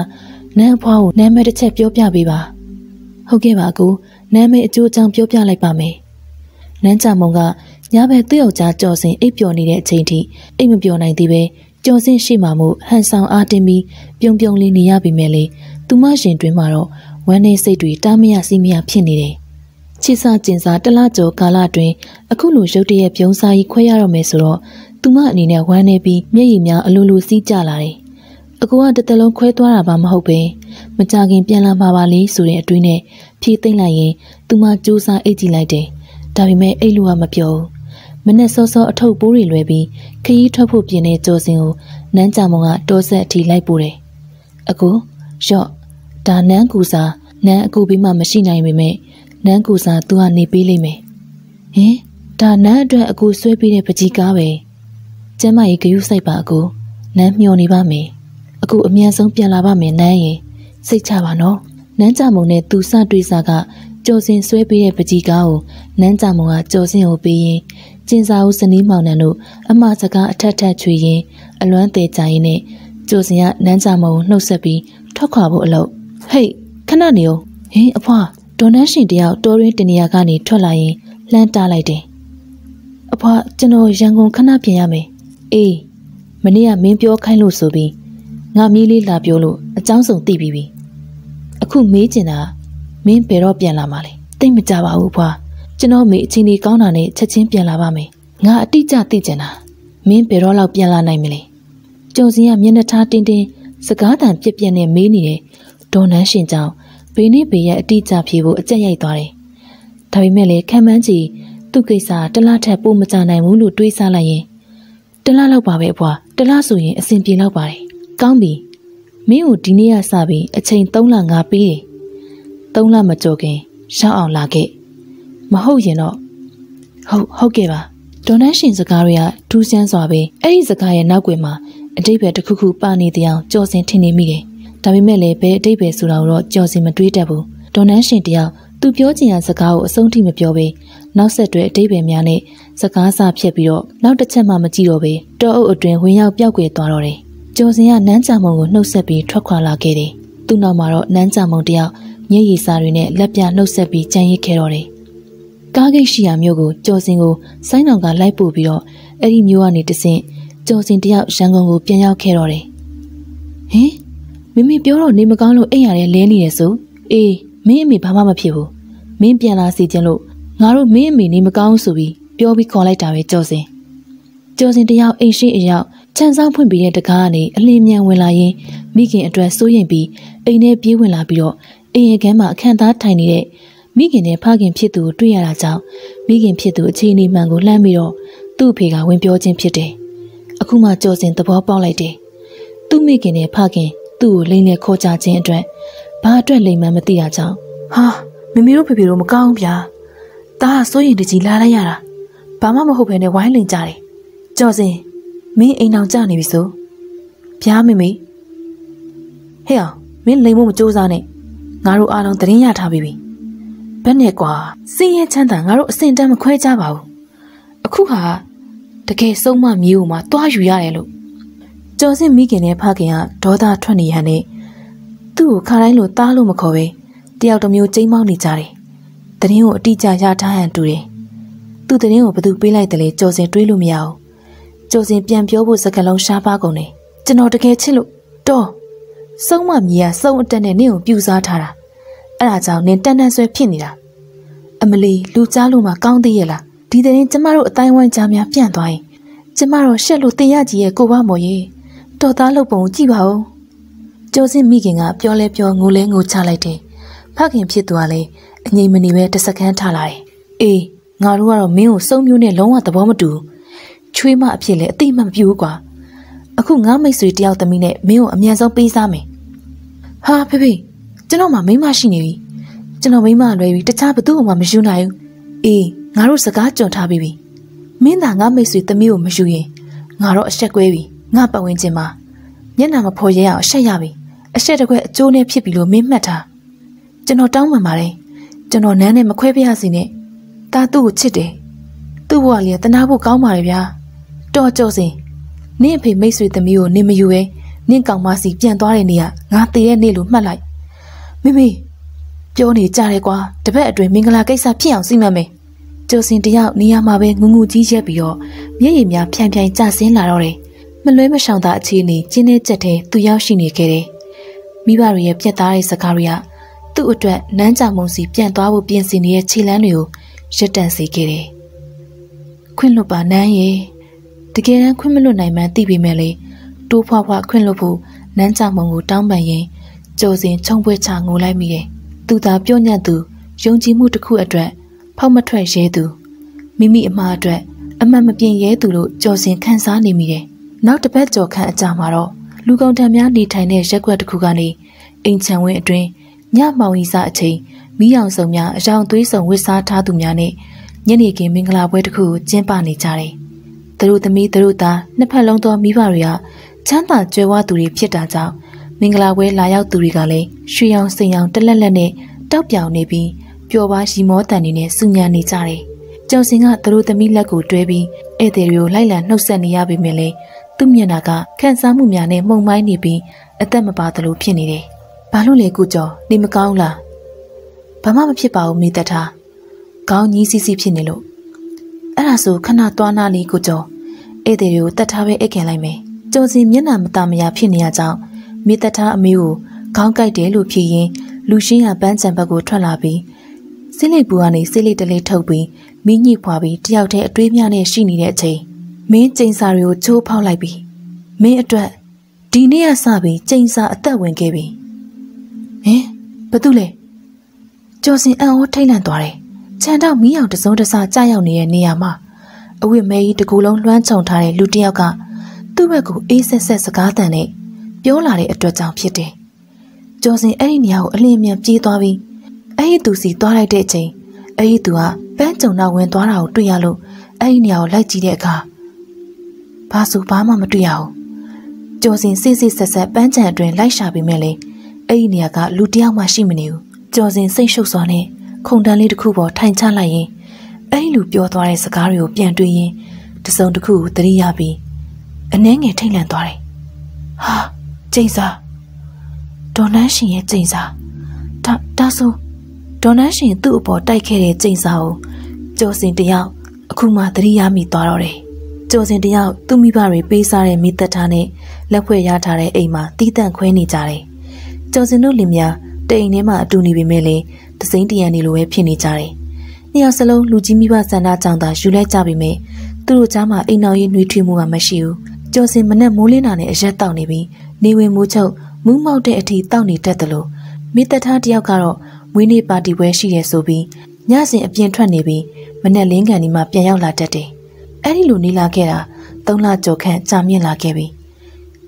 နမ်းအဖွားကိုနမ်းမဲတစ်ချက်ပြောပြပေးပါ။ဟုတ်ကဲ့ပါကူ။နမ်းမဲအကျိုးအကြောင်းပြောပြလိုက်ပါမယ်။နန်းကြမုံကညဘက်သူ့ယောက်ျားကြော်စင်အိပ်ပျော်နေတဲ့အချိန်ထိအိပ်မပျော်နိုင်သေးပဲကျော်စင်ရှိမှမို့ဟန်ဆောင်အားတင်းပြီးပြုံပြုံလေးနေရပြီမဲ့လေသူမရင်တွင်မှာတော့ဝမ်းနည်းစိတ်တွေတားမရစီမရဖြစ်နေတယ်။ချစ်စာကျင်စာတလကျော်ကာလတွင်အခုလိုရုတ်တရက်ပြုံးစားကြီးခွဲရတော့မယ်ဆိုတော့သူမအနေနဲ့ဝမ်းနေပြီးမျက်ရည်များအလိုလိုစီးကျလာတယ်။အကူကတစ်သက်လုံးခွဲသွားတာပါမဟုတ်ပဲမကြခင် ပြန်လာပါပါလေဆိုတဲ့အတွင်းနဲ့ဖြေးသိမ့်လိုက်ရင်သူမစူးစမ်းအိတ်ကြည့်လိုက်တယ်။ဒါပေမဲ့အိတ်လူကမပြောဘူး။မနဲ့စောစောအထုပ်ပိုးတွေလွဲပြီးခရီးထွက်ဖို့ပြင်တဲ့ကြော်စင်ကိုနန်းကြမုံကတောဆက်အထိလိုက်ပို့တယ်။အကူရော့ဒါနန်းကူစာနန်းအကူပေးမှမရှိနိုင်ပေမဲ့နန်းကူစာသူကနေပေးလိမ့်မယ်ဟင်ဒါနန်းအတွက်အကူဆွဲပေးတဲ့ပကြီးကားပဲကျမရေဂယုစိုက်ပါအကူနန်းမျောနေပါမယ်အကူအမြန်ဆုံးပြန်လာပါမယ်နန်းရင်စိတ်ချပါနော်နန်းကြမုံနဲ့သူစတွေ့စာကကျော်စင်ဆွဲပေးတဲ့ပကြီးကားကိုနန်းကြမုံကကျော်စင်ကိုပေးရင်ကျင်စာဦးစနီးမောင်နှံတို့အမစကားအထက်ထက်ချွေရင်အလွမ်းသေးကြရင်နဲ့ကျော်စင်ကနန်းကြမုံကိုနှုတ်ဆက်ပြီးထွက်ခွာဖို့အလုပ်ဟေ့ခဏနေဦးဟင်းအဖွာဒေါ်နန်းရှင်တယောက်တော်ရင်းတနေရာကနေထွက်လာရင်လှမ်းတားလိုက်တယ်အဖွာကျွန်တော်ရန်ကုန်ခဏပြင်ရမယ်အေးမနေ့ကမင်းပြောခိုင်းလို့ဆိုပြီးငါမြေးလေးလာပြောလို့အကြောင်းစုံသိပြီးပြီအခုမေးချင်တာမင်းဘယ်တော့ပြန်လာမှာလဲသိမကြပါဘူးဖွာကျွန်တော်မေအချင်းဒီကောင်းတာနဲ့ချက်ချင်းပြန်လာပါမယ်ငါအတိအကျသိချင်တာမင်းဘယ်တော့လောက်ပြန်လာနိုင်မလဲကြုံစင်ကမျက်နှာထားတင်းတင်းစကားတန်ပြက်ပြက်နဲ့မေးနေတယ်ဒေါ်နန်းရှင်ကြောင့်ဘေးနဲ့ဘေးရဲ့အတိအကျဖြေဖို့အကြက်ရိုက်သွားတယ်။ဒါပေမဲ့လည်းခံမှန်းကြည့်သူ့ကိစ္စတလားထက်ပိုမကြနိုင်ဘူးလို့တွေးဆလိုက်ရင်တလားလောက်ပါပဲအဖွာတလားဆိုရင်အဆင်ပြေလောက်ပါတယ်။ကောင်းပြီ။မင်းကိုဒီနေ့ကစပြီးအချိန်3လ5ပေးတယ်။3လမကြော်ခင်ရောက်အောင်လာခဲ့။မဟုတ်ရင်တော့ဟုတ်ဟုတ်ကဲ့ပါ။ဒေါ်နန်းရှင်စကားတွေကထူးဆန်းစွာပဲအဲ့ဒီစကားရဲ့နောက်ွယ်မှာအတိတ်ပဲတစ်ခုခုပါနေတဲ့အကြောင်းကြော်စင်ထင်နေမိတယ်။ဒါပေမဲ့လည်းဘယ်အတိတ်ပဲဆိုတာကိုတော့ကြော်စင်မတွေးတတ်ဘူးဒေါ်နန်းရှင်တယောက်သူပြောချင်တဲ့စကားကိုအဆုံးထိမပြောဘဲနောက်ဆက်တွဲအတိတ်ပဲများနဲ့စကားစဖြတ်ပြီးတော့နောက်တစ်ချက်မှမကြည့်တော့ဘဲတောအုပ်အတွင်ဝင်ရောက်ပြောက်ွယ်သွားတော့တယ်ကျော်စင်ကနန်းကြမုံကိုနှုတ်ဆက်ပြီးထွက်ခွာလာခဲ့တယ်။သူ့နောက်မှာတော့နန်းကြမုံတယောက်မျက်ရည်စာတွေနဲ့လက်ပြနှုတ်ဆက်ပြီးကြံရစ်ခဲ့တော့တယ်။ကားဂိတ်ရှိရာမြို့ကိုကျော်စင်ကိုစိုင်းတော်ကလိုက်ပို့ပြီးတော့အဲ့ဒီမြို့ကနေတဆင့်ကျော်စင်တယောက်ရန်ကုန်ကိုပြန်ရောက်ခဲ့တော့တယ်။ဟင်မမေပြောတော့နေမကောင်းလို့အိမ်ရတဲ့လဲနေတယ်ဆိုအေးမင်းအမေဘာမှမဖြစ်ဘူးမင်းပြန်လာစီခြင်းလို့ငါတို့မင်းအမေနေမကောင်းဆိုပြီးပြောပြီးခေါ်လိုက်တာပဲကြော်စင်ကြော်စင်တယောက်အိမ်ရှိအယောက်ခြံစောင်းဖွင့်ပြီးတဲ့တကားကနေအလင်းမြန်ဝင်လာရင်မိခင်အတွက်စိုးရိမ်ပြီးအိမ်ထဲပြေးဝင်လာပြီးတော့အိမ်ရခန်းမှာအခန့်သားထိုင်နေတဲ့မိခင်နဲ့ဖခင်ဖြစ်သူကိုတွေ့ရတာကြောင့်မိခင်ဖြစ်သူအခြေအနေမှန်ကိုလှမ်းပြီးတော့သူ့အဖေကဝင်ပြောခြင်းဖြစ်တယ်။အခုမှကြော်စင်သဘောပေါက်လိုက်တယ်။သူ့မိခင်နဲ့ဖခင်သူ့ကိုလိမ့်နဲ့ခေါ်ကြခြင်းအတွက်ဘာအတွက်လိမ့်မှန်းမသိရကြောင်းဟာမမေတို့ဖေဖေတို့မကောင်းဗျာตาကစိုးရင်တကြီးလာလိုက်ရတာဘာမှမဟုတ်ဘဲနဲ့ဝိုင်းလင်ကြတယ်ကြော်စင်မင်းအိမ်အောင်ကြနေပြီဆိုဗျာမေမေဟဲ့အောင်မင်းလိမ်ဖို့မကြိုးစားနဲ့ငါတို့အားလုံးတရင်ရထားပြီပြီဘယ်နဲ့ကွာစင်းရဲချမ်းသာငါတို့အစင်တန်းမခွဲကြပါဘူးအခုဟာတကယ်ဆုံးမမျိုးမှတွားယူရတယ်လို့ကျော်စစ်မိခင်နဲ့ဖခင်ကဒေါသထွက်နေရနဲ့သူ့ကိုခါတိုင်းလိုတားလို့မခေါ်ပဲတယောက်တစ်မျိုးကျိမ်းမောင်းနေကြတယ်။တရင်ကိုအတိအကျရထားဟန်တူတယ်။သူ့တရင်ကိုဘသူပေးလိုက်တယ်လဲကျော်စင်တွေးလို့မရဘူး။ကျော်စင်ပြန်ပြောဖို့စကားလုံးရှားပါကုန်တယ်။ကျွန်တော်တကယ်ချစ်လို့တော့စုံမမြေကစုံအတက်နဲ့နင့်ကိုပြူစားထားတာ။အဲ့ဒါကြောင့်နင်တန်တန်ဆွဲဖြစ်နေတာ။အမလီလူကြားလို့မှကောင်းသေးရဲ့လား။ဒီတရင်ကျမတို့အတိုင်းဝိုင်းကြားများပြန့်သွားရင် ကျမတို့ရှက်လို့တင်ရကြီးရဲ့ကိုဘမော်ရဲ့တော်သားလုပ်ပုံကြည့်ပါဦးကျော်စင်မိခင်ကပြောလဲပြောငိုလဲငိုချလိုက်တယ်ဖခင်ဖြစ်သူကလည်းအငိမ့်မနေပဲတစ်စကန်းထားလာတယ်အေးငါတို့ကတော့မင်းကိုစုံမျိုးနဲ့လုံးဝသဘောမတူချွေးမအဖြစ်လဲအတိမမပြူကွာအခုငါမိတ်ဆွေတယောက်သမီးနဲ့မင်းကိုအမြန်ဆုံးပေးစားမယ်ဟာဖေဖေကျွန်တော်မှမိမရှိနေပြီကျွန်တော်မိမလွယ်ပြီးတခြားဘသူ့မှမယူနိုင်ဘူးအေးငါတို့စကားကြုံထားပြီးပြီမင်းသာငါမိတ်ဆွေသမီးကိုမယူရင်ငါတော့အဆက်ကွဲပြီငါပတ်ဝန်းကျင်မှာမျက်နှာမဖော်ရဲအောင်အရှက်ရပြီအရှက်တကွက်အကျိုးနဲ့ဖြစ်ပြီလို့မင်းမှတ်ထားကျွန်တော်တောင်းပန်ပါတယ်ကျွန်တော်နန်းနဲ့မခွဲပြရစီနဲ့ตาသူ့ကိုချစ်တယ်သူ့ဘဝလေးကတနာဖို့ကောင်းပါလေဗျာတော်ကြော်စင်နင့်အဖေမိတ်ဆွေသမီးကိုနင်မယူပဲနင့်ကောင်မစီပြန်သွားတဲ့နေ့ကငါတည်ရဲ့နေ့လို့မှတ်လိုက်မိမိပြောနေကြတယ်ကွာတပတ်အတွင်းမင်္ဂလာကိစ္စဖြစ်အောင်စီမံမယ်ကျော်စင်တယောက်နေရာမှာပဲငုံငုံကြီးရက်ပြီးတော့မျက်ရည်များဖြိုင်ဖြိုင်ကျဆင်းလာတော့တယ်မလွဲမရှောင်သာအခြေအနေကျင်းနေကြက်တဲ့သူရောက်ရှိနေခဲ့တယ်။မိဘတွေရဲ့ပြက်သားတဲ့စကားတွေကသူ့အတွက်နန်းကြမုံစီပြန်သွားဖို့ပြင်ဆင်နေတဲ့ခြေလမ်းတွေကိုရပ်တန့်စေခဲ့တယ်။ခွင့်လွတ်ပါနန်းရဲ့တကယ်တမ်းခွင့်မလွတ်နိုင်မှန်းသိပေမဲ့လေတိုးဖွားဖွားခွင့်လွတ်ဖို့နန်းကြမုံကိုတောင်းပန်ရင်ကြိုစဉ်ခြုံပွဲချငိုလိုက်မိတယ်။သူသာပြုံးညံ့သူယုံကြည်မှုတစ်ခုအတွက် ဖောက်မထွက်ရဲသူမိမိအမှားအတွက်အမှန်မပြင်းရဲသူလို့ကြော်စင်ခံစားနေမိတယ်နောက်တစ်ပတ်ကျော်ခန့်အကြာမှာတော့လူကုန်တံများနေထိုင်တဲ့ရက်ွက်တစ်ခုကနေအိမ်ချံဝင်းအတွင်းညမောင်ဤစားအချိန်မီးအောင်စုံများအယောင်သွေးစုံဝစ်စားထားသူများနဲ့ညနေခင်းမင်္ဂလာပွဲတစ်ခုကိုကျင်းပနေကြတယ်။သူတို့သမီးသူတို့သားနှစ်ဖက်လုံးသောမိဘတွေကချမ်းသာကြွယ်ဝသူတွေဖြစ်တာကြောင့်မင်္ဂလာပွဲလာရောက်သူတွေကလည်းရွှေရောင်စိန်ရောင်တက်လက်လက်နဲ့တောက်ပြောင်နေပြီးပျော်ပါရီမောတန်တွေနဲ့စူညံနေကြတယ်။ကျောင်းစင်ကသူတို့သမီးလက်ကိုတွဲပြီးဧည့်သည်တွေကိုလိုက်လံနှုတ်ဆက်နေရပေမယ့်လည်းသူ့မျက်နှာကခံစားမှုများနဲ့မှုန်မိုင်းနေပြီးအသက်မပါသလိုဖြစ်နေတယ်။ဘာလို့လဲကိုကျော်နေမကောင်းလား။ဘာမှမဖြစ်ပါဘူးမိသက်ထား။ခေါင်းကြီးစီစီဖြစ်နေလို့အဲ့ဒါဆိုခဏသွားနာလေးကိုကျော်ဧည့်သည်တွေကိုတတ်ထားပဲအိတ်ခင်လိုက်မယ်။ကြုံစင်မျက်နှာမတာမရာဖြစ်နေရကြောင်းမိသက်ထားအမေကိုခေါင်းကိုက်တယ်လို့ဖြေရင်လူရှင်းရပန်းချံဘက်ကို ထွက်လာပြီးစိလိတ်ဘူးကနေစိလိတ်တလေးထုတ်ပြီးမိညိဖွာပြီးတယောက်တည်းအတွေးများနဲ့ရှိနေတဲ့အချိန်မင်းကျိန်စာတွေကိုချိုးဖောက်လိုက်ပြီမင်းအတွက်ဒီနေ့ကစပြီးကျိန်စာအသက်ဝင်ခဲ့ပြီဟင်ဘာတူလဲကျော်စင်အံ့ဩထိတ်လန့်သွားတယ်ခြံတော့မီးအောင်တစုံတစကြာရောက်နေတဲ့နေရာမှာအဝိမဲကြီးတကူလုံးလွှမ်းခြုံထားတဲ့လူတစ်ယောက်ကသူ့ဘက်ကိုအေးဆက်ဆက်စကားတန်နဲ့ပြောလာတဲ့အတွက်ကြောင့်ဖြစ်တယ်ကျော်စင်အဲ့ဒီနေရာကိုအလင်းမြန်ပြေးသွားပြီးအဲ့ဒီသူစီသွားလိုက်တဲ့အချိန်အဲ့ဒီသူကပန်းကြုံတော့ဝင်သွားတာကိုတွေ့ရလို့အဲ့ဒီနေရာကိုလိုက်ကြည့်တဲ့အခါဘာစုဘာမှမတွေ့ရဘူးကျော်စင်စိစိဆက်ဆက်ပန်းချံအတွင်လိုက်ရှာပြီးမဲ့လေအဲ့ဒီနေရာကလူတယောက်မှရှိမနေဘူးကျော်စင်စိတ်ရှုပ်စွာနဲ့ခုန်တန်းလေးတစ်ခုပေါ်ထိုင်ချလိုက်ရင်အဲ့ဒီလူပြောသွားတဲ့စကားတွေကိုပြန်တွေးရင်တစုံတစ်ခုသတိရပြီးအနှဲငယ်ထိတ်လန့်သွားတယ်ဟာကျိန်စာဒေါ်နန်းရှင်ရဲ့ကျိန်စာဒါဒါဆိုဒေါ်နန်းရှင်သူ့အပေါ်တိုက်ခဲ့တဲ့ကျိန်စာကိုကျော်စင်တယောက်အခုမှသတိရမိသွားတော့တယ်ကျော်စင်တယောက်သူ့မိဘတွေပေးစားတဲ့မိသက်ထားနဲ့လက်ဖွဲ့ရထားတဲ့အိမ်မှာတီးတန့်ခွဲနေကြတယ်။ကျော်စင်တို့လင်မယားတိမ်ထဲမှာအတူနေပေမဲ့လည်းတစိမ့်တရံနေလိုပဲဖြစ်နေကြတယ်။နှစ်ယောက်စလုံးလူကြီးမိဘဆန္ဒကြောင့်သာယူလိုက်ကြပေမဲ့သူတို့ကြားမှာအိမ်နောက်ရေးနှွေးထွေးမှုကမရှိဘူး။ကျော်စင်မနဲ့မိုးလင်းတာနဲ့အရက်တောက်နေပြီးနေဝင်မိုးချုပ်မူးမောက်တဲ့အထိတောက်နေတတ်တယ်လို့မိသက်ထားတယောက်ကတော့မွေးနေ့ပါတီပွဲရှိတယ်ဆိုပြီးညစဉ်အပြင်ထွက်နေပြီးမနဲ့လင်းကန်ဒီမှာပြန်ရောက်လာတတ်တယ်။အဲ့ဒီလိုနေလာခဲ့တာသုံးလကျော်ခန့်ကြာမြင့်လာခဲ့ပြီ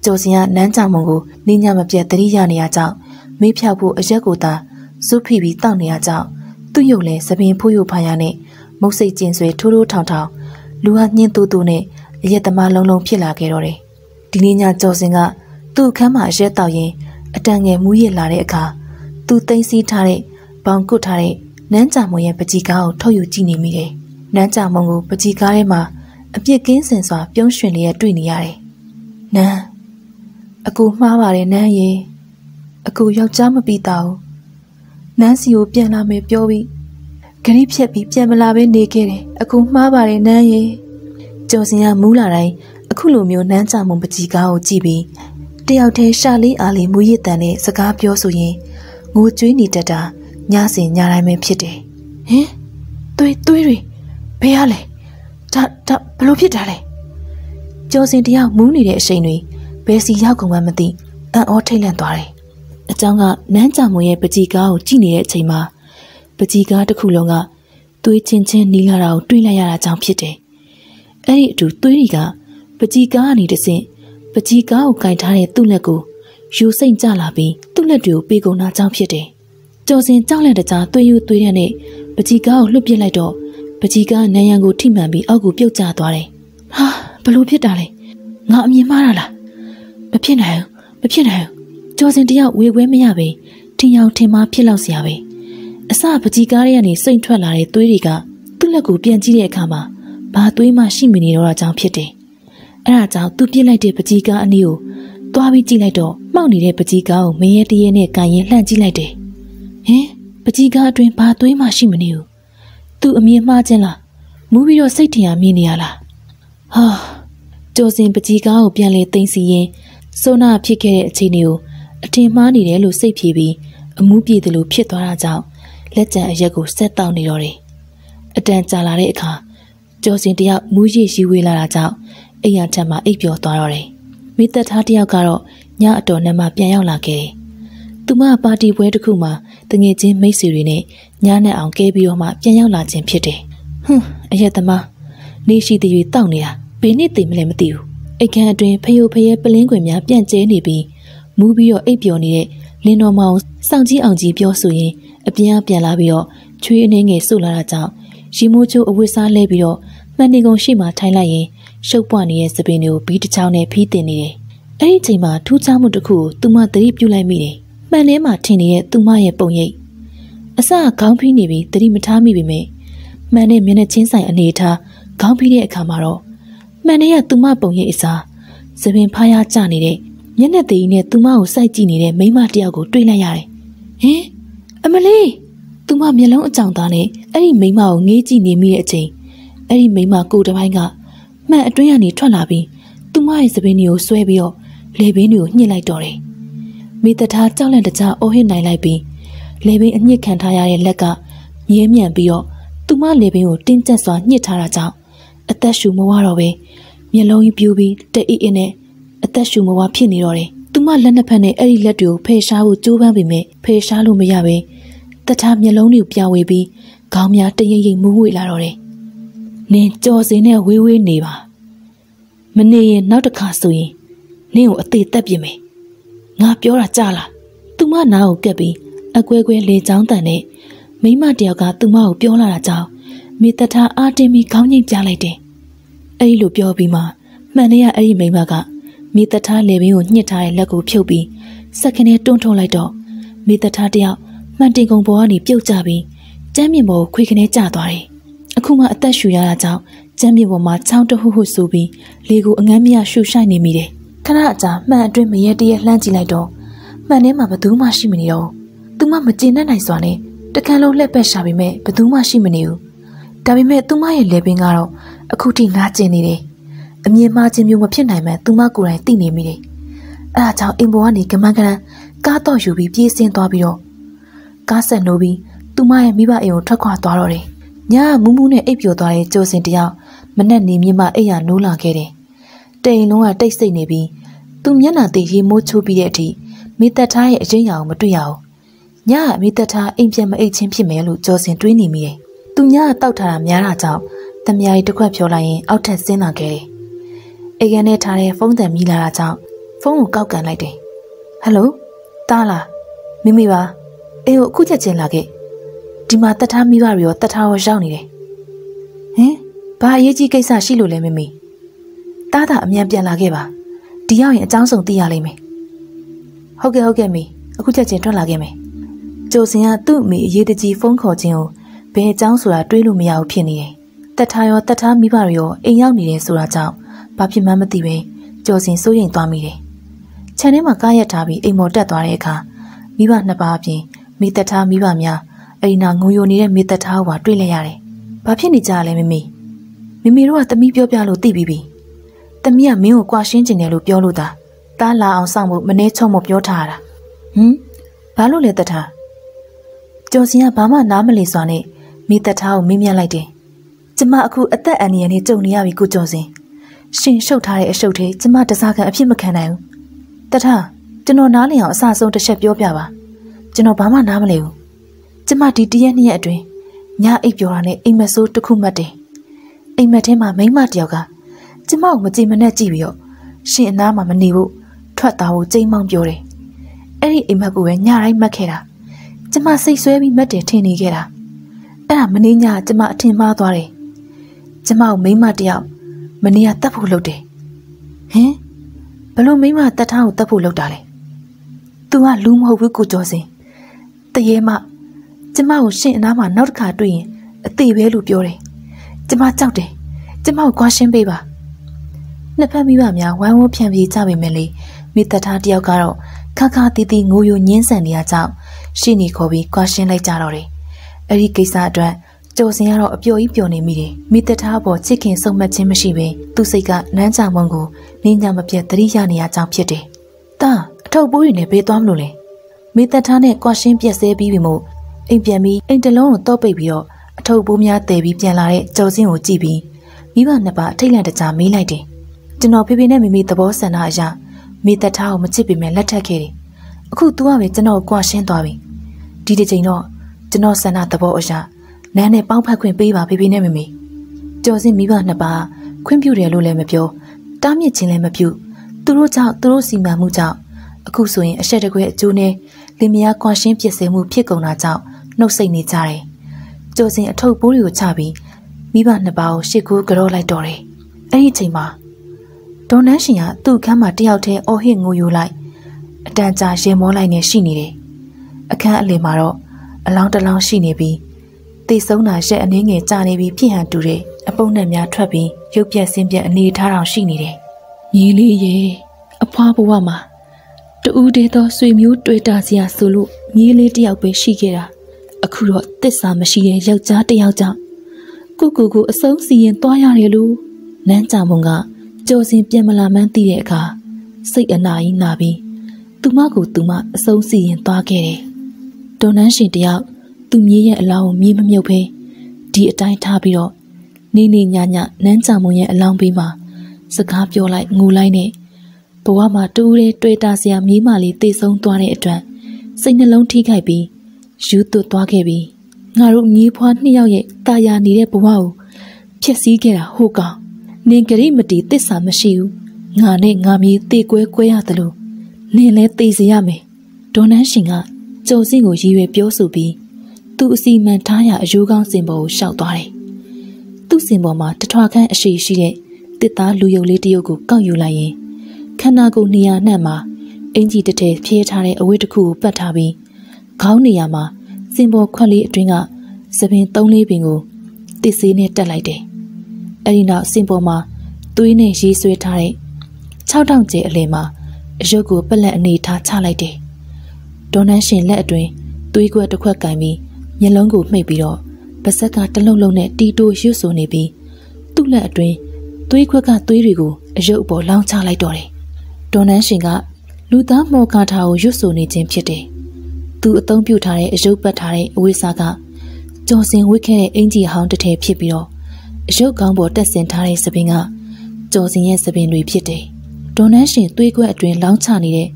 ကျော်စင်ကနန်းကြမုံကိုနေညမပြတ်တတိယနေရကြောင့်မေးဖြောက်ဖို့အရက်ကိုသာစုဖိပြီးတောက်နေရကြောင့်သူ့ရုပ်လဲသပင်ဖို့ရုပ်ဖာရနဲ့မုတ်စိတ်ကျင်ဆွဲထိုးထိုးထောင်ထောင်လူဟာညှင်းတူတူနဲ့အရက်သမားလုံးလုံးဖြစ်လာခဲ့တော့တယ်ဒီနေ့ညကျော်စင်ကသူ့အခန်းမှာအရက်တောက်ရင်အတန်ငယ်မူးရစ်လာတဲ့အခါသူသိမ့်စီထားတဲ့ဘောင်ကုတ်ထားတဲ့နန်းကြမုံရဲ့ပကြီကားကိုထုတ်ယူကြည့်နေမိတယ်နန်းကြမုံကိုပကြီကားထဲမှာအပြစ်ကင်းစင်စွာပြုံးရွှင်လျက်တွေ့နေရတယ်။နန်းအကူမှားပါတယ်နန်းရေ အကူယောက်ျားမပြီးတာဘူး။နန်းစီကိုပြန်လာမယ်ပြောပြီးဂရိဖြက်ပြီးပြန်မလာဘဲနေခဲ့တယ်။အကူမှားပါတယ်နန်းရေကျော်စင်ကမူးလာတိုင်းအခုလိုမျိုးနန်းကြမုံပကြီးကားကိုကြည့်ပြီးတယောက်တည်းရှာလေးအားလေးမူရစ်တန်နဲ့စကားပြောဆိုရင်ငိုကြွေးနေတတ်တာညစဉ်ညတိုင်းပဲဖြစ်တယ်။ဟင်သွေးသွေးတွေဘယ်ရလဲ။ဒါဒါဘလို့ဖြစ်တာလဲကျော်စင်တယောက်မူးနေတဲ့အချိန်တွေဘယ်စီရောက်ကုန်မှမသိအံ့ဩထိတ်လန့်သွားတယ်အချောင်းကနန်းကြမွေရဲ့ပကြီကားကိုကြည့်နေတဲ့အချိန်မှာပကြီကားတစ်ခုလုံးကသွေးချင်းချင်းနီးလာတာကိုတွေးလိုက်ရတာကြောင့်ဖြစ်တယ်အဲ့ဒီအတူသွေးတွေကပကြီးကားကနေတဆင့်ပကြီးကားကိုကင်ထားတဲ့သူ့လက်ကိုယူစိမ့်ကျလာပြီးသူ့လက်တွေကိုပေကုန်တာကြောင့်ဖြစ်တယ်။ကြော်စင်ကြောက်လန့်တကြားသွေးယူသွေးတဲ့နဲ့ပကြီးကားကိုလှုပ်ပြစ်လိုက်တော့ပကြီးကနန်းရံကိုထိမှန်ပြီးအောက်ကိုပြုတ်ကျသွားတယ်။ဟာဘလို့ဖြစ်တာလဲ။ငါအမြင်မှားတာလား။မဖြစ်နိုင်ဘူး။မဖြစ်နိုင်ဘူး။ကျော်စင်တယောက်ဝေခွဲမရပဲထင်ရောင်ထင်မှားဖြစ်လောက်စရာပဲ။အစပကြီးကားရဲ့ကနေစိမ့်ထွက်လာတဲ့သွေးတွေကသူ့လက်ကိုပြန်ကြည့်တဲ့အခါမှာဘာသွေးမှရှိမနေတော့တာကြောင့်ဖြစ်တယ်။အဲဒါကြောင့်သူပြစ်လိုက်တဲ့ပကြီးကားအနည်းကိုသွားပြီးကြည့်လိုက်တော့မှောက်နေတဲ့ပကြီးကားကိုမင်းရဲ့တရေနဲ့ကန်ရင်လှန့်ကြည့်လိုက်တယ်။ဟင်ပကြီးကားအတွင်ဘာသွေးမှရှိမနေဘူးသူအမြင်မှားခြင်းလားမူးပြီးတော့စိတ်ထင်ရမြင်နေရလားဟာကြိုစင်ပကြီးကားကိုပြန်လေသိမ့်စီရင်ဆိုနာဖြစ်ခဲ့တဲ့အခြေအနေကိုအထင်မှားနေတယ်လို့စိတ်ဖြေပြီးအမှုပြေတယ်လို့ဖြစ်သွားတာကြောင့်လက်ကျန်အရက်ကိုဆက်တောက်နေတော့တယ်အတန်ကြာလာတဲ့အခါကြော်စင်တယောက်မူးရည်ရှိဝေးလာတာကြောင့်အိမ်ရထက်မှအိပ်ပျော်သွားတော့တယ်မိသက်သားတယောက်ကတော့ညအတော်နဲ့မှပြန်ရောက်လာခဲ့တယ်သူမပါတီပွဲတစ်ခုမှာငယ်ချင်းမိတ်ဆွေတွေနဲ့ညနေအောင်ကဲပြီးတော့မှပြန်ရောက်လာခြင်းဖြစ်တယ်။ဟွန်းအရက်သမားနေရှိတရွေတောက်နေတာဘယ်နှစ်သိမလဲမသိဘူး။အိတ်ခမ်းအတွင်ဖယိုဖယဲပလင်းခွင်များပြန့်ကျဲနေပြီးမူးပြီးတော့အိပ်ပျော်နေတဲ့လင်းတော်မောင်စောင့်ကြည့်အောင်ကြီးပြောဆိုရင်းအပြင်းအပြန်လာပြီးတော့ချွေးအနေငယ်ဆုလာတာကြောင့်ရီမိုးချိုးအဝတ်စားလဲပြီးတော့မှန်နေကုန်ရှိမှထိုင်လိုက်ရင်ရှုပ်ပွနေတဲ့စပင်တွေကိုဘီးတစ်ချောင်းနဲ့ဖီးတင်နေတယ်။အဲဒီချိန်မှာထူးခြားမှုတစ်ခုကိုသူမသတိပြုလိုက်မိတယ်မှန်ထဲမှာထင်နေတဲ့သူမရဲ့ပုံရိပ်အစကခေါင်းဖိနေပြီးတတိမထားမိပေမဲ့မှန်တဲ့မျက်နှာချင်းဆိုင်အနေထားခေါင်းဖိတဲ့အခါမှာတော့မှန်တဲ့ကသူမပုံရိပ်အစားသပင်ဖားရကျနေတဲ့မျက်နှာသေးကြီးနဲ့သူမကိုစိုက်ကြည့်နေတဲ့မိန်းမတယောက်ကိုတွေ့လိုက်ရတယ်ဟင်အမလေးသူမမျက်လုံးအကြောင်သားနဲ့အဲ့ဒီမိန်းမကိုငေးကြည့်နေမိတဲ့အချိန်အဲ့ဒီမိန်းမကိုတပိုင်းကမှန်အတွင်းကနေထွက်လာပြီးသူမရဲ့သပင်တွေကိုဆွဲပြီးတော့လေပင်တွေကိုညှစ်လိုက်တော့တယ်မိတထားကြောက်လန့်တကြားအိုးဟစ်နိုင်လိုက်ပြီးလေပင်အညစ်ခံထားရတဲ့လက်ကမြဲမြံပြီးတော့သူမလေပင်ကိုတင်းကျပ်စွာညှစ်ထားတာကြောင့်အသက်ရှူမဝတော့ပဲမျက်လုံးကြီးပြူးပြီးတအိအင်းနဲ့အသက်ရှူမဝဖြစ်နေတော့တယ်။သူမလက်နှစ်ဖက်နဲ့အဲ့ဒီလက်တွေကိုဖေရှားဖို့ကြိုးပမ်းပေမဲ့ဖေရှားလို့မရပဲတထားမျက်လုံးတွေကိုပြဝေပြီးခေါင်းများတရိပ်ရိပ်မူးဝေလာတော့တယ်။နင်ကြော်စင်နဲ့ဝေးဝေးနေပါ။မနေရင်နောက်တစ်ခါဆိုရင်နင့်ကိုအသေးတက်ပြင်မယ်ငါပြောတာကြားလားသူမနားကိုကပ်ပြီးအကွဲကွဲလေချောင်းတန်နဲ့မိမတယောက်ကသူမကိုပြောလာတာကြောင့်မေတ္တာအာတင်ပြီးခေါင်းငိတ်ပြလိုက်တယ်အဲ့ဒီလိုပြောပြီးမှမှန်နေရအဲ့ဒီမိမကမေတ္တာလေပင်ကိုညှစ်ထားတဲ့လက်ကိုဖြုတ်ပြီးစက်ခနဲ့တွန်းထုတ်လိုက်တော့မေတ္တာတယောက်မှန်တင်ကုံပေါ်ကနေပြုတ်ကျပြီးကျမ်းမြင့်ပေါ်ကိုခွေခနဲ့ကျသွားတယ်အခုမှအသက်ရှူရတာကြောင့်ကျမ်းမြင့်ပေါ်မှာချောင်းတဟုဟုဆိုပြီးလေကိုအငမ်းမရရှူရှိုက်နေမိတယ်။ခဏအကြာမှန်အတွင်းမရေတရေလှမ်းကြည့်လိုက်တော့မှန်ထဲမှာဘသူမှရှိမနေတော့သူမမကျေနပ်နိုင်စွာနဲ့တခါလုံးလက်ပတ်ရှာပေမဲ့ဘသူမှရှိမနေဘူးဒါပေမဲ့သူမရဲ့လေပင်ကတော့အခုထိငါကျင်နေတယ်အမြင်မှားခြင်းမျိုးမဖြစ်နိုင်မှန်းသူမကိုယ်တိုင်သိနေမိတယ်အဲဒါကြောင့်အိမ်ပေါ်ကနေကမန်းကန်းကားတော့ယူပြီးပြေးဆင်းသွားပြီးတော့ကားဆက်နိုးပြီးသူမရဲ့မိဘအိမ်ကိုထွက်ခွာသွားတော့တယ်ညကမူးမူးနဲ့အိပ်ပျော်သွားတဲ့ကြိုစင်တယောက်မနဲ့နေမြင့်မအိပ်ရနိုးလာခဲ့တယ်တိန်လုံးကတိတ်ဆိတ်နေပြီးသူမျက်နှာတည်ရေမိုးချိုးပြီးတဲ့အထိမိသက်ထားရဲ့အကျဉ်းရောင်မတွေ့ရအောင်ညအမိသက်ထားအိမ်ပြန်မအိတ်ချင်းဖြစ်မယ်လို့ကြော်စင်တွေးနေမိတယ်။သူညကတောက်ထားတာများတာကြောင့်တမယာကြီးတစ်ခွက်ပြောလိုက်ရင်အောက်ထပ်ဆင်းလာခဲ့တယ်။အိမ်ကနေထားတဲ့ဖုန်းသံမိလာတာကြောင့်ဖုန်းကိုကောက်ကန်လိုက်တယ်။ဟယ်လိုတားလားမိမိပါအိမ်ကိုအခုချက်ချင်းလာခဲ့ဒီမှာတက်ထားမိပါရောတက်ထားရောရောက်နေတယ်။ဟင်ဘာအရေးကြီးကိစ္စရှိလို့လဲမိမိ။တားတာအမြန်ပြန်လာခဲ့ပါဒီရောက်ရင်အကြောင်းစုံသိရလိမ့်မယ်ဟုတ်ကဲ့ဟုတ်ကဲ့မေအခုချက်ချင်းထွက်လာခဲ့မယ်ကြိုစင်ကသူ့မိအရေးတကြီးဖုန်းခေါ်ခြင်းကိုဘယ်အကြောင်းဆိုတာတွေးလို့မရဘူးဖြစ်နေတယ်တက်ထားရောတက်ထားမိဘတွေရောအိမ်ရောက်နေတယ်ဆိုတာကြောင့်ဘာဖြစ်မှန်းမသိပဲကြော်စင်စိုးရိမ်သွားမိတယ်ခြံထဲမှာကားရက်ထားပြီးအိမ်မော်တက်သွားတဲ့အခါမိဘနှစ်ပါးအပြင်မိသက်ထားမိဘများအိမ်နာငိုယိုနေတဲ့မိသက်ထားကိုပါတွေ့လိုက်ရတယ်ဘာဖြစ်နေကြလဲမမေမမေတို့ကသမီးပြောပြလို့သိပြီးပြီတမီးကမင်းကိုကွာရှင်းကျင်တယ်လို့ပြောလို့သာတားလာအောင်ဆောင်ဖို့မနှဲချုံမပြောထားတာဟင်ဘာလို့လဲတထားကျော်စင်ကဘာမှနားမလည်စွာနဲ့မိတထားကိုမေးမြန်းလိုက်တယ်ကျမအခုအသက်အန္တရာယ်နဲ့ကြုံနေရပြီကိုကျော်စင်ရှင်ရှုပ်ထားတဲ့အရှုပ်သေးကျမတစားခံအဖြစ်မခံနိုင်ဘူးတထားကျွန်တော်နားလည်အောင်အဆအဆုံးတစ်ချက်ပြောပြပါကျွန်တော်ဘာမှနားမလည်ဘူးကျမဒီတရက်နှစ်ရက်အတွင်းညအိပ်ပြောတာနဲ့အိမ်မဆိုးတစ်ခုမှတ်တယ်အိမ်မက်ထဲမှာမိမတယောက်ကကျမကိုမကြည်မနဲ့ကြည့်ပြီးတော့ရှင်အနားမှာမနေဘူးထွက်သားဖို့ကြိမ်မောင်းပြောတယ်။အဲ့ဒီအိမ်မက်ကိုပဲညတိုင်းမက်ခဲ့တာ။ကျမစိတ်ဆွဲပြီးမက်တယ်ထင်နေခဲ့တာ။အဲ့ဒါမင်းညကျမအထင်မှားသွားတယ်။ကျမကိုမိမတယောက်မင်းကတတ်ဖို့လုပ်တယ်။ဟင်ဘလို့မိမတတ်ထားကိုတတ်ဖို့လုပ်တာလဲ။ तू ကလူမဟုတ်ဘူးကိုကျော်စင်။တရေမကျမကိုရှင်အနားမှာနောက်တစ်ခါတွေ့ရင်အသေးပဲလို့ပြောတယ်။ကျမကြောက်တယ်။ကျမကိုကွာရှင်းပေးပါ။နှစ်ဖက်မိဘများဝိုင်းဝန်းဖြန့်ပြေးကြပေမဲ့လေမိသက်သားတယောက်ကတော့ခါခါတီးတီးငိုယိုညင်းဆန်နေရကြောင်းရှေ့နေခေါ်ပြီးကွာရှင်းလိုက်ကြတော့တယ်။အဲ့ဒီကိစ္စအတွက်ကြိုစင်ကတော့အပျော်ကြီးပျော်နေမိတယ်။မိသက်သားပေါ်ချစ်ခင်ဆုံမှတ်ခြင်းမရှိဘဲသူ့စိတ်ကနန်းချောင်ဝန်ကိုနင်းညမပြတ်သတိရနေရကြောင်းဖြစ်တယ်။တာအထုပ်ပိုးတွေနဲ့ဘေးသွားမလို့လေ။မိသက်သားနဲ့ကွာရှင်းပြက်စဲပြီးပြီမို့အိမ်ပြန်ပြီးအိမ်တလုံးကိုတော့ပိတ်ပြီးတော့အထုပ်ပိုးများတည်ပြီးပြန်လာတဲ့ကြိုစင်ကိုကြည့်ပြီးမိဘနှစ်ပါးအထိတ်လန့်တကြားမေးလိုက်တယ်။ကျွန်တော်ဖေဖေနဲ့မိမိသဘောဆန္ဒအရမိသက်ထားကိုမချစ်ပေမဲ့လက်ထပ်ခဲ့တယ်။အခု तू ကပဲကျွန်တော်ကိုကွာရှင်းသွားပြီ။ဒီတစ်ချိန်တော့ကျွန်တော်ဆန္ဒသဘောအရနန်းနဲ့ပေါက်ဖက်ခွင့်ပေးပါဖေဖေနဲ့မိမိ။ကျော်စင်မိဘနှစ်ပါးခွင့်ပြုတယ်လို့လည်းမပြောတားမြစ်ခြင်းလည်းမပြုသူတို့ကြောင့်သူတို့စီမံမှုကြောင့်အခုဆိုရင်အဆက်တကွဲအကျိုးနဲ့လင်မယားကွာရှင်းပြစ်စဲမှုဖြစ်ကုန်တာကြောင့်နှုတ်ဆက်နေကြတယ်။ကြိုစင်အထုပ်ပိုးတွေကိုချပြီးမိဘနှစ်ပါးကိုရှစ်ကိုကြောလိုက်တော့တယ်။အဲ့ဒီအချိန်မှာဒေါ်နန်းရှင်ကသူ့ခန်းမှာတယောက်တည်းအော်ဟစ်ငိုယိုလိုက်အတန်ကြာရေမောလိုက်နေရှိနေတယ်အခန်းအလယ်မှာတော့အလောင်းတလောင်းရှိနေပြီးသေဆုံးတာရက်အနည်းငယ်ကြာနေပြီးဖြစ်ဟန်တူတဲ့အပုံနဲ့များထွက်ပြီးရုပ်ပြက်ဆင်းပြက်အနေထားတော်ရှိနေတယ်ညီလေးရဲ့အဖွားဘဝမှာတူးသေးသောဆွေမျိုးတွေ့တာစရာဆိုလို့ညီလေးတယောက်ပဲရှိခဲ့တာအခုတော့တစ္ဆာမရှိတဲ့ယောက်ျားတယောက်ကြောင့်ကိုကိုကိုအဆုံးစီရင်သွားရတယ်လို့နန်းကြမုံကကြိုစင်ပြန်မလာမှန်းသိတဲ့အခါစိတ်အနာကြီးနာပြီးသူမကိုသူမအဆုံးစီရင်သွားခဲ့တယ်။ဒေါ်နန်းရှင်တယောက်သူမြေးရဲ့အလောင်းကိုမြေးမမြုပ်ဘဲဒီအတိုင်းထားပြီးတော့နေနေညညနန်းချောင်မုံရဲ့အလောင်းပေးမှာစကားပြောလိုက်ငိုလိုက်နဲ့ဘဝမှာတူရဲတွေ့တာစရာမြေးမလေးတေဆုံးသွားတဲ့အတွက်စိတ်နှလုံးထိခိုက်ပြီးယူသွတ်သွားခဲ့ပြီးငါတို့မြေးဖွားနှစ်ယောက်ရဲ့တာယာနေတဲ့ဘဝကိုဖျက်ဆီးခဲ့တာဟုတ်ကောင်နင်ကြိမတီတစ္ဆာမရှိဘူးငါနဲ့ငါမီးတေကွဲကွဲရတယ်လို့နင်လဲတေစီရမယ်ဒေါ်နန်းရှင်ကကြုံစင့်ကိုရည်ရွယ်ပြောဆိုပြီးသူ့အစီမံထားရအယူကောင်းစင်ပေါ်ကိုရှောက်သွားတယ်သူ့စင်ပေါ်မှာတထွာခန့်အရှိရှိတဲ့တစ်သားလူယုံလေးတယောက်ကိုကောက်ယူလိုက်ရင်ခန္ဓာကိုယ်နေရာနှံ့မှာအင်ကြီးတထဲဖြည့်ထားတဲ့အဝတ်တစ်ခုကိုပတ်ထားပြီးခေါင်းနေရာမှာစင်ပေါ်ခွက်လေးအတွင်းကသပင်သုံးလေးပင်ကိုတစ်စေးနဲ့တက်လိုက်တယ်။အဲ့ဒီနောက်စင်ပေါ်မှာသွေးနဲ့ရေးဆွဲထားတဲ့6000ကျဲအလယ်မှာအရုပ်ကိုပလက်အနေထားချလိုက်တယ်။ဒေါ်နန်းရှင်လက်အတွင်သွေးကွက်တစ်ခွက်ကင်ပြီးမျက်လုံးကိုမှိတ်ပြီးတော့ပါဇက်ကတလုံးလုံးနဲ့တီတိုရွတ်ဆိုနေပြီးသူ့လက်အတွင်သွေးခွက်ကသွေးတွေကိုအရုပ်အပေါ်လောင်းချလိုက်တော့တယ်။ဒေါ်နန်းရှင်ကလူသားမော်ကာထာကိုရွတ်ဆိုနေခြင်းဖြစ်တယ်။သူအသုံးပြုထားတဲ့အရုပ်ပတ်ထားတဲ့အဝိစာကကျော်စင်ဝစ်ခဲ့တဲ့အင်ဂျီဟောင်းတစ်ထည်ဖြစ်ပြီးတော့ရုပ်ကောင်းပေါ်တက်ဆင်ထားတဲ့သပင်ကကြော်စင်ရဲ့သပင်တွေဖြစ်တယ်။ဒေါ်နန်းရှင်သွေးကွက်အတွင်လောင်းချနေတဲ့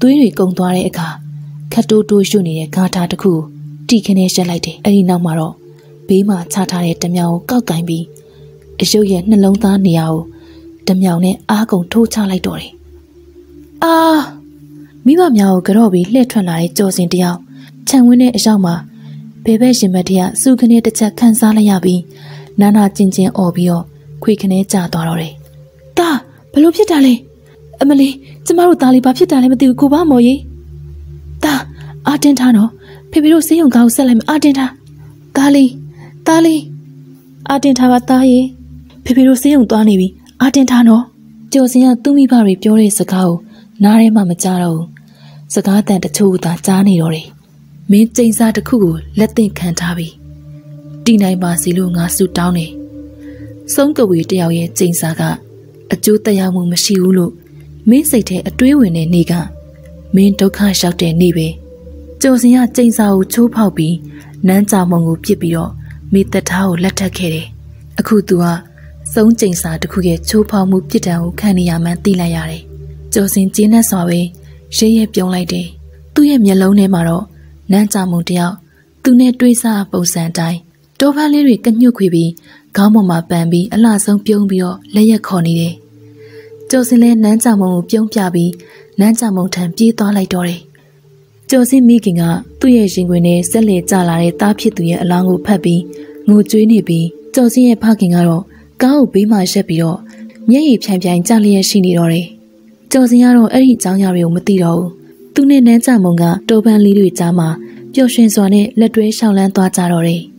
သွေးတွေကုန်သွားတဲ့အခါခတ်တိုးတိုးရွှတ်နေတဲ့ဂါထာတစ်ခုတိခနဲ့ရက်လိုက်တယ်။အဲဒီနောက်မှာတော့ဘေးမှာချထားတဲ့ဓမြောင်ကိုကောက်ကင်ပြီးအရုပ်ရဲ့နှလုံးသားနေရာကိုဓမြောင်နဲ့အားကုန်ထိုးချလိုက်တော့တယ်။အာမိဘများကိုကြော့ပြီးလှည့်ထွက်လာတဲ့ကြော်စင်တယောက်ခြံဝင်းတဲ့အရောက်မှာဘေဘက်ရှင်မတရစုခနဲ့တစ်ချက်ခန်းစားလိုက်ရပြီးနာနာကျင်ကျင်អော်ပြီးတော့ခွေခနဲကြာသွားတော့တယ်။တာဘလို့ဖြစ်တာလဲ။အမလီကျမတို့သားလေးဘာဖြစ်တာလဲမသိဘူးကိုပါမော်ကြီး။တာအာတင်ထားနော်။ဖေဖေတို့ဆေးရုံကားကိုဆက်လိုက်မယ်အာတင်ထား။သားလေးသားလေးအာတင်ထားပါသားရေ။ဖေဖေတို့ဆေးရုံသွားနေပြီအာတင်ထားနော်။ကျော်စင်ကသူ့မိဘတွေပြောတဲ့စကားကိုနားထဲမှာမကြားတော့ဘူး။စကားတန်တချို့သာကြားနေတော့တယ်။မင်းကျိန်စားတစ်ခုကိုလက်သင့်ခံထားပြီ။တည်နိုင်ပါစေလို့ငါဆုတောင်းတယ်။ဆုံးကဝေတယောက်ရဲ့ကြိမ်စာကအကျိုးသက်ရောက်မှုမရှိဘူးလို့မင်းစိတ်ထဲအတွေးဝင်တဲ့နေ့ကမင်းဒုက္ခရောက်တဲ့နေ့ပဲ။ကြုံစင်ကကြိမ်စာကိုချိုးဖောက်ပြီးနန်းကြမုံကိုပြစ်ပြီးတော့မိသက်သားကိုလက်ထပ်ခဲ့တယ်။အခုသူကဆုံးကြိမ်စာတစ်ခုရဲ့ချိုးဖောက်မှုပြစ်ဒဏ်ကိုခံနေရမှန်းသိလိုက်ရတယ်။ကြုံစင်ကျင်းနဲ့စွာပဲရဲရဲပြုံးလိုက်တယ်။သူ့ရဲ့မျက်လုံးထဲမှာတော့နန်းကြမုံတယောက်သူနဲ့တွေးဆပုံစံတိုင်းတောဖန်းလေးတွေကညွတ်ခွေပြီးခေါင်းပေါ်မှာပန်ပြီးအလှဆုံးပြုံးပြီးတော့လက်ရက်ခေါ်နေတယ်။ကျိုစင်လဲနန်းကြမုံကိုပြုံးပြပြီးနန်းကြမုံထံပြေးသွားလိုက်တော့တယ်။ကျိုစင်မိခင်ကသူ့ရဲ့ရင်ခွင်ထဲဆက်လက်ကျလာတဲ့သားဖြစ်သူရဲ့အလောင်းကိုဖတ်ပြီးငိုကြွေးနေပြီးကျိုစင်ရဲ့ဖခင်ကတော့ကားကိုဘေးမှာရက်ပြီးတော့မျက်ရည်ဖြိုင်ဖြိုင်ကျလျက်ရှိနေတော့တယ်။ကျိုစင်ကတော့အဲ့ဒီအကြောင်းအရာတွေကိုမသိတော့ဘူး။သူနဲ့နန်းကြမုံကတောပန်းလေးတွေကြားမှာပျော်ရွှင်စွာနဲ့လက်တွဲရှောင်းလန်းသွားကြတော့တယ်။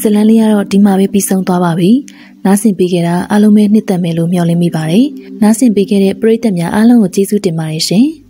ဇလန်းလေးကတော့ဒီမှာပဲပြီးဆုံးသွားပါပြီနားဆင်ပေးခဲ့တာအားလုံးပဲနှစ်သက်မယ်လို့မျှော်လင့်မိပါတယ်နားဆင်ပေးခဲ့တဲ့ပရိသတ်များအားလုံးကိုကျေးဇူးတင်ပါတယ်ရှင်။